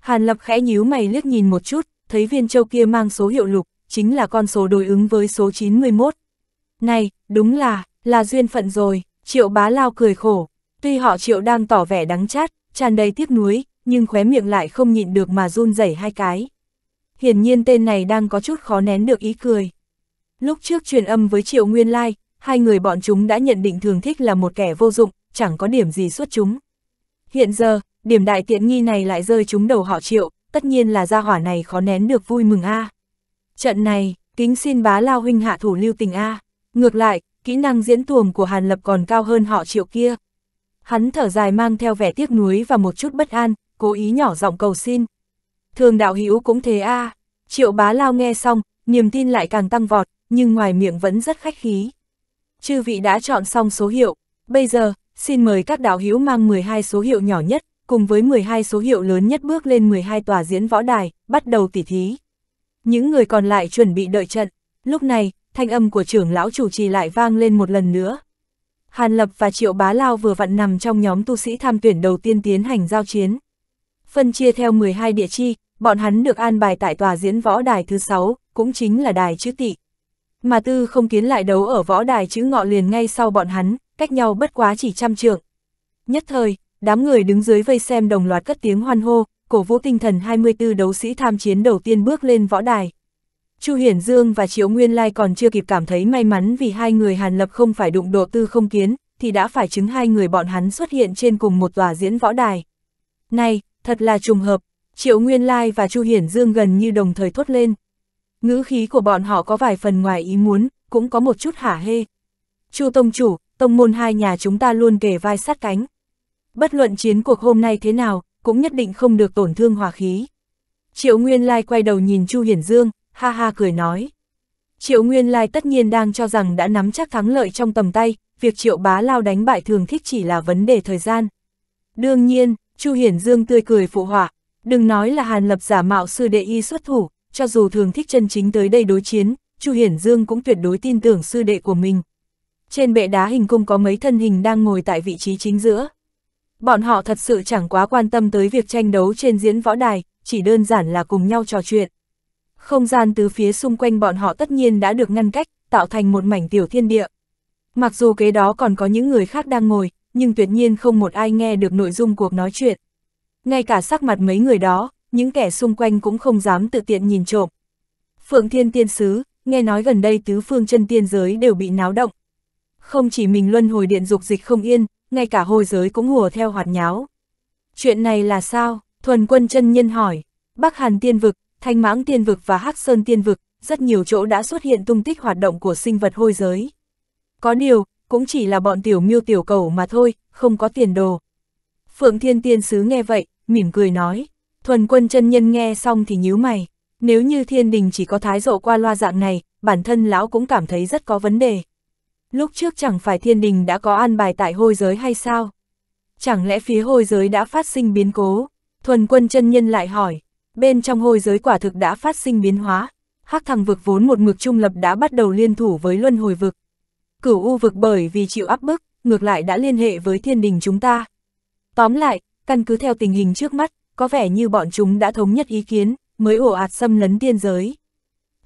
Hàn Lập khẽ nhíu mày liếc nhìn một chút, thấy viên châu kia mang số hiệu lục, chính là con số đối ứng với số 91. Này, đúng là, là duyên phận rồi, triệu bá lao cười khổ, tuy họ triệu đang tỏ vẻ đắng chát, tràn đầy tiếc nuối, nhưng khóe miệng lại không nhịn được mà run rẩy hai cái. Hiển nhiên tên này đang có chút khó nén được ý cười. Lúc trước truyền âm với triệu nguyên lai, hai người bọn chúng đã nhận định thường thích là một kẻ vô dụng, chẳng có điểm gì xuất chúng. Hiện giờ, điểm đại tiện nghi này lại rơi chúng đầu họ triệu, tất nhiên là gia hỏa này khó nén được vui mừng a. Trận này, kính xin bá lao huynh hạ thủ lưu tình a. Ngược lại, kỹ năng diễn tuồng của Hàn Lập còn cao hơn họ triệu kia. Hắn thở dài mang theo vẻ tiếc nuối và một chút bất an, cố ý nhỏ giọng cầu xin. Thường đạo hữu cũng thế a. Triệu bá lao nghe xong, niềm tin lại càng tăng vọt, nhưng ngoài miệng vẫn rất khách khí. Chư vị đã chọn xong số hiệu, bây giờ, xin mời các đạo hữu mang 12 số hiệu nhỏ nhất cùng với 12 số hiệu lớn nhất bước lên 12 tòa diễn võ đài, bắt đầu tỉ thí. Những người còn lại chuẩn bị đợi trận, lúc này, thanh âm của trưởng lão chủ trì lại vang lên một lần nữa. Hàn Lập và Triệu Bá Lao vừa vặn nằm trong nhóm tu sĩ tham tuyển đầu tiên tiến hành giao chiến. Phân chia theo 12 địa chi, bọn hắn được an bài tại tòa diễn võ đài thứ 6, cũng chính là đài chữ tị. Mà tư không kiến lại đấu ở võ đài chữ ngọ liền ngay sau bọn hắn, cách nhau bất quá chỉ trăm trượng. Nhất thời, đám người đứng dưới vây xem đồng loạt cất tiếng hoan hô, cổ vũ tinh thần 24 đấu sĩ tham chiến đầu tiên bước lên võ đài. Chu Hiển Dương và Triệu Nguyên Lai còn chưa kịp cảm thấy may mắn vì hai người Hàn Lập không phải đụng độ tư không kiến, thì đã phải chứng hai người bọn hắn xuất hiện trên cùng một tòa diễn võ đài. Này, thật là trùng hợp, Triệu Nguyên Lai và Chu Hiển Dương gần như đồng thời thốt lên. Ngữ khí của bọn họ có vài phần ngoài ý muốn, cũng có một chút hả hê. Chu Tông Chủ, Tông Môn hai nhà chúng ta luôn kề vai sát cánh. Bất luận chiến cuộc hôm nay thế nào, cũng nhất định không được tổn thương hòa khí. Triệu Nguyên Lai quay đầu nhìn Chu Hiển Dương, ha ha cười nói. Triệu Nguyên Lai tất nhiên đang cho rằng đã nắm chắc thắng lợi trong tầm tay, việc Triệu Bá Lao đánh bại thường thích chỉ là vấn đề thời gian. Đương nhiên, Chu Hiển Dương tươi cười phụ họa, đừng nói là Hàn Lập giả mạo sư đệ y xuất thủ, cho dù thường thích chân chính tới đây đối chiến, Chu Hiển Dương cũng tuyệt đối tin tưởng sư đệ của mình. Trên bệ đá hình cung có mấy thân hình đang ngồi tại vị trí chính giữa. Bọn họ thật sự chẳng quá quan tâm tới việc tranh đấu trên diễn võ đài, chỉ đơn giản là cùng nhau trò chuyện. Không gian từ phía xung quanh bọn họ tất nhiên đã được ngăn cách, tạo thành một mảnh tiểu thiên địa. Mặc dù kế đó còn có những người khác đang ngồi, nhưng tuyệt nhiên không một ai nghe được nội dung cuộc nói chuyện. Ngay cả sắc mặt mấy người đó, những kẻ xung quanh cũng không dám tự tiện nhìn trộm. Phượng Thiên Tiên Sứ, nghe nói gần đây tứ phương chân tiên giới đều bị náo động. Không chỉ mình luân hồi điện dục dịch không yên, ngay cả hồi giới cũng hùa theo hoạt nháo. Chuyện này là sao? Thuần quân chân nhân hỏi. Bắc Hàn tiên vực, Thanh mãng tiên vực và Hắc Sơn tiên vực, rất nhiều chỗ đã xuất hiện tung tích hoạt động của sinh vật hôi giới. Có điều, cũng chỉ là bọn tiểu miêu tiểu cầu mà thôi, không có tiền đồ. Phượng Thiên Tiên Sứ nghe vậy, mỉm cười nói. Thuần quân chân nhân nghe xong thì nhíu mày. Nếu như thiên đình chỉ có thái độ qua loa dạng này, bản thân lão cũng cảm thấy rất có vấn đề. Lúc trước chẳng phải thiên đình đã có an bài tại hôi giới hay sao? Chẳng lẽ phía hôi giới đã phát sinh biến cố? Thuần quân chân nhân lại hỏi, bên trong hôi giới quả thực đã phát sinh biến hóa. hắc thằng vực vốn một mực trung lập đã bắt đầu liên thủ với luân hồi vực. Cửu u vực bởi vì chịu áp bức, ngược lại đã liên hệ với thiên đình chúng ta. Tóm lại, căn cứ theo tình hình trước mắt, có vẻ như bọn chúng đã thống nhất ý kiến, mới ổ ạt xâm lấn tiên giới.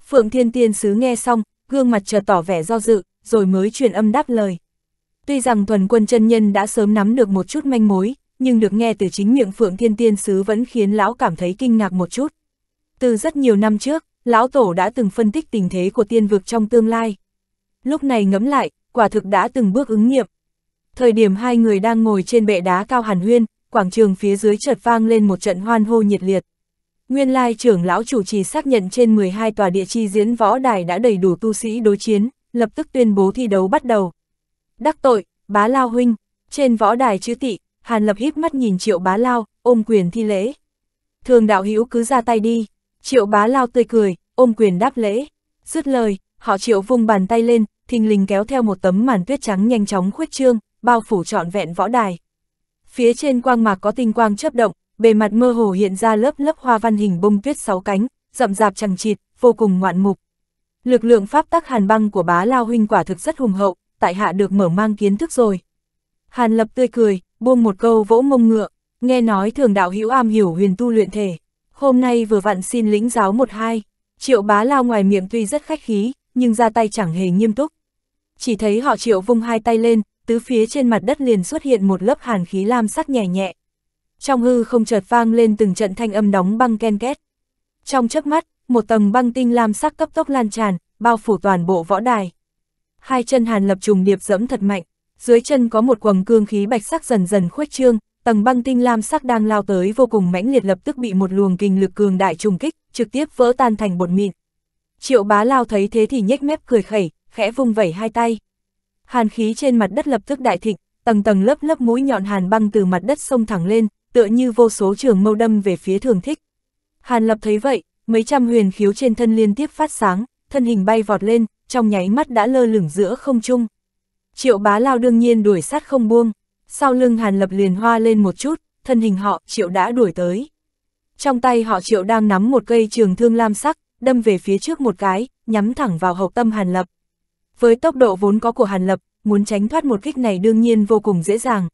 Phượng Thiên Tiên Sứ nghe xong, gương mặt chợt tỏ vẻ do dự, rồi mới truyền âm đáp lời. Tuy rằng thuần quân chân nhân đã sớm nắm được một chút manh mối, nhưng được nghe từ chính miệng Phượng Thiên Tiên Sứ vẫn khiến lão cảm thấy kinh ngạc một chút. Từ rất nhiều năm trước, lão tổ đã từng phân tích tình thế của tiên vực trong tương lai. Lúc này ngẫm lại, quả thực đã từng bước ứng nghiệm. Thời điểm hai người đang ngồi trên bệ đá cao hàn huyên, quảng trường phía dưới chợt vang lên một trận hoan hô nhiệt liệt. Nguyên lai trưởng lão chủ trì xác nhận trên 12 tòa địa chi diễn võ đài đã đầy đủ tu sĩ đối chiến, lập tức tuyên bố thi đấu bắt đầu. Đắc tội, bá lao huynh, trên võ đài chữ tị, Hàn Lập híp mắt nhìn triệu bá lao, ôm quyền thi lễ. Thường đạo hữu cứ ra tay đi, triệu bá lao tươi cười, ôm quyền đáp lễ. Dứt lời, họ triệu vung bàn tay lên, thình lình kéo theo một tấm màn tuyết trắng nhanh chóng khuyết trương, bao phủ trọn vẹn võ đài. Phía trên quang mạc có tinh quang chớp động, bề mặt mơ hồ hiện ra lớp lớp hoa văn hình bông tuyết sáu cánh, rậm rạp chẳng chịt, vô cùng ngoạn mục. Lực lượng pháp tắc hàn băng của bá lao huynh quả thực rất hùng hậu, tại hạ được mở mang kiến thức rồi. Hàn lập tươi cười, buông một câu vỗ mông ngựa, nghe nói thường đạo hữu am hiểu huyền tu luyện thể. Hôm nay vừa vặn xin lĩnh giáo một hai, triệu bá lao ngoài miệng tuy rất khách khí, nhưng ra tay chẳng hề nghiêm túc. Chỉ thấy họ triệu vung hai tay lên, tứ phía trên mặt đất liền xuất hiện một lớp hàn khí lam sắc nhẹ nhẹ. Trong hư không chợt vang lên từng trận thanh âm đóng băng ken két. Trong chớp mắt, một tầng băng tinh lam sắc cấp tốc lan tràn, bao phủ toàn bộ võ đài. Hai chân Hàn Lập trùng điệp dẫm thật mạnh, dưới chân có một quầng cương khí bạch sắc dần dần khuếch trương, tầng băng tinh lam sắc đang lao tới vô cùng mãnh liệt lập tức bị một luồng kinh lực cường đại trùng kích, trực tiếp vỡ tan thành bột mịn. Triệu Bá Lao thấy thế thì nhếch mép cười khẩy, khẽ vung vẩy hai tay. Hàn khí trên mặt đất lập tức đại thịnh, tầng tầng lớp lớp mũi nhọn hàn băng từ mặt đất sông thẳng lên, tựa như vô số trường mâu đâm về phía Thường Thích. Hàn Lập thấy vậy, mấy trăm huyền khiếu trên thân liên tiếp phát sáng, thân hình bay vọt lên, trong nháy mắt đã lơ lửng giữa không trung. Triệu bá lao đương nhiên đuổi sát không buông, sau lưng hàn lập liền hoa lên một chút, thân hình họ triệu đã đuổi tới. Trong tay họ triệu đang nắm một cây trường thương lam sắc, đâm về phía trước một cái, nhắm thẳng vào hậu tâm hàn lập. Với tốc độ vốn có của hàn lập, muốn tránh thoát một kích này đương nhiên vô cùng dễ dàng.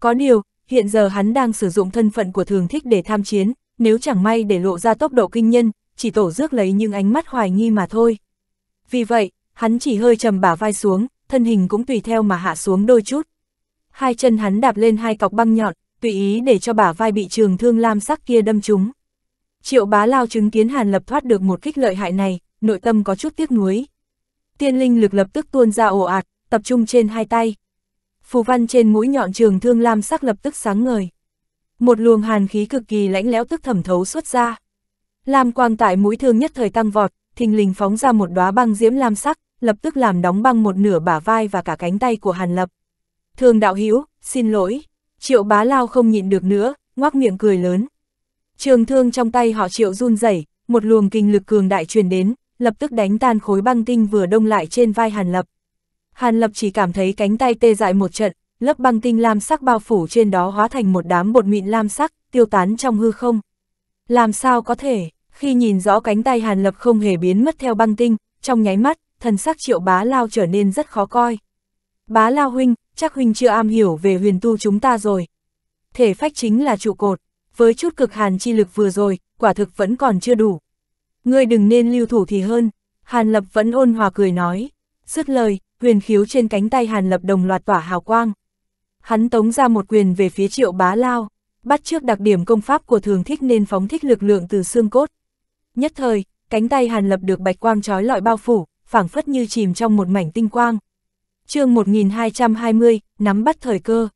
Có điều, hiện giờ hắn đang sử dụng thân phận của thường thích để tham chiến, nếu chẳng may để lộ ra tốc độ kinh nhân, chỉ tổ rước lấy những ánh mắt hoài nghi mà thôi. Vì vậy, hắn chỉ hơi trầm bả vai xuống, thân hình cũng tùy theo mà hạ xuống đôi chút. Hai chân hắn đạp lên hai cọc băng nhọn, tùy ý để cho bả vai bị trường thương lam sắc kia đâm trúng. Triệu bá lao chứng kiến Hàn Lập thoát được một kích lợi hại này, nội tâm có chút tiếc nuối. Tiên linh lực lập tức tuôn ra ồ ạt, tập trung trên hai tay. Phù văn trên mũi nhọn trường thương lam sắc lập tức sáng ngời một luồng hàn khí cực kỳ lãnh lẽo tức thẩm thấu xuất ra. Lam quang tại mũi thương nhất thời tăng vọt, thình lình phóng ra một đóa băng diễm lam sắc, lập tức làm đóng băng một nửa bả vai và cả cánh tay của Hàn Lập. Thường đạo hữu xin lỗi. Triệu bá lao không nhịn được nữa, ngoác miệng cười lớn. Trường thương trong tay họ triệu run rẩy, một luồng kinh lực cường đại truyền đến, lập tức đánh tan khối băng tinh vừa đông lại trên vai Hàn Lập. Hàn Lập chỉ cảm thấy cánh tay tê dại một trận, lớp băng tinh lam sắc bao phủ trên đó hóa thành một đám bột mịn lam sắc, tiêu tán trong hư không. Làm sao có thể, khi nhìn rõ cánh tay Hàn Lập không hề biến mất theo băng tinh, trong nháy mắt, thần sắc triệu bá lao trở nên rất khó coi. Bá lao huynh, chắc huynh chưa am hiểu về huyền tu chúng ta rồi. Thể phách chính là trụ cột, với chút cực hàn chi lực vừa rồi, quả thực vẫn còn chưa đủ. Ngươi đừng nên lưu thủ thì hơn, Hàn Lập vẫn ôn hòa cười nói. Dứt lời, huyền khiếu trên cánh tay Hàn Lập đồng loạt tỏa hào quang. Hắn tống ra một quyền về phía triệu bá lao, bắt trước đặc điểm công pháp của thường thích nên phóng thích lực lượng từ xương cốt. Nhất thời, cánh tay hàn lập được bạch quang trói lọi bao phủ, phảng phất như chìm trong một mảnh tinh quang. chương 1220, nắm bắt thời cơ.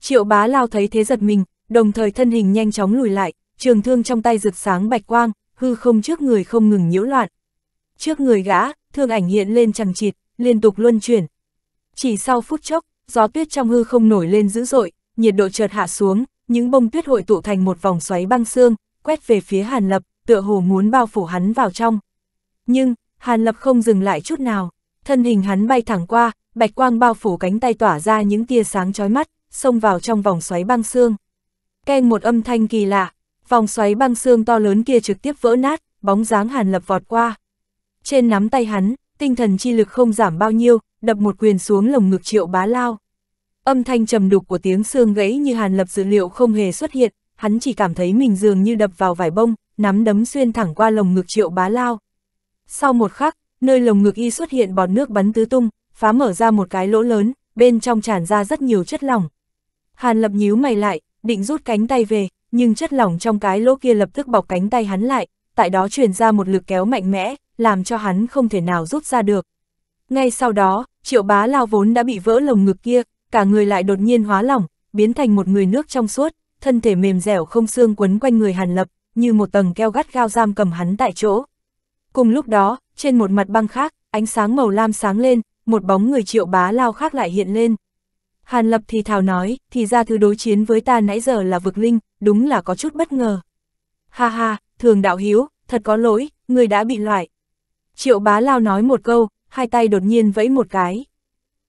Triệu bá lao thấy thế giật mình, đồng thời thân hình nhanh chóng lùi lại, trường thương trong tay rực sáng bạch quang, hư không trước người không ngừng nhiễu loạn. Trước người gã, thương ảnh hiện lên chẳng chịt, liên tục luân chuyển. Chỉ sau phút chốc, gió tuyết trong hư không nổi lên dữ dội, nhiệt độ chợt hạ xuống, những bông tuyết hội tụ thành một vòng xoáy băng xương, quét về phía Hàn Lập, tựa hồ muốn bao phủ hắn vào trong. Nhưng, Hàn Lập không dừng lại chút nào, thân hình hắn bay thẳng qua, bạch quang bao phủ cánh tay tỏa ra những tia sáng chói mắt, xông vào trong vòng xoáy băng xương. Keng một âm thanh kỳ lạ, vòng xoáy băng xương to lớn kia trực tiếp vỡ nát, bóng dáng Hàn Lập vọt qua. Trên nắm tay hắn, tinh thần chi lực không giảm bao nhiêu, đập một quyền xuống lồng ngực triệu bá lao. Âm thanh trầm đục của tiếng xương gãy như hàn lập dữ liệu không hề xuất hiện, hắn chỉ cảm thấy mình dường như đập vào vải bông, nắm đấm xuyên thẳng qua lồng ngực triệu bá lao. Sau một khắc, nơi lồng ngực y xuất hiện bọt nước bắn tứ tung, phá mở ra một cái lỗ lớn, bên trong tràn ra rất nhiều chất lỏng. Hàn lập nhíu mày lại, định rút cánh tay về, nhưng chất lỏng trong cái lỗ kia lập tức bọc cánh tay hắn lại, tại đó truyền ra một lực kéo mạnh mẽ, làm cho hắn không thể nào rút ra được. Ngay sau đó, triệu bá lao vốn đã bị vỡ lồng ngực kia, cả người lại đột nhiên hóa lỏng, biến thành một người nước trong suốt, thân thể mềm dẻo không xương quấn quanh người Hàn Lập, như một tầng keo gắt gao giam cầm hắn tại chỗ. Cùng lúc đó, trên một mặt băng khác, ánh sáng màu lam sáng lên, một bóng người triệu bá lao khác lại hiện lên. Hàn Lập thì thào nói, thì ra thứ đối chiến với ta nãy giờ là vực linh, đúng là có chút bất ngờ. Ha ha, thường đạo hiếu, thật có lỗi, người đã bị loại. Triệu bá lao nói một câu, hai tay đột nhiên vẫy một cái.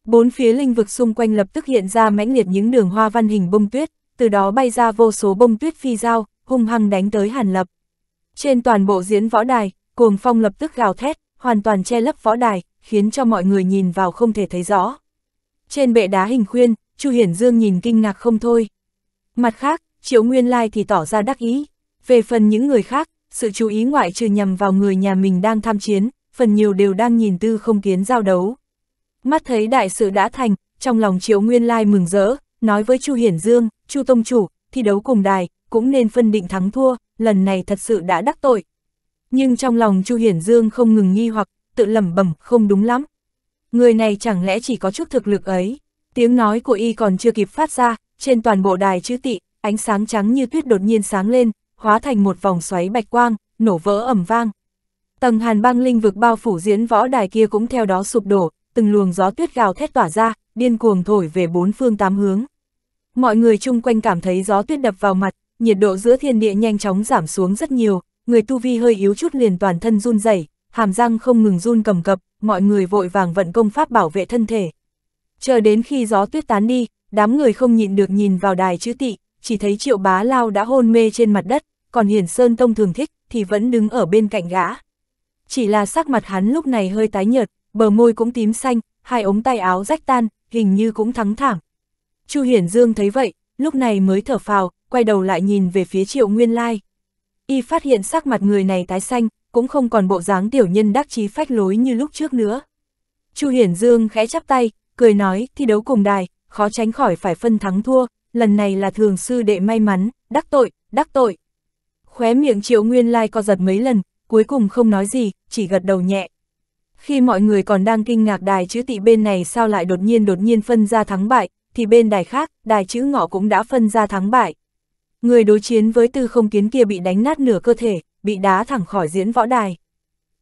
Bốn phía linh vực xung quanh lập tức hiện ra mãnh liệt những đường hoa văn hình bông tuyết, từ đó bay ra vô số bông tuyết phi dao, hung hăng đánh tới Hàn Lập. Trên toàn bộ diễn võ đài, cuồng phong lập tức gào thét, hoàn toàn che lấp võ đài, khiến cho mọi người nhìn vào không thể thấy rõ. Trên bệ đá hình khuyên, Chu Hiển Dương nhìn kinh ngạc không thôi. Mặt khác, Triệu Nguyên Lai thì tỏ ra đắc ý. Về phần những người khác, sự chú ý ngoại trừ nhằm vào người nhà mình đang tham chiến, phần nhiều đều đang nhìn tư không kiến giao đấu. Mắt thấy đại sự đã thành, trong lòng Triệu Nguyên Lai mừng rỡ, nói với Chu Hiển Dương, Chu Tông Chủ, thi đấu cùng đài, cũng nên phân định thắng thua, lần này thật sự đã đắc tội. Nhưng trong lòng Chu Hiển Dương không ngừng nghi hoặc, tự lẩm bẩm không đúng lắm. Người này chẳng lẽ chỉ có chút thực lực ấy, tiếng nói của y còn chưa kịp phát ra, trên toàn bộ đài chữ tị, ánh sáng trắng như tuyết đột nhiên sáng lên, hóa thành một vòng xoáy bạch quang, nổ vỡ ẩm vang, Tầng hàn băng linh vực bao phủ diễn võ đài kia cũng theo đó sụp đổ, từng luồng gió tuyết gào thét tỏa ra, điên cuồng thổi về bốn phương tám hướng. Mọi người chung quanh cảm thấy gió tuyết đập vào mặt, nhiệt độ giữa thiên địa nhanh chóng giảm xuống rất nhiều, người tu vi hơi yếu chút liền toàn thân run rẩy, hàm răng không ngừng run cầm cập, mọi người vội vàng vận công pháp bảo vệ thân thể. Chờ đến khi gió tuyết tán đi, đám người không nhịn được nhìn vào đài chữ tị, chỉ thấy triệu bá lao đã hôn mê trên mặt đất, còn hiển sơn tông thường thích thì vẫn đứng ở bên cạnh gã chỉ là sắc mặt hắn lúc này hơi tái nhợt, bờ môi cũng tím xanh, hai ống tay áo rách tan, hình như cũng thắng thảm. Chu Hiển Dương thấy vậy, lúc này mới thở phào, quay đầu lại nhìn về phía Triệu Nguyên Lai. Y phát hiện sắc mặt người này tái xanh, cũng không còn bộ dáng tiểu nhân đắc chí phách lối như lúc trước nữa. Chu Hiển Dương khẽ chắp tay, cười nói, thi đấu cùng đài, khó tránh khỏi phải phân thắng thua, lần này là thường sư đệ may mắn, đắc tội, đắc tội. Khóe miệng Triệu Nguyên Lai co giật mấy lần, cuối cùng không nói gì, chỉ gật đầu nhẹ. Khi mọi người còn đang kinh ngạc đài chữ tị bên này sao lại đột nhiên đột nhiên phân ra thắng bại, thì bên đài khác, đài chữ ngọ cũng đã phân ra thắng bại. Người đối chiến với tư không kiến kia bị đánh nát nửa cơ thể, bị đá thẳng khỏi diễn võ đài.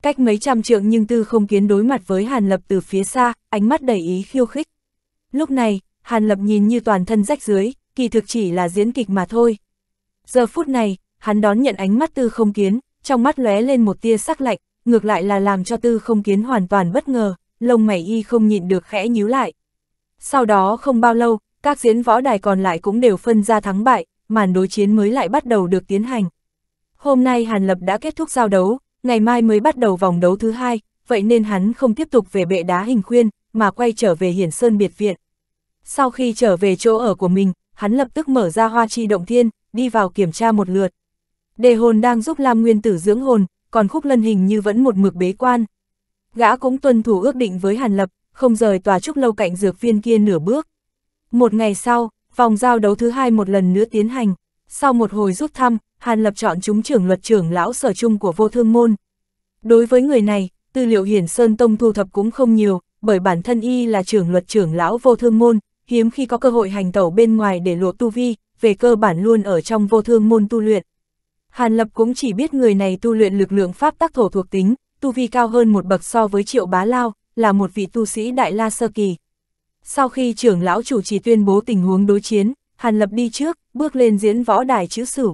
Cách mấy trăm trượng nhưng tư không kiến đối mặt với Hàn Lập từ phía xa, ánh mắt đầy ý khiêu khích. Lúc này, Hàn Lập nhìn như toàn thân rách dưới, kỳ thực chỉ là diễn kịch mà thôi. Giờ phút này, hắn đón nhận ánh mắt tư không kiến, trong mắt lóe lên một tia sắc lạnh, ngược lại là làm cho tư không kiến hoàn toàn bất ngờ, lông mày y không nhịn được khẽ nhíu lại. Sau đó không bao lâu, các diễn võ đài còn lại cũng đều phân ra thắng bại, màn đối chiến mới lại bắt đầu được tiến hành. Hôm nay Hàn Lập đã kết thúc giao đấu, ngày mai mới bắt đầu vòng đấu thứ hai, vậy nên hắn không tiếp tục về bệ đá hình khuyên, mà quay trở về Hiển Sơn Biệt Viện. Sau khi trở về chỗ ở của mình, hắn lập tức mở ra hoa chi động thiên, đi vào kiểm tra một lượt đề hồn đang giúp Lam Nguyên Tử dưỡng hồn, còn Khúc Lân hình như vẫn một mực bế quan. Gã cũng tuân thủ ước định với Hàn Lập, không rời tòa trúc lâu cạnh dược viên kia nửa bước. Một ngày sau, vòng giao đấu thứ hai một lần nữa tiến hành. Sau một hồi rút thăm, Hàn Lập chọn chúng trưởng luật trưởng lão sở chung của vô thương môn. Đối với người này, tư liệu hiển Sơn Tông thu thập cũng không nhiều, bởi bản thân y là trưởng luật trưởng lão vô thương môn, hiếm khi có cơ hội hành tẩu bên ngoài để lộ tu vi, về cơ bản luôn ở trong vô thương môn tu luyện. Hàn Lập cũng chỉ biết người này tu luyện lực lượng pháp tác thổ thuộc tính, tu vi cao hơn một bậc so với triệu bá lao, là một vị tu sĩ đại la sơ kỳ. Sau khi trưởng lão chủ trì tuyên bố tình huống đối chiến, Hàn Lập đi trước, bước lên diễn võ đài chữ sử.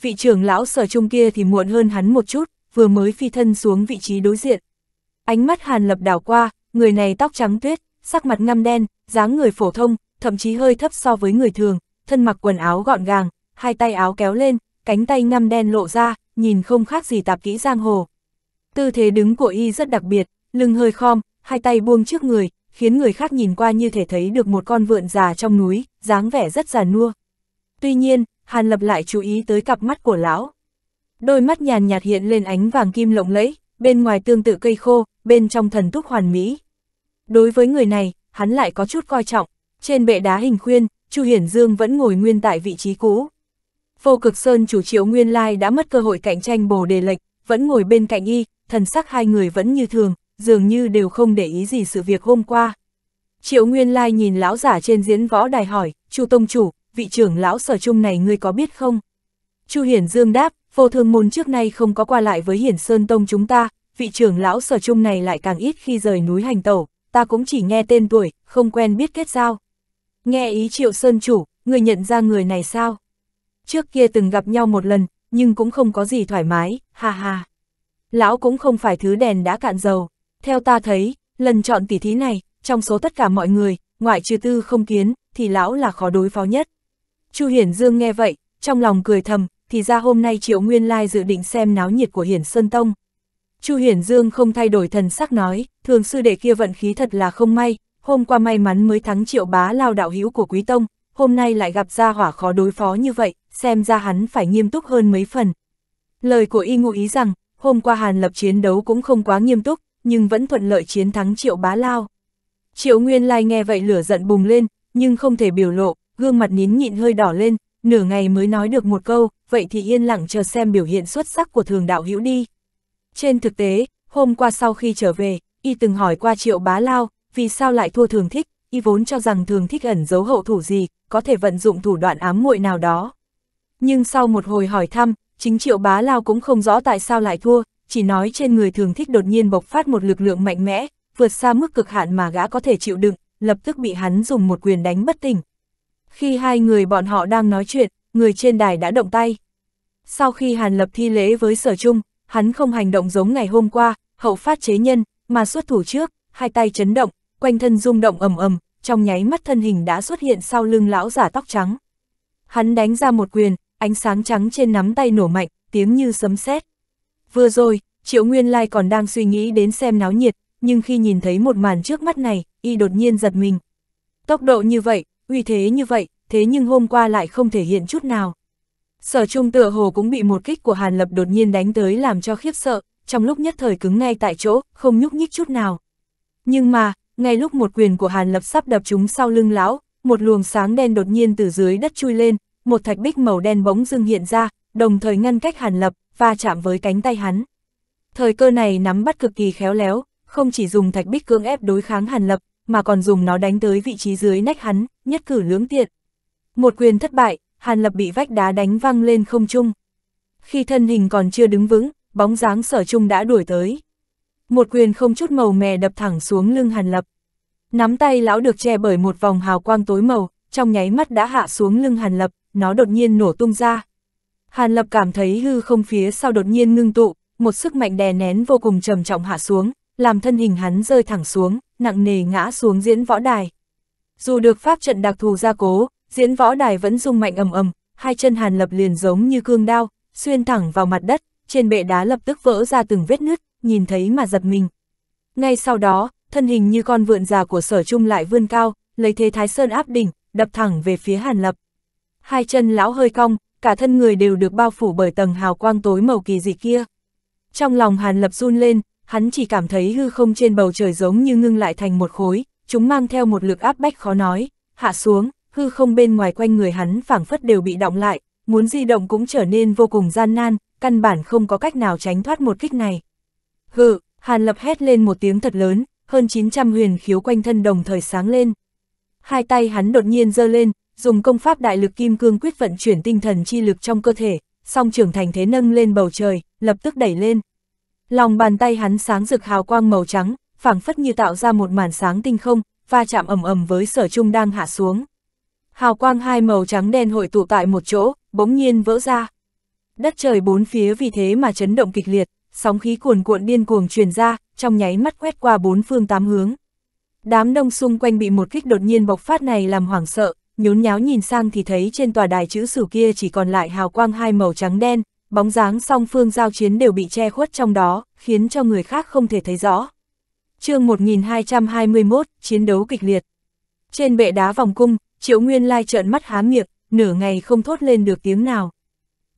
Vị trưởng lão sở trung kia thì muộn hơn hắn một chút, vừa mới phi thân xuống vị trí đối diện. Ánh mắt Hàn Lập đảo qua, người này tóc trắng tuyết, sắc mặt ngăm đen, dáng người phổ thông, thậm chí hơi thấp so với người thường, thân mặc quần áo gọn gàng, hai tay áo kéo lên, cánh tay ngăm đen lộ ra, nhìn không khác gì tạp kỹ giang hồ. Tư thế đứng của y rất đặc biệt, lưng hơi khom, hai tay buông trước người, khiến người khác nhìn qua như thể thấy được một con vượn già trong núi, dáng vẻ rất già nua. Tuy nhiên, Hàn Lập lại chú ý tới cặp mắt của lão. Đôi mắt nhàn nhạt hiện lên ánh vàng kim lộng lẫy, bên ngoài tương tự cây khô, bên trong thần túc hoàn mỹ. Đối với người này, hắn lại có chút coi trọng. Trên bệ đá hình khuyên, Chu Hiển Dương vẫn ngồi nguyên tại vị trí cũ. Vô cực sơn chủ triệu nguyên lai đã mất cơ hội cạnh tranh bồ đề lệch, vẫn ngồi bên cạnh y, thần sắc hai người vẫn như thường, dường như đều không để ý gì sự việc hôm qua. Triệu nguyên lai nhìn lão giả trên diễn võ đài hỏi, chu tông chủ, vị trưởng lão sở trung này ngươi có biết không? chu Hiển Dương đáp, vô thường môn trước nay không có qua lại với Hiển Sơn Tông chúng ta, vị trưởng lão sở trung này lại càng ít khi rời núi hành tẩu, ta cũng chỉ nghe tên tuổi, không quen biết kết giao. Nghe ý triệu sơn chủ, người nhận ra người này sao? trước kia từng gặp nhau một lần, nhưng cũng không có gì thoải mái, ha ha. Lão cũng không phải thứ đèn đã cạn dầu. Theo ta thấy, lần chọn tỉ thí này, trong số tất cả mọi người, ngoại trừ tư không kiến, thì lão là khó đối phó nhất. Chu Hiển Dương nghe vậy, trong lòng cười thầm, thì ra hôm nay Triệu Nguyên Lai dự định xem náo nhiệt của Hiển Sơn Tông. Chu Hiển Dương không thay đổi thần sắc nói, thường sư đệ kia vận khí thật là không may, hôm qua may mắn mới thắng Triệu Bá Lao đạo hữu của Quý Tông, hôm nay lại gặp ra hỏa khó đối phó như vậy, xem ra hắn phải nghiêm túc hơn mấy phần. Lời của y ngụ ý rằng, hôm qua Hàn Lập chiến đấu cũng không quá nghiêm túc, nhưng vẫn thuận lợi chiến thắng Triệu Bá Lao. Triệu Nguyên Lai nghe vậy lửa giận bùng lên, nhưng không thể biểu lộ, gương mặt nín nhịn hơi đỏ lên, nửa ngày mới nói được một câu, vậy thì yên lặng chờ xem biểu hiện xuất sắc của thường đạo hữu đi. Trên thực tế, hôm qua sau khi trở về, y từng hỏi qua Triệu Bá Lao, vì sao lại thua thường thích, y vốn cho rằng thường thích ẩn giấu hậu thủ gì, có thể vận dụng thủ đoạn ám muội nào đó nhưng sau một hồi hỏi thăm, chính triệu bá lao cũng không rõ tại sao lại thua, chỉ nói trên người thường thích đột nhiên bộc phát một lực lượng mạnh mẽ, vượt xa mức cực hạn mà gã có thể chịu đựng, lập tức bị hắn dùng một quyền đánh bất tỉnh. Khi hai người bọn họ đang nói chuyện, người trên đài đã động tay. Sau khi Hàn Lập thi lễ với sở trung, hắn không hành động giống ngày hôm qua, hậu phát chế nhân, mà xuất thủ trước, hai tay chấn động, quanh thân rung động ầm ầm, trong nháy mắt thân hình đã xuất hiện sau lưng lão giả tóc trắng. Hắn đánh ra một quyền, ánh sáng trắng trên nắm tay nổ mạnh, tiếng như sấm sét. Vừa rồi, Triệu Nguyên Lai còn đang suy nghĩ đến xem náo nhiệt, nhưng khi nhìn thấy một màn trước mắt này, y đột nhiên giật mình. Tốc độ như vậy, uy thế như vậy, thế nhưng hôm qua lại không thể hiện chút nào. Sở trung tựa hồ cũng bị một kích của Hàn Lập đột nhiên đánh tới làm cho khiếp sợ, trong lúc nhất thời cứng ngay tại chỗ, không nhúc nhích chút nào. Nhưng mà, ngay lúc một quyền của Hàn Lập sắp đập chúng sau lưng lão, một luồng sáng đen đột nhiên từ dưới đất chui lên, một thạch bích màu đen bỗng dưng hiện ra, đồng thời ngăn cách Hàn Lập, va chạm với cánh tay hắn. Thời cơ này nắm bắt cực kỳ khéo léo, không chỉ dùng thạch bích cưỡng ép đối kháng Hàn Lập, mà còn dùng nó đánh tới vị trí dưới nách hắn, nhất cử lưỡng tiện. Một quyền thất bại, Hàn Lập bị vách đá đánh văng lên không trung. Khi thân hình còn chưa đứng vững, bóng dáng sở trung đã đuổi tới. Một quyền không chút màu mè đập thẳng xuống lưng Hàn Lập. Nắm tay lão được che bởi một vòng hào quang tối màu, trong nháy mắt đã hạ xuống lưng Hàn Lập nó đột nhiên nổ tung ra. Hàn Lập cảm thấy hư không phía sau đột nhiên ngưng tụ, một sức mạnh đè nén vô cùng trầm trọng hạ xuống, làm thân hình hắn rơi thẳng xuống, nặng nề ngã xuống diễn võ đài. Dù được pháp trận đặc thù gia cố, diễn võ đài vẫn rung mạnh ầm ầm, hai chân Hàn Lập liền giống như cương đao, xuyên thẳng vào mặt đất, trên bệ đá lập tức vỡ ra từng vết nứt, nhìn thấy mà giật mình. Ngay sau đó, thân hình như con vượn già của sở trung lại vươn cao, lấy thế thái sơn áp đỉnh, đập thẳng về phía Hàn Lập hai chân lão hơi cong, cả thân người đều được bao phủ bởi tầng hào quang tối màu kỳ dị kia. Trong lòng Hàn Lập run lên, hắn chỉ cảm thấy hư không trên bầu trời giống như ngưng lại thành một khối, chúng mang theo một lực áp bách khó nói, hạ xuống, hư không bên ngoài quanh người hắn phảng phất đều bị động lại, muốn di động cũng trở nên vô cùng gian nan, căn bản không có cách nào tránh thoát một kích này. Hừ, Hàn Lập hét lên một tiếng thật lớn, hơn 900 huyền khiếu quanh thân đồng thời sáng lên. Hai tay hắn đột nhiên giơ lên, dùng công pháp đại lực kim cương quyết vận chuyển tinh thần chi lực trong cơ thể, song trưởng thành thế nâng lên bầu trời, lập tức đẩy lên. Lòng bàn tay hắn sáng rực hào quang màu trắng, phảng phất như tạo ra một màn sáng tinh không, va chạm ầm ầm với sở trung đang hạ xuống. Hào quang hai màu trắng đen hội tụ tại một chỗ, bỗng nhiên vỡ ra. Đất trời bốn phía vì thế mà chấn động kịch liệt, sóng khí cuồn cuộn điên cuồng truyền ra, trong nháy mắt quét qua bốn phương tám hướng. Đám đông xung quanh bị một kích đột nhiên bộc phát này làm hoảng sợ, nhốn nháo nhìn sang thì thấy trên tòa đài chữ sử kia chỉ còn lại hào quang hai màu trắng đen, bóng dáng song phương giao chiến đều bị che khuất trong đó, khiến cho người khác không thể thấy rõ. chương 1221, chiến đấu kịch liệt. Trên bệ đá vòng cung, Triệu Nguyên Lai trợn mắt há miệng, nửa ngày không thốt lên được tiếng nào.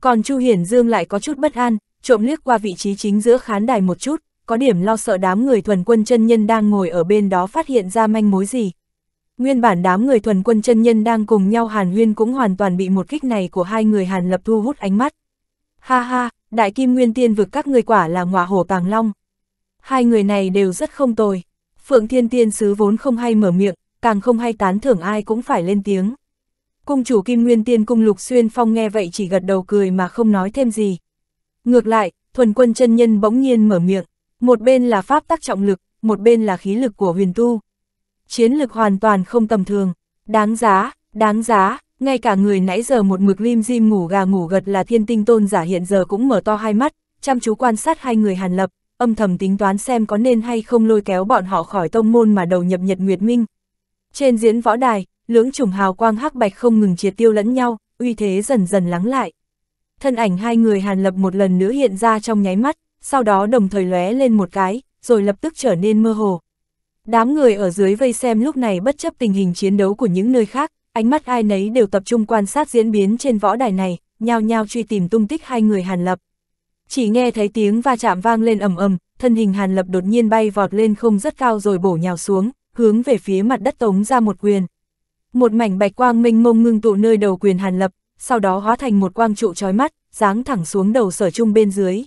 Còn Chu Hiển Dương lại có chút bất an, trộm liếc qua vị trí chính giữa khán đài một chút, có điểm lo sợ đám người thuần quân chân nhân đang ngồi ở bên đó phát hiện ra manh mối gì, Nguyên bản đám người thuần quân chân nhân đang cùng nhau Hàn Huyên cũng hoàn toàn bị một kích này của hai người Hàn Lập thu hút ánh mắt. Ha ha, đại kim nguyên tiên vực các người quả là ngọa hổ tàng long. Hai người này đều rất không tồi. Phượng Thiên Tiên Sứ vốn không hay mở miệng, càng không hay tán thưởng ai cũng phải lên tiếng. Cung chủ Kim Nguyên Tiên Cung Lục Xuyên Phong nghe vậy chỉ gật đầu cười mà không nói thêm gì. Ngược lại, thuần quân chân nhân bỗng nhiên mở miệng, một bên là pháp tác trọng lực, một bên là khí lực của huyền tu chiến lực hoàn toàn không tầm thường, đáng giá, đáng giá, ngay cả người nãy giờ một mực lim dim ngủ gà ngủ gật là thiên tinh tôn giả hiện giờ cũng mở to hai mắt, chăm chú quan sát hai người hàn lập, âm thầm tính toán xem có nên hay không lôi kéo bọn họ khỏi tông môn mà đầu nhập nhật nguyệt minh. Trên diễn võ đài, lưỡng chủng hào quang hắc bạch không ngừng triệt tiêu lẫn nhau, uy thế dần dần lắng lại. Thân ảnh hai người hàn lập một lần nữa hiện ra trong nháy mắt, sau đó đồng thời lóe lên một cái, rồi lập tức trở nên mơ hồ. Đám người ở dưới vây xem lúc này bất chấp tình hình chiến đấu của những nơi khác, ánh mắt ai nấy đều tập trung quan sát diễn biến trên võ đài này, nhao nhao truy tìm tung tích hai người Hàn Lập. Chỉ nghe thấy tiếng va chạm vang lên ầm ầm, thân hình Hàn Lập đột nhiên bay vọt lên không rất cao rồi bổ nhào xuống, hướng về phía mặt đất tống ra một quyền. Một mảnh bạch quang minh mông ngưng tụ nơi đầu quyền Hàn Lập, sau đó hóa thành một quang trụ chói mắt, giáng thẳng xuống đầu sở trung bên dưới.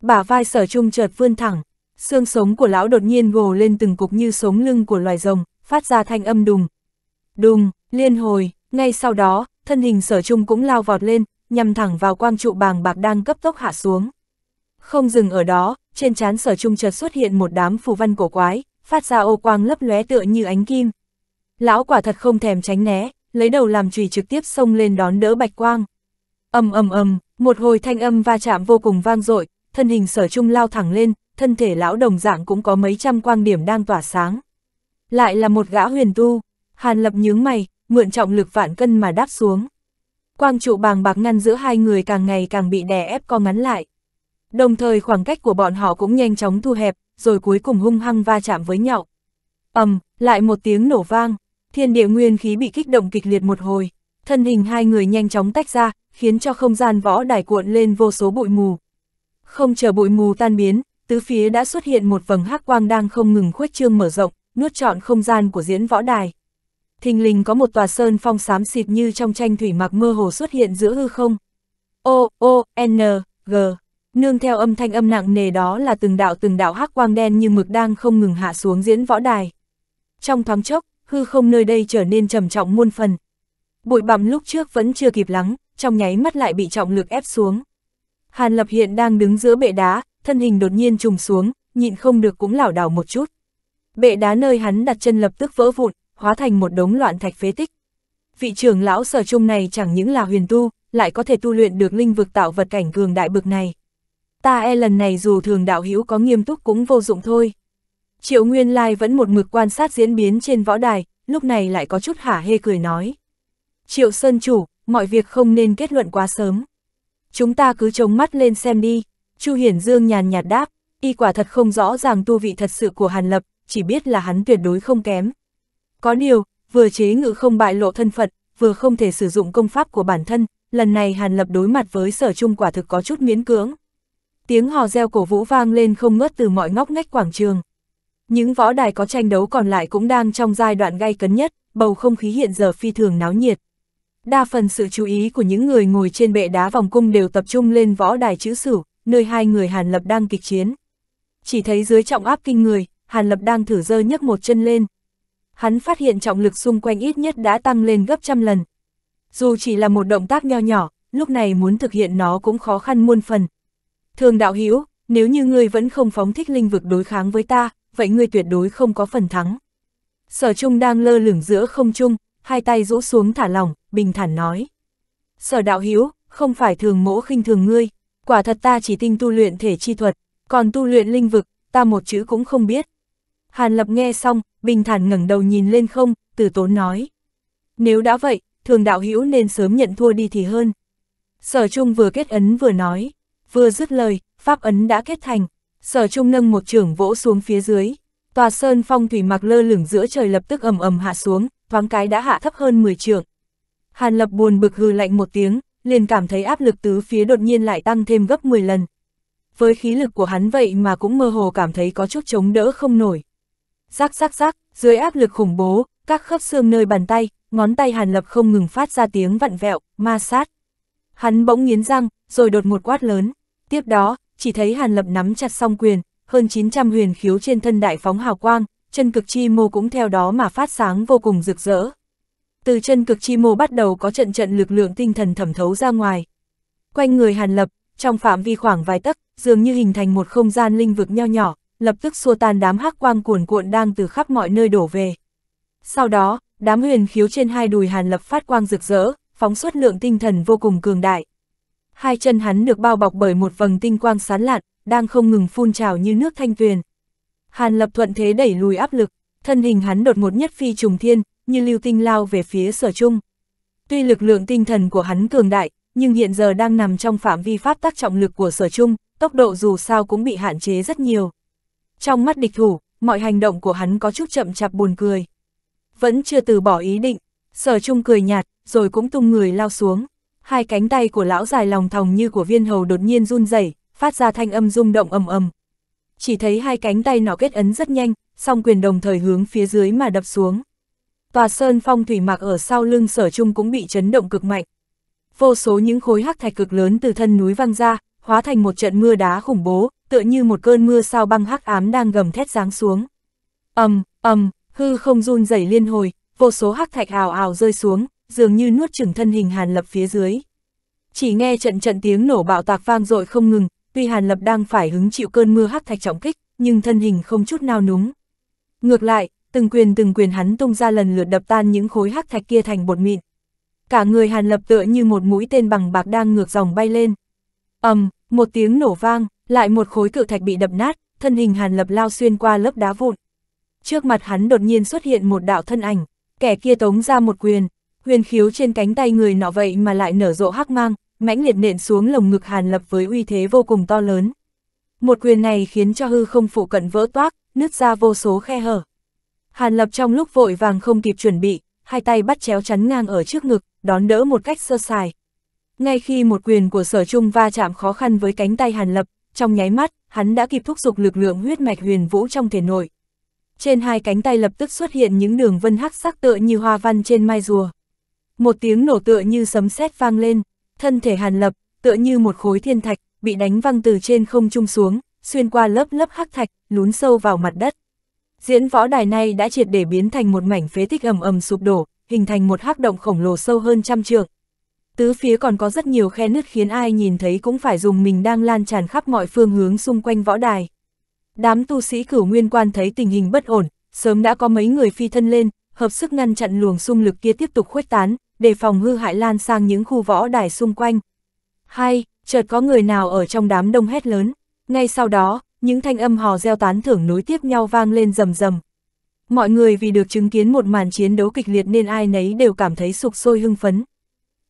Bả vai sở trung chợt vươn thẳng, Xương sống của lão đột nhiên gồ lên từng cục như sống lưng của loài rồng, phát ra thanh âm đùng. Đùng, liên hồi, ngay sau đó, thân hình sở trung cũng lao vọt lên, nhằm thẳng vào quang trụ bàng bạc đang cấp tốc hạ xuống. Không dừng ở đó, trên trán sở trung chợt xuất hiện một đám phù văn cổ quái, phát ra ô quang lấp lóe tựa như ánh kim. Lão quả thật không thèm tránh né, lấy đầu làm chùy trực tiếp xông lên đón đỡ bạch quang. ầm ầm ầm, một hồi thanh âm va chạm vô cùng vang dội, thân hình sở trung lao thẳng lên, thân thể lão đồng dạng cũng có mấy trăm quang điểm đang tỏa sáng. Lại là một gã huyền tu, Hàn Lập nhướng mày, mượn trọng lực vạn cân mà đáp xuống. Quang trụ bàng bạc ngăn giữa hai người càng ngày càng bị đè ép co ngắn lại. Đồng thời khoảng cách của bọn họ cũng nhanh chóng thu hẹp, rồi cuối cùng hung hăng va chạm với nhau. ầm, lại một tiếng nổ vang, thiên địa nguyên khí bị kích động kịch liệt một hồi, thân hình hai người nhanh chóng tách ra, khiến cho không gian võ đài cuộn lên vô số bụi mù. Không chờ bụi mù tan biến, tứ phía đã xuất hiện một vầng hắc quang đang không ngừng khuếch trương mở rộng, nuốt trọn không gian của diễn võ đài. Thình lình có một tòa sơn phong xám xịt như trong tranh thủy mặc mơ hồ xuất hiện giữa hư không. O, O, N, G. Nương theo âm thanh âm nặng nề đó là từng đạo từng đạo hắc quang đen như mực đang không ngừng hạ xuống diễn võ đài. Trong thoáng chốc, hư không nơi đây trở nên trầm trọng muôn phần. Bụi bặm lúc trước vẫn chưa kịp lắng, trong nháy mắt lại bị trọng lực ép xuống. Hàn Lập hiện đang đứng giữa bệ đá, thân hình đột nhiên trùng xuống, nhịn không được cũng lảo đảo một chút. Bệ đá nơi hắn đặt chân lập tức vỡ vụn, hóa thành một đống loạn thạch phế tích. Vị trưởng lão sở trung này chẳng những là huyền tu, lại có thể tu luyện được linh vực tạo vật cảnh cường đại bực này. Ta e lần này dù thường đạo hữu có nghiêm túc cũng vô dụng thôi. Triệu Nguyên Lai vẫn một mực quan sát diễn biến trên võ đài, lúc này lại có chút hả hê cười nói. Triệu Sơn Chủ, mọi việc không nên kết luận quá sớm. Chúng ta cứ chống mắt lên xem đi, Chu Hiển Dương nhàn nhạt đáp, y quả thật không rõ ràng tu vị thật sự của Hàn Lập, chỉ biết là hắn tuyệt đối không kém. Có điều, vừa chế ngự không bại lộ thân phận, vừa không thể sử dụng công pháp của bản thân, lần này Hàn Lập đối mặt với sở trung quả thực có chút miễn cưỡng. Tiếng hò reo cổ vũ vang lên không ngớt từ mọi ngóc ngách quảng trường. Những võ đài có tranh đấu còn lại cũng đang trong giai đoạn gay cấn nhất, bầu không khí hiện giờ phi thường náo nhiệt. Đa phần sự chú ý của những người ngồi trên bệ đá vòng cung đều tập trung lên võ đài chữ sửu nơi hai người Hàn Lập đang kịch chiến. Chỉ thấy dưới trọng áp kinh người, Hàn Lập đang thử dơ nhấc một chân lên. Hắn phát hiện trọng lực xung quanh ít nhất đã tăng lên gấp trăm lần. Dù chỉ là một động tác nho nhỏ, lúc này muốn thực hiện nó cũng khó khăn muôn phần. Thường đạo hữu nếu như ngươi vẫn không phóng thích linh vực đối kháng với ta, vậy ngươi tuyệt đối không có phần thắng. Sở Trung đang lơ lửng giữa không trung, hai tay rũ xuống thả lỏng, bình thản nói. Sở đạo hữu không phải thường mỗ khinh thường ngươi quả thật ta chỉ tinh tu luyện thể chi thuật, còn tu luyện linh vực, ta một chữ cũng không biết. Hàn Lập nghe xong, bình thản ngẩng đầu nhìn lên không, từ tốn nói. Nếu đã vậy, thường đạo hữu nên sớm nhận thua đi thì hơn. Sở Trung vừa kết ấn vừa nói, vừa dứt lời, pháp ấn đã kết thành, Sở Trung nâng một trưởng vỗ xuống phía dưới, tòa sơn phong thủy mặc lơ lửng giữa trời lập tức ầm ầm hạ xuống, thoáng cái đã hạ thấp hơn 10 trưởng. Hàn Lập buồn bực hừ lạnh một tiếng, liền cảm thấy áp lực tứ phía đột nhiên lại tăng thêm gấp 10 lần. Với khí lực của hắn vậy mà cũng mơ hồ cảm thấy có chút chống đỡ không nổi. Rắc rắc rắc, dưới áp lực khủng bố, các khớp xương nơi bàn tay, ngón tay Hàn Lập không ngừng phát ra tiếng vặn vẹo, ma sát. Hắn bỗng nghiến răng, rồi đột một quát lớn. Tiếp đó, chỉ thấy Hàn Lập nắm chặt song quyền, hơn 900 huyền khiếu trên thân đại phóng hào quang, chân cực chi mô cũng theo đó mà phát sáng vô cùng rực rỡ. Từ chân cực chi mô bắt đầu có trận trận lực lượng tinh thần thẩm thấu ra ngoài. Quanh người Hàn Lập, trong phạm vi khoảng vài tấc, dường như hình thành một không gian linh vực nho nhỏ, lập tức xua tan đám hắc quang cuồn cuộn đang từ khắp mọi nơi đổ về. Sau đó, đám huyền khiếu trên hai đùi Hàn Lập phát quang rực rỡ, phóng xuất lượng tinh thần vô cùng cường đại. Hai chân hắn được bao bọc bởi một vầng tinh quang sán lạn, đang không ngừng phun trào như nước thanh tuyền. Hàn Lập thuận thế đẩy lùi áp lực, thân hình hắn đột ngột nhất phi trùng thiên, như lưu tinh lao về phía sở trung. Tuy lực lượng tinh thần của hắn cường đại, nhưng hiện giờ đang nằm trong phạm vi pháp tác trọng lực của sở trung, tốc độ dù sao cũng bị hạn chế rất nhiều. Trong mắt địch thủ, mọi hành động của hắn có chút chậm chạp buồn cười. Vẫn chưa từ bỏ ý định, sở trung cười nhạt, rồi cũng tung người lao xuống. Hai cánh tay của lão dài lòng thòng như của viên hầu đột nhiên run rẩy, phát ra thanh âm rung động ầm ầm. Chỉ thấy hai cánh tay nó kết ấn rất nhanh, song quyền đồng thời hướng phía dưới mà đập xuống tòa sơn phong thủy mạc ở sau lưng sở trung cũng bị chấn động cực mạnh. Vô số những khối hắc thạch cực lớn từ thân núi văng ra, hóa thành một trận mưa đá khủng bố, tựa như một cơn mưa sao băng hắc ám đang gầm thét giáng xuống. Ầm, ầm, hư không run rẩy liên hồi, vô số hắc thạch ào ào rơi xuống, dường như nuốt chửng thân hình Hàn Lập phía dưới. Chỉ nghe trận trận tiếng nổ bạo tạc vang dội không ngừng, tuy Hàn Lập đang phải hứng chịu cơn mưa hắc thạch trọng kích, nhưng thân hình không chút nào núng. Ngược lại, từng quyền từng quyền hắn tung ra lần lượt đập tan những khối hắc thạch kia thành bột mịn. Cả người Hàn Lập tựa như một mũi tên bằng bạc đang ngược dòng bay lên. ầm, một tiếng nổ vang, lại một khối cự thạch bị đập nát, thân hình Hàn Lập lao xuyên qua lớp đá vụn. Trước mặt hắn đột nhiên xuất hiện một đạo thân ảnh, kẻ kia tống ra một quyền, huyền khiếu trên cánh tay người nọ vậy mà lại nở rộ hắc mang, mãnh liệt nện xuống lồng ngực Hàn Lập với uy thế vô cùng to lớn. Một quyền này khiến cho hư không phụ cận vỡ toác, nứt ra vô số khe hở. Hàn Lập trong lúc vội vàng không kịp chuẩn bị, hai tay bắt chéo chắn ngang ở trước ngực, đón đỡ một cách sơ sài. Ngay khi một quyền của sở trung va chạm khó khăn với cánh tay Hàn Lập, trong nháy mắt, hắn đã kịp thúc giục lực lượng huyết mạch huyền vũ trong thể nội. Trên hai cánh tay lập tức xuất hiện những đường vân hắc sắc tựa như hoa văn trên mai rùa. Một tiếng nổ tựa như sấm sét vang lên, thân thể Hàn Lập, tựa như một khối thiên thạch, bị đánh văng từ trên không trung xuống, xuyên qua lớp lớp hắc thạch, lún sâu vào mặt đất. Diễn võ đài này đã triệt để biến thành một mảnh phế tích ầm ầm sụp đổ, hình thành một hắc động khổng lồ sâu hơn trăm trượng. Tứ phía còn có rất nhiều khe nứt khiến ai nhìn thấy cũng phải dùng mình đang lan tràn khắp mọi phương hướng xung quanh võ đài. Đám tu sĩ cửu nguyên quan thấy tình hình bất ổn, sớm đã có mấy người phi thân lên, hợp sức ngăn chặn luồng xung lực kia tiếp tục khuếch tán, đề phòng hư hại lan sang những khu võ đài xung quanh. Hay, chợt có người nào ở trong đám đông hét lớn. Ngay sau đó, những thanh âm hò reo tán thưởng nối tiếp nhau vang lên rầm rầm. Mọi người vì được chứng kiến một màn chiến đấu kịch liệt nên ai nấy đều cảm thấy sục sôi hưng phấn.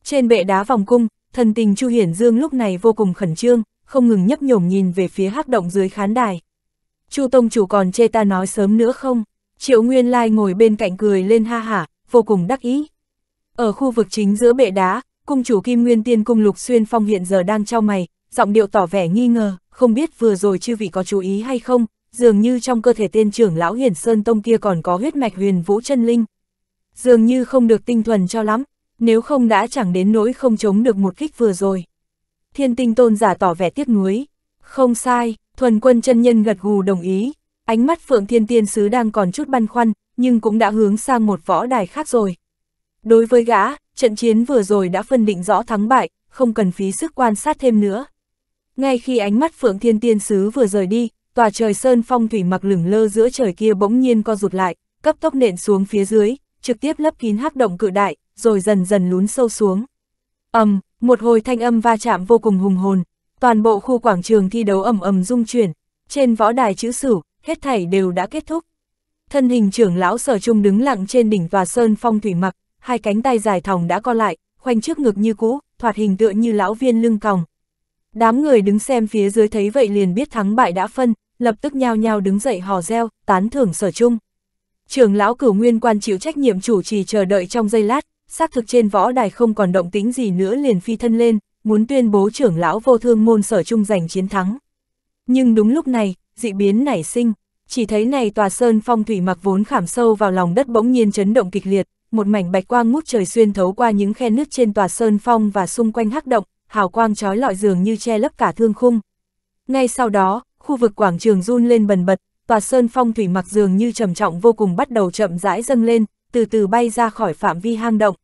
Trên bệ đá vòng cung, thần tình Chu Hiển Dương lúc này vô cùng khẩn trương, không ngừng nhấp nhổm nhìn về phía hắc động dưới khán đài. Chu Tông chủ còn chê ta nói sớm nữa không? Triệu Nguyên Lai ngồi bên cạnh cười lên ha hả, vô cùng đắc ý. Ở khu vực chính giữa bệ đá, cung chủ Kim Nguyên Tiên cung Lục Xuyên Phong hiện giờ đang trao mày, giọng điệu tỏ vẻ nghi ngờ không biết vừa rồi chư vị có chú ý hay không, dường như trong cơ thể tên trưởng lão Hiển Sơn Tông kia còn có huyết mạch huyền vũ chân linh. Dường như không được tinh thuần cho lắm, nếu không đã chẳng đến nỗi không chống được một kích vừa rồi. Thiên tinh tôn giả tỏ vẻ tiếc nuối. Không sai, thuần quân chân nhân gật gù đồng ý. Ánh mắt Phượng Thiên Tiên Sứ đang còn chút băn khoăn, nhưng cũng đã hướng sang một võ đài khác rồi. Đối với gã, trận chiến vừa rồi đã phân định rõ thắng bại, không cần phí sức quan sát thêm nữa. Ngay khi ánh mắt Phượng Thiên Tiên Sứ vừa rời đi, tòa trời sơn phong thủy mặc lửng lơ giữa trời kia bỗng nhiên co rụt lại, cấp tốc nện xuống phía dưới, trực tiếp lấp kín hắc động cự đại, rồi dần dần lún sâu xuống. ầm, um, một hồi thanh âm va chạm vô cùng hùng hồn, toàn bộ khu quảng trường thi đấu ầm ầm rung chuyển, trên võ đài chữ sử, hết thảy đều đã kết thúc. Thân hình trưởng lão Sở Trung đứng lặng trên đỉnh tòa sơn phong thủy mặc, hai cánh tay dài thòng đã co lại, khoanh trước ngực như cũ, thoạt hình tựa như lão viên lưng còng, Đám người đứng xem phía dưới thấy vậy liền biết thắng bại đã phân, lập tức nhao nhao đứng dậy hò reo, tán thưởng sở chung. Trưởng lão cửu nguyên quan chịu trách nhiệm chủ trì chờ đợi trong giây lát, xác thực trên võ đài không còn động tính gì nữa liền phi thân lên, muốn tuyên bố trưởng lão vô thương môn sở chung giành chiến thắng. Nhưng đúng lúc này, dị biến nảy sinh, chỉ thấy này tòa sơn phong thủy mặc vốn khảm sâu vào lòng đất bỗng nhiên chấn động kịch liệt, một mảnh bạch quang ngút trời xuyên thấu qua những khe nước trên tòa sơn phong và xung quanh hắc động, hào quang trói lọi dường như che lấp cả thương khung. Ngay sau đó, khu vực quảng trường run lên bần bật, tòa sơn phong thủy mặc dường như trầm trọng vô cùng bắt đầu chậm rãi dâng lên, từ từ bay ra khỏi phạm vi hang động.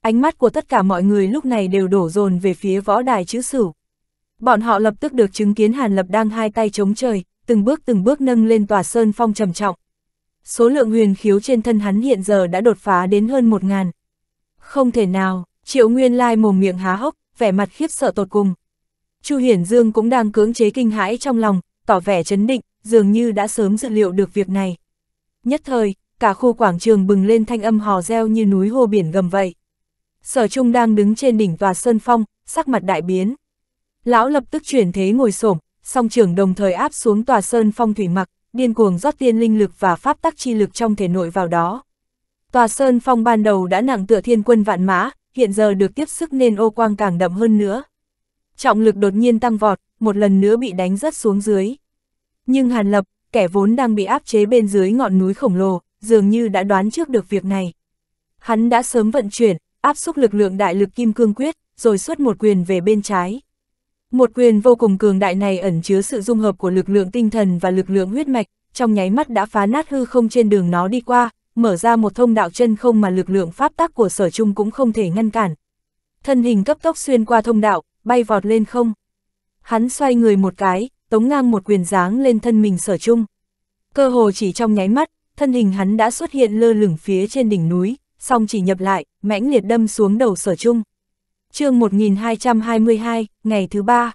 Ánh mắt của tất cả mọi người lúc này đều đổ dồn về phía võ đài chữ sử. Bọn họ lập tức được chứng kiến Hàn Lập đang hai tay chống trời, từng bước từng bước nâng lên tòa sơn phong trầm trọng. Số lượng huyền khiếu trên thân hắn hiện giờ đã đột phá đến hơn một ngàn. Không thể nào, Triệu Nguyên Lai mồm miệng há hốc, vẻ mặt khiếp sợ tột cùng. Chu Hiển Dương cũng đang cưỡng chế kinh hãi trong lòng, tỏ vẻ chấn định, dường như đã sớm dự liệu được việc này. Nhất thời, cả khu quảng trường bừng lên thanh âm hò reo như núi hồ biển gầm vậy. Sở Trung đang đứng trên đỉnh tòa Sơn Phong, sắc mặt đại biến. Lão lập tức chuyển thế ngồi xổm, song trưởng đồng thời áp xuống tòa Sơn Phong thủy mặc, điên cuồng rót tiên linh lực và pháp tắc chi lực trong thể nội vào đó. Tòa Sơn Phong ban đầu đã nặng tựa thiên quân vạn mã, hiện giờ được tiếp sức nên ô quang càng đậm hơn nữa. Trọng lực đột nhiên tăng vọt, một lần nữa bị đánh rất xuống dưới. Nhưng Hàn Lập, kẻ vốn đang bị áp chế bên dưới ngọn núi khổng lồ, dường như đã đoán trước được việc này. Hắn đã sớm vận chuyển, áp xúc lực lượng đại lực kim cương quyết, rồi xuất một quyền về bên trái. Một quyền vô cùng cường đại này ẩn chứa sự dung hợp của lực lượng tinh thần và lực lượng huyết mạch, trong nháy mắt đã phá nát hư không trên đường nó đi qua, mở ra một thông đạo chân không mà lực lượng pháp tắc của sở trung cũng không thể ngăn cản. Thân hình cấp tốc xuyên qua thông đạo, bay vọt lên không. Hắn xoay người một cái, tống ngang một quyền giáng lên thân mình sở trung. Cơ hồ chỉ trong nháy mắt, thân hình hắn đã xuất hiện lơ lửng phía trên đỉnh núi, song chỉ nhập lại, mãnh liệt đâm xuống đầu sở trung. chương 1222, ngày thứ ba.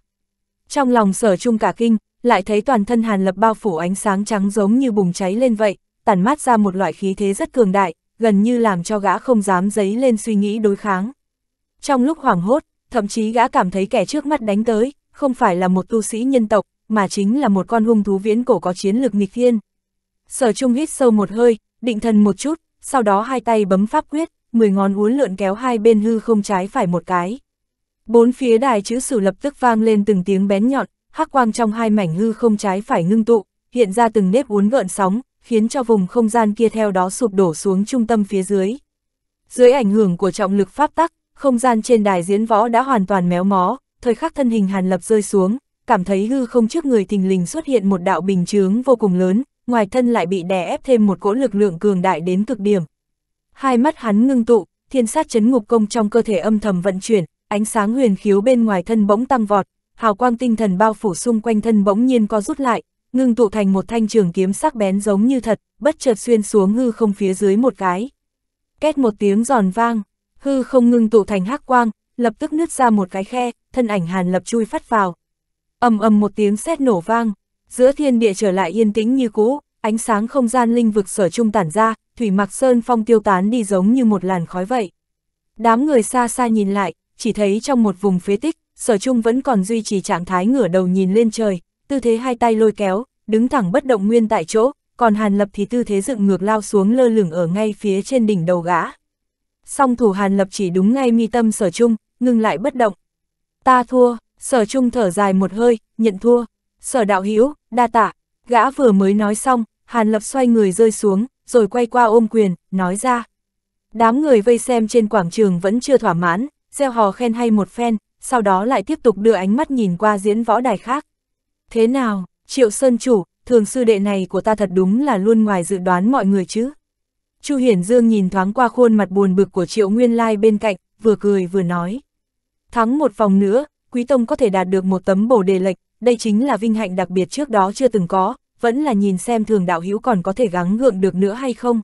Trong lòng sở trung cả kinh, lại thấy toàn thân hàn lập bao phủ ánh sáng trắng giống như bùng cháy lên vậy, tản mát ra một loại khí thế rất cường đại, gần như làm cho gã không dám dấy lên suy nghĩ đối kháng. Trong lúc hoảng hốt, thậm chí gã cảm thấy kẻ trước mắt đánh tới, không phải là một tu sĩ nhân tộc, mà chính là một con hung thú viễn cổ có chiến lược nghịch thiên. Sở Trung hít sâu một hơi, định thần một chút, sau đó hai tay bấm pháp quyết, mười ngón uốn lượn kéo hai bên hư không trái phải một cái. Bốn phía đài chữ sử lập tức vang lên từng tiếng bén nhọn, hắc quang trong hai mảnh hư không trái phải ngưng tụ, hiện ra từng nếp uốn gợn sóng, khiến cho vùng không gian kia theo đó sụp đổ xuống trung tâm phía dưới. Dưới ảnh hưởng của trọng lực pháp tắc, không gian trên đài diễn võ đã hoàn toàn méo mó, thời khắc thân hình Hàn Lập rơi xuống, cảm thấy hư không trước người thình lình xuất hiện một đạo bình chướng vô cùng lớn, ngoài thân lại bị đè ép thêm một cỗ lực lượng cường đại đến cực điểm. Hai mắt hắn ngưng tụ, thiên sát chấn ngục công trong cơ thể âm thầm vận chuyển, ánh sáng huyền khiếu bên ngoài thân bỗng tăng vọt, hào quang tinh thần bao phủ xung quanh thân bỗng nhiên co rút lại, ngưng tụ thành một thanh trường kiếm sắc bén giống như thật, bất chợt xuyên xuống hư không phía dưới một cái. Két một tiếng giòn vang, hư không ngưng tụ thành hắc quang, lập tức nứt ra một cái khe, thân ảnh Hàn Lập chui phát vào. Ầm ầm một tiếng sét nổ vang, giữa thiên địa trở lại yên tĩnh như cũ, ánh sáng không gian linh vực sở trung tản ra, thủy mặc sơn phong tiêu tán đi giống như một làn khói vậy. Đám người xa xa nhìn lại, chỉ thấy trong một vùng phế tích, sở trung vẫn còn duy trì trạng thái ngửa đầu nhìn lên trời, tư thế hai tay lôi kéo, đứng thẳng bất động nguyên tại chỗ, còn Hàn Lập thì tư thế dựng ngược lao xuống lơ lửng ở ngay phía trên đỉnh đầu gã. Song thủ Hàn Lập chỉ đúng ngay mi tâm sở trung, ngừng lại bất động. Ta thua, sở trung thở dài một hơi, nhận thua. Sở đạo hữu đa tạ, gã vừa mới nói xong, Hàn Lập xoay người rơi xuống, rồi quay qua ôm quyền, nói ra. Đám người vây xem trên quảng trường vẫn chưa thỏa mãn, gieo hò khen hay một phen, sau đó lại tiếp tục đưa ánh mắt nhìn qua diễn võ đài khác. Thế nào, triệu sơn chủ, thường sư đệ này của ta thật đúng là luôn ngoài dự đoán mọi người chứ. Chu Hiển Dương nhìn thoáng qua khuôn mặt buồn bực của triệu nguyên lai bên cạnh, vừa cười vừa nói. Thắng một vòng nữa, Quý Tông có thể đạt được một tấm bổ đề lệch, đây chính là vinh hạnh đặc biệt trước đó chưa từng có, vẫn là nhìn xem thường đạo hữu còn có thể gắng gượng được nữa hay không.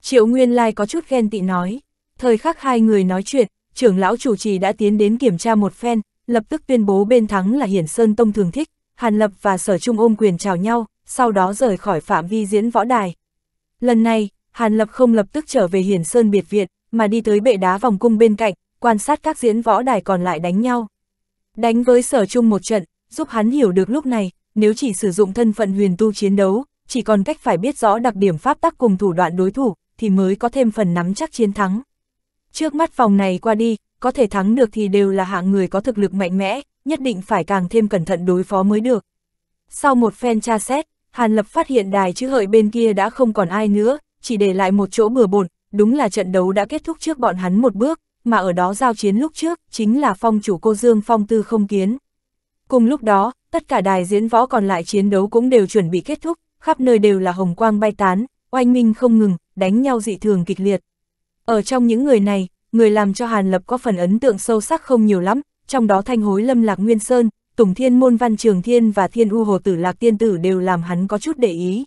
Triệu Nguyên Lai có chút ghen tị nói, thời khắc hai người nói chuyện, trưởng lão chủ trì đã tiến đến kiểm tra một phen, lập tức tuyên bố bên thắng là Hiển Sơn Tông thường thích, Hàn Lập và Sở Trung ôm quyền chào nhau, sau đó rời khỏi phạm vi diễn võ đài. Lần này, Hàn Lập không lập tức trở về Hiển Sơn Biệt Viện, mà đi tới bệ đá vòng cung bên cạnh, quan sát các diễn võ đài còn lại đánh nhau. Đánh với Sở Trung một trận, giúp hắn hiểu được lúc này, nếu chỉ sử dụng thân phận huyền tu chiến đấu, chỉ còn cách phải biết rõ đặc điểm pháp tắc cùng thủ đoạn đối thủ, thì mới có thêm phần nắm chắc chiến thắng. Trước mắt vòng này qua đi, có thể thắng được thì đều là hạng người có thực lực mạnh mẽ, nhất định phải càng thêm cẩn thận đối phó mới được. Sau một phen tra xét, Hàn Lập phát hiện đài chữ hợi bên kia đã không còn ai nữa, chỉ để lại một chỗ bừa bộn, đúng là trận đấu đã kết thúc trước bọn hắn một bước, mà ở đó giao chiến lúc trước chính là phong chủ cô Dương Phong Tư không kiến. Cùng lúc đó, tất cả đài diễn võ còn lại chiến đấu cũng đều chuẩn bị kết thúc, khắp nơi đều là hồng quang bay tán, oanh minh không ngừng, đánh nhau dị thường kịch liệt. Ở trong những người này, người làm cho Hàn Lập có phần ấn tượng sâu sắc không nhiều lắm, trong đó thanh hối lâm lạc nguyên sơn, Tùng Thiên Môn Văn Trường Thiên và Thiên U Hồ Tử Lạc Tiên Tử đều làm hắn có chút để ý.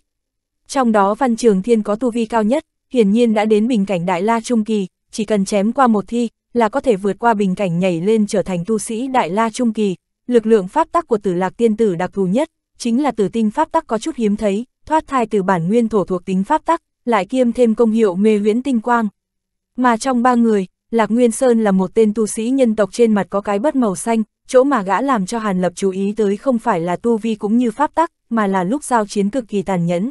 Trong đó Văn Trường Thiên có tu vi cao nhất, hiển nhiên đã đến bình cảnh Đại La Trung Kỳ, chỉ cần chém qua một thi là có thể vượt qua bình cảnh nhảy lên trở thành tu sĩ Đại La Trung Kỳ. Lực lượng pháp tắc của Tử Lạc Tiên Tử đặc thù nhất, chính là tử tinh pháp tắc có chút hiếm thấy, thoát thai từ bản nguyên thổ thuộc tính pháp tắc, lại kiêm thêm công hiệu mê huyễn tinh quang. Mà trong ba người, Lạc Nguyên Sơn là một tên tu sĩ nhân tộc trên mặt có cái bất màu xanh, chỗ mà gã làm cho Hàn Lập chú ý tới không phải là tu vi cũng như pháp tắc, mà là lúc giao chiến cực kỳ tàn nhẫn.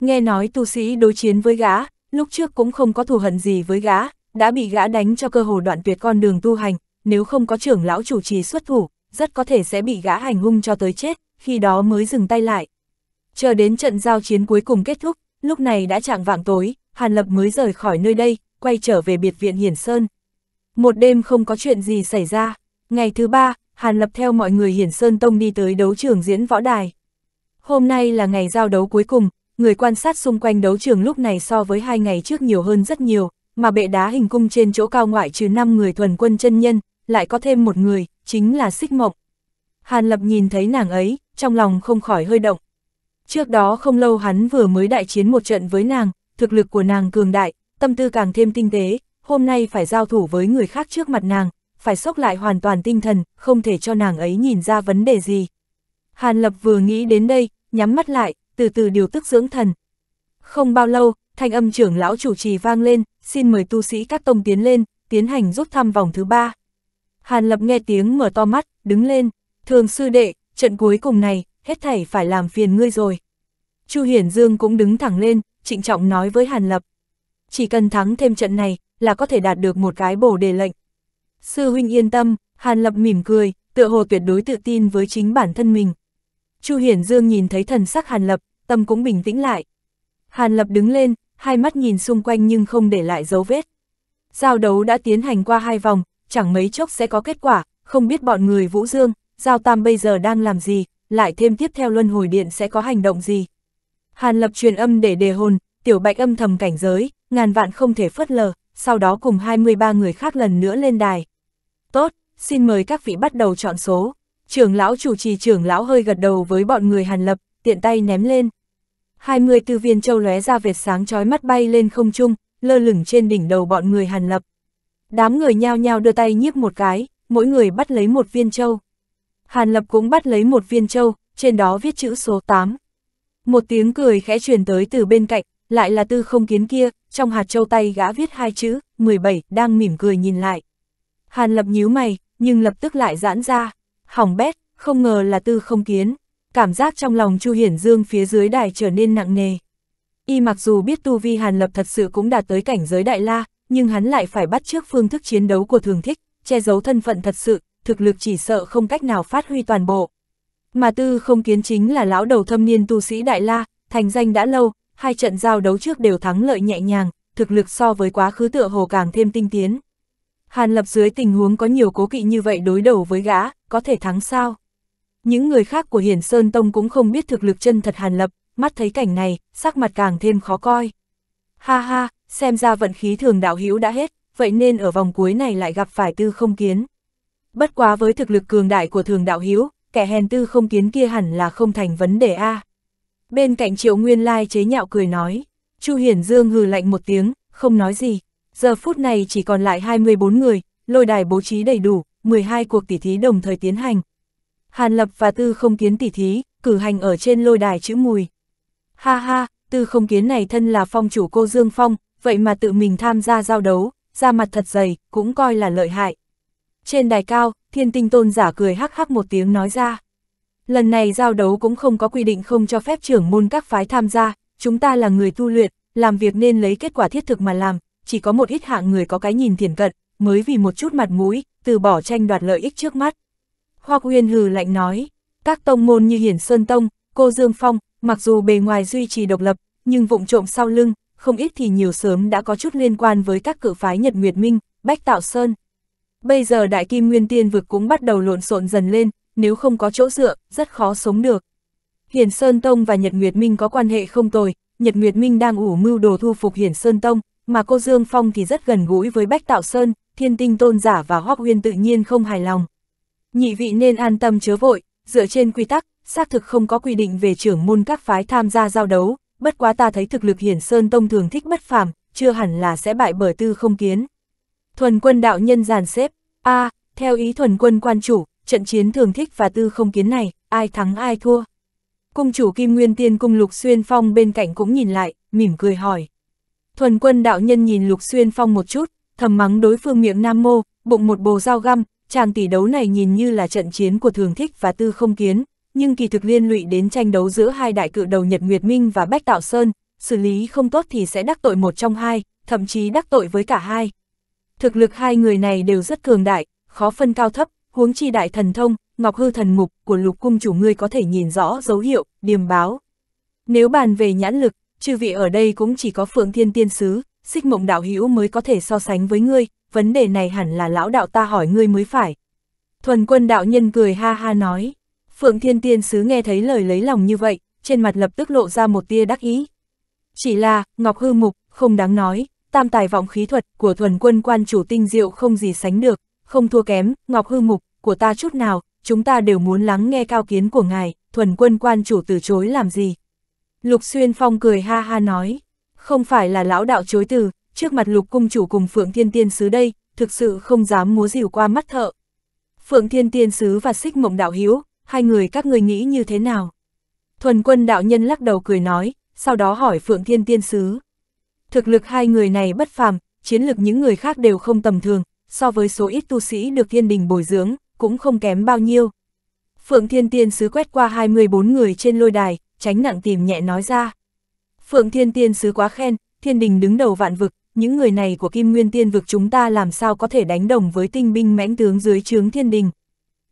Nghe nói tu sĩ đối chiến với gã, lúc trước cũng không có thù hận gì với gã, đã bị gã đánh cho cơ hồ đoạn tuyệt con đường tu hành, nếu không có trưởng lão chủ trì xuất thủ, rất có thể sẽ bị gã hành hung cho tới chết, khi đó mới dừng tay lại. Chờ đến trận giao chiến cuối cùng kết thúc, lúc này đã chạng vạng tối, Hàn Lập mới rời khỏi nơi đây, quay trở về biệt viện Hiển Sơn. Một đêm không có chuyện gì xảy ra, ngày thứ ba, Hàn Lập theo mọi người Hiển Sơn Tông đi tới đấu trường diễn võ đài. Hôm nay là ngày giao đấu cuối cùng, người quan sát xung quanh đấu trường lúc này so với hai ngày trước nhiều hơn rất nhiều, mà bệ đá hình cung trên chỗ cao ngoại trừ 5 người thuần quân chân nhân, lại có thêm một người, chính là Xích Mộc. Hàn Lập nhìn thấy nàng ấy, trong lòng không khỏi hơi động. Trước đó không lâu hắn vừa mới đại chiến một trận với nàng, thực lực của nàng cường đại, tâm tư càng thêm tinh tế, hôm nay phải giao thủ với người khác trước mặt nàng, phải sốc lại hoàn toàn tinh thần, không thể cho nàng ấy nhìn ra vấn đề gì. Hàn Lập vừa nghĩ đến đây, nhắm mắt lại, từ từ điều tức dưỡng thần. Không bao lâu, thanh âm trưởng lão chủ trì vang lên, xin mời tu sĩ các tông tiến lên, tiến hành rút thăm vòng thứ ba. Hàn Lập nghe tiếng mở to mắt, đứng lên, thường sư đệ, trận cuối cùng này, hết thảy phải làm phiền ngươi rồi. Chu Hiển Dương cũng đứng thẳng lên, trịnh trọng nói với Hàn Lập, chỉ cần thắng thêm trận này, là có thể đạt được một cái bổ đề lệnh. Sư huynh yên tâm, Hàn Lập mỉm cười, tựa hồ tuyệt đối tự tin với chính bản thân mình. Chu Hiển Dương nhìn thấy thần sắc Hàn Lập, tâm cũng bình tĩnh lại. Hàn Lập đứng lên, hai mắt nhìn xung quanh nhưng không để lại dấu vết. Giao đấu đã tiến hành qua hai vòng, chẳng mấy chốc sẽ có kết quả, không biết bọn người Vũ Dương, Giao Tam bây giờ đang làm gì, lại thêm tiếp theo luân hồi điện sẽ có hành động gì. Hàn Lập truyền âm để đề hồn, tiểu bạch âm thầm cảnh giới, ngàn vạn không thể phớt lờ, sau đó cùng 23 người khác lần nữa lên đài. Tốt, xin mời các vị bắt đầu chọn số. Trưởng lão chủ trì trưởng lão hơi gật đầu với bọn người Hàn Lập, tiện tay ném lên. 20 tư viên châu lóe ra vệt sáng chói mắt bay lên không trung, lơ lửng trên đỉnh đầu bọn người Hàn Lập. Đám người nhao nhao đưa tay nhiếp một cái, mỗi người bắt lấy một viên châu. Hàn Lập cũng bắt lấy một viên châu, trên đó viết chữ số 8. Một tiếng cười khẽ truyền tới từ bên cạnh, lại là tư không kiến kia, trong hạt châu tay gã viết hai chữ, 17, đang mỉm cười nhìn lại. Hàn lập nhíu mày, nhưng lập tức lại giãn ra, hỏng bét, không ngờ là tư không kiến. Cảm giác trong lòng Chu Hiển Dương phía dưới đài trở nên nặng nề. Y mặc dù biết tu vi Hàn Lập thật sự cũng đạt tới cảnh giới đại la, nhưng hắn lại phải bắt trước phương thức chiến đấu của thường thích, che giấu thân phận thật sự, thực lực chỉ sợ không cách nào phát huy toàn bộ. Mà tư không kiến chính là lão đầu thâm niên tu sĩ đại la, thành danh đã lâu, hai trận giao đấu trước đều thắng lợi nhẹ nhàng, thực lực so với quá khứ tựa hồ càng thêm tinh tiến. Hàn Lập dưới tình huống có nhiều cố kỵ như vậy đối đầu với gã, có thể thắng sao? Những người khác của Hiển Sơn Tông cũng không biết thực lực chân thật Hàn Lập, mắt thấy cảnh này, sắc mặt càng thêm khó coi. Ha ha, xem ra vận khí thường đạo hữu đã hết, vậy nên ở vòng cuối này lại gặp phải tư không kiến. Bất quá với thực lực cường đại của thường đạo hữu, kẻ hèn tư không kiến kia hẳn là không thành vấn đề A. Bên cạnh Triệu Nguyên Lai chế nhạo cười nói, Chu Hiển Dương hừ lạnh một tiếng, không nói gì. Giờ phút này chỉ còn lại 24 người, lôi đài bố trí đầy đủ, 12 cuộc tỉ thí đồng thời tiến hành. Hàn Lập và Tư Không Kiến tỉ thí, cử hành ở trên lôi đài chữ mùi. Ha ha, Tư Không Kiến này thân là phong chủ cô Dương Phong, vậy mà tự mình tham gia giao đấu, ra mặt thật dày, cũng coi là lợi hại. Trên đài cao, thiên tinh tôn giả cười hắc hắc một tiếng nói ra lần này giao đấu cũng không có quy định không cho phép trưởng môn các phái tham gia, chúng ta là người tu luyện, làm việc nên lấy kết quả thiết thực mà làm, chỉ có một ít hạng người có cái nhìn thiển cận, mới vì một chút mặt mũi, từ bỏ tranh đoạt lợi ích trước mắt. Hoa Uyên hừ lạnh nói, các tông môn như Hiển Sơn Tông, Cô Dương Phong, mặc dù bề ngoài duy trì độc lập, nhưng vụng trộm sau lưng, không ít thì nhiều sớm đã có chút liên quan với các cự phái Nhật Nguyệt Minh, Bách Tạo Sơn. Bây giờ Đại Kim Nguyên Tiên vực cũng bắt đầu lộn xộn dần lên, nếu không có chỗ dựa, rất khó sống được. Hiển Sơn Tông và Nhật Nguyệt Minh có quan hệ không tồi, Nhật Nguyệt Minh đang ủ mưu đồ thu phục Hiển Sơn Tông, mà cô Dương Phong thì rất gần gũi với Bách Tạo Sơn, Thiên Tinh Tôn Giả và Hoác Huyên tự nhiên không hài lòng. Nhị vị nên an tâm chớ vội, dựa trên quy tắc, xác thực không có quy định về trưởng môn các phái tham gia giao đấu, bất quá ta thấy thực lực Hiển Sơn Tông thường thích bất phàm, chưa hẳn là sẽ bại bởi tư không kiến. Thuần quân đạo nhân giàn xếp, a à, theo ý thuần quân quan chủ, trận chiến thường thích và tư không kiến này, ai thắng ai thua. Cung chủ Kim Nguyên Tiên Cung Lục Xuyên Phong bên cạnh cũng nhìn lại, mỉm cười hỏi. Thuần quân đạo nhân nhìn Lục Xuyên Phong một chút, thầm mắng đối phương miệng nam mô, bụng một bồ dao găm, chàng tỷ đấu này nhìn như là trận chiến của thường thích và tư không kiến, nhưng kỳ thực liên lụy đến tranh đấu giữa hai đại cự đầu Nhật Nguyệt Minh và Bách Tạo Sơn, xử lý không tốt thì sẽ đắc tội một trong hai, thậm chí đắc tội với cả hai. Thực lực hai người này đều rất cường đại, khó phân cao thấp, huống chi đại thần thông, ngọc hư thần mục của lục cung chủ ngươi có thể nhìn rõ dấu hiệu, điềm báo. Nếu bàn về nhãn lực, chư vị ở đây cũng chỉ có phượng thiên tiên sứ, xích mộng đạo hữu mới có thể so sánh với ngươi, vấn đề này hẳn là lão đạo ta hỏi ngươi mới phải. Thuần quân đạo nhân cười ha ha nói, phượng thiên tiên sứ nghe thấy lời lấy lòng như vậy, trên mặt lập tức lộ ra một tia đắc ý. Chỉ là, ngọc hư mục, không đáng nói, tam tài vọng khí thuật của thuần quân quan chủ tinh diệu không gì sánh được, không thua kém, Ngọc Hư Mục, của ta chút nào, chúng ta đều muốn lắng nghe cao kiến của ngài, thuần quân quan chủ từ chối làm gì. Lục Xuyên Phong cười ha ha nói, không phải là lão đạo chối từ, trước mặt lục cung chủ cùng Phượng Thiên Tiên Sứ đây, thực sự không dám múa dìu qua mắt thợ. Phượng Thiên Tiên Sứ và Xích Mộng Đạo Hiếu, hai người các người nghĩ như thế nào? Thuần quân đạo nhân lắc đầu cười nói, sau đó hỏi Phượng Thiên Tiên Sứ. Thực lực hai người này bất phàm, chiến lực những người khác đều không tầm thường, so với số ít tu sĩ được thiên đình bồi dưỡng, cũng không kém bao nhiêu. Phượng Thiên Tiên Sứ quét qua 24 người trên lôi đài, tránh nặng tìm nhẹ nói ra. Phượng Thiên Tiên Sứ quá khen, thiên đình đứng đầu vạn vực, những người này của Kim Nguyên Tiên vực chúng ta làm sao có thể đánh đồng với tinh binh mãnh tướng dưới trướng thiên đình.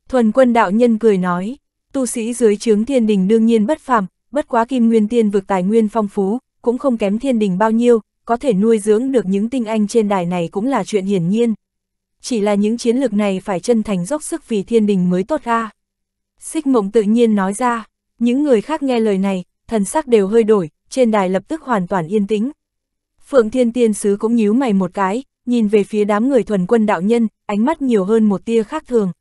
Thuần quân đạo nhân cười nói, tu sĩ dưới trướng thiên đình đương nhiên bất phàm, bất quá Kim Nguyên Tiên vực tài nguyên phong phú, cũng không kém thiên đình bao nhiêu, có thể nuôi dưỡng được những tinh anh trên đài này cũng là chuyện hiển nhiên chỉ là những chiến lược này phải chân thành dốc sức vì thiên đình mới tốt ra. Xích mộng tự nhiên nói ra, những người khác nghe lời này, thần sắc đều hơi đổi, trên đài lập tức hoàn toàn yên tĩnh. Phượng Thiên Tiên Sứ cũng nhíu mày một cái, nhìn về phía đám người thuần quân đạo nhân, ánh mắt nhiều hơn một tia khác thường.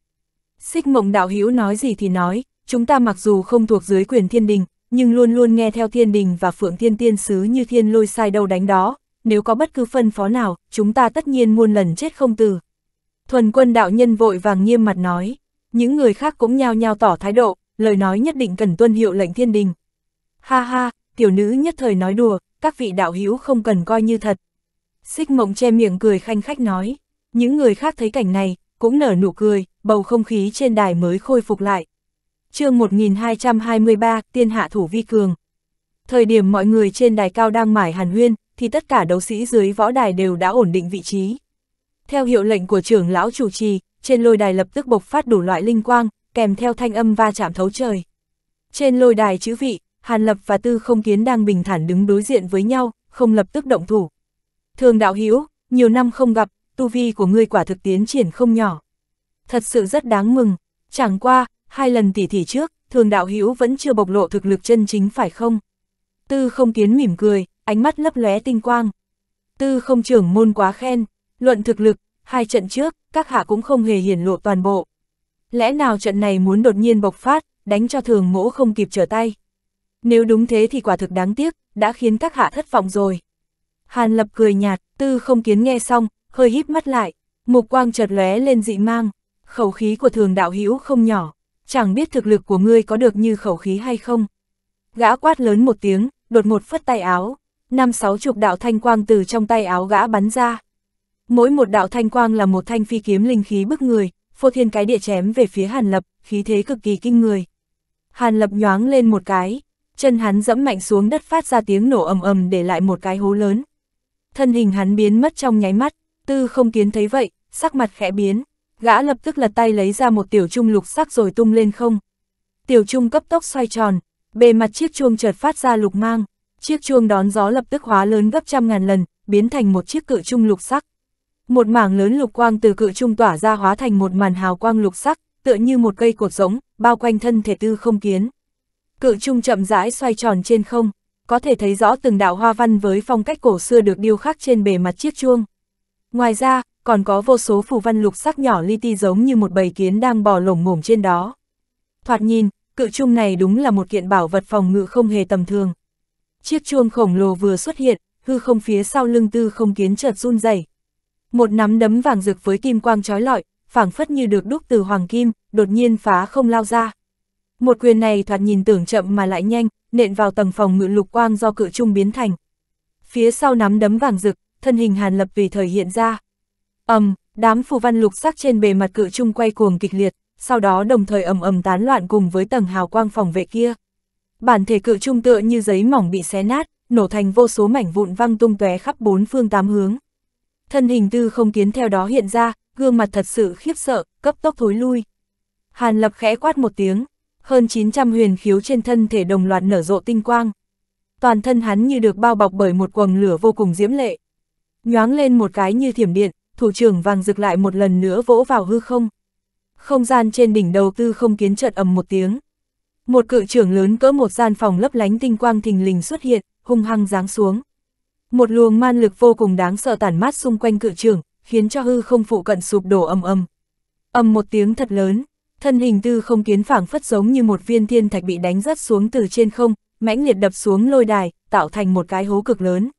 Xích mộng đạo hữu nói gì thì nói, chúng ta mặc dù không thuộc dưới quyền thiên đình, nhưng luôn luôn nghe theo thiên đình và Phượng Thiên Tiên Sứ như thiên lôi sai đâu đánh đó, nếu có bất cứ phân phó nào, chúng ta tất nhiên muôn lần chết không từ. Thuần quân đạo nhân vội vàng nghiêm mặt nói, những người khác cũng nhao nhao tỏ thái độ, lời nói nhất định cần tuân hiệu lệnh thiên đình. Ha ha, tiểu nữ nhất thời nói đùa, các vị đạo hữu không cần coi như thật. Xích mộng che miệng cười khanh khách nói, những người khác thấy cảnh này, cũng nở nụ cười, bầu không khí trên đài mới khôi phục lại. chương 1223, tiên hạ thủ vi cường. Thời điểm mọi người trên đài cao đang mải hàn huyên, thì tất cả đấu sĩ dưới võ đài đều đã ổn định vị trí. Theo hiệu lệnh của trưởng lão chủ trì, trên lôi đài lập tức bộc phát đủ loại linh quang, kèm theo thanh âm va chạm thấu trời. Trên lôi đài chữ vị, Hàn Lập và Tư Không Kiến đang bình thản đứng đối diện với nhau, không lập tức động thủ. Thường đạo Hiếu, nhiều năm không gặp, tu vi của ngươi quả thực tiến triển không nhỏ. Thật sự rất đáng mừng, chẳng qua, hai lần tỉ tỉ trước, thường đạo Hiếu vẫn chưa bộc lộ thực lực chân chính phải không? Tư Không Kiến mỉm cười, ánh mắt lấp lóe tinh quang. Tư Không trưởng môn quá khen, Luận thực lực, hai trận trước, các hạ cũng không hề hiển lộ toàn bộ. Lẽ nào trận này muốn đột nhiên bộc phát, đánh cho thường mỗ không kịp trở tay. Nếu đúng thế thì quả thực đáng tiếc, đã khiến các hạ thất vọng rồi. Hàn lập cười nhạt, tư không kiến nghe xong, hơi híp mắt lại, mục quang chợt lóe lên dị mang, khẩu khí của thường đạo hữu không nhỏ, chẳng biết thực lực của ngươi có được như khẩu khí hay không. Gã quát lớn một tiếng, đột một phất tay áo, năm sáu chục đạo thanh quang từ trong tay áo gã bắn ra. Mỗi một đạo thanh quang là một thanh phi kiếm linh khí bức người, phô thiên cái địa chém về phía Hàn Lập, khí thế cực kỳ kinh người. Hàn Lập nhoáng lên một cái, chân hắn dẫm mạnh xuống đất phát ra tiếng nổ ầm ầm để lại một cái hố lớn. Thân hình hắn biến mất trong nháy mắt, tư không kiến thấy vậy, sắc mặt khẽ biến, gã lập tức lật tay lấy ra một tiểu trung lục sắc rồi tung lên không. Tiểu trung cấp tốc xoay tròn, bề mặt chiếc chuông chợt phát ra lục mang, chiếc chuông đón gió lập tức hóa lớn gấp trăm ngàn lần, biến thành một chiếc cự trung lục sắc một mảng lớn lục quang từ cự trung tỏa ra hóa thành một màn hào quang lục sắc, tựa như một cây cột giống, bao quanh thân thể tư không kiến. Cự trung chậm rãi xoay tròn trên không, có thể thấy rõ từng đạo hoa văn với phong cách cổ xưa được điêu khắc trên bề mặt chiếc chuông. Ngoài ra, còn có vô số phù văn lục sắc nhỏ li ti giống như một bầy kiến đang bò lổm ngổm trên đó. Thoạt nhìn, cự trung này đúng là một kiện bảo vật phòng ngự không hề tầm thường. Chiếc chuông khổng lồ vừa xuất hiện, hư không phía sau lưng tư không kiến chợt run rẩy một nắm đấm vàng rực với kim quang trói lọi, phảng phất như được đúc từ hoàng kim, đột nhiên phá không lao ra. Một quyền này thoạt nhìn tưởng chậm mà lại nhanh, nện vào tầng phòng ngự lục quang do cự trung biến thành. Phía sau nắm đấm vàng rực, thân hình Hàn Lập vì thời hiện ra. Ầm, đám phù văn lục sắc trên bề mặt cự trung quay cuồng kịch liệt, sau đó đồng thời ầm ầm tán loạn cùng với tầng hào quang phòng vệ kia. Bản thể cự trung tựa như giấy mỏng bị xé nát, nổ thành vô số mảnh vụn văng tung tóe khắp bốn phương tám hướng thân hình tư không kiến theo đó hiện ra, gương mặt thật sự khiếp sợ, cấp tốc thối lui. Hàn lập khẽ quát một tiếng, hơn 900 huyền khiếu trên thân thể đồng loạt nở rộ tinh quang. Toàn thân hắn như được bao bọc bởi một quầng lửa vô cùng diễm lệ. Nhoáng lên một cái như thiểm điện, thủ trưởng vàng rực lại một lần nữa vỗ vào hư không. Không gian trên đỉnh đầu tư không kiến chợt ầm một tiếng. Một cự trưởng lớn cỡ một gian phòng lấp lánh tinh quang thình lình xuất hiện, hung hăng giáng xuống. Một luồng man lực vô cùng đáng sợ tản mát xung quanh cự trường, khiến cho hư không phụ cận sụp đổ âm âm. Âm một tiếng thật lớn, thân hình tư không kiến phảng phất giống như một viên thiên thạch bị đánh rớt xuống từ trên không, mãnh liệt đập xuống lôi đài, tạo thành một cái hố cực lớn.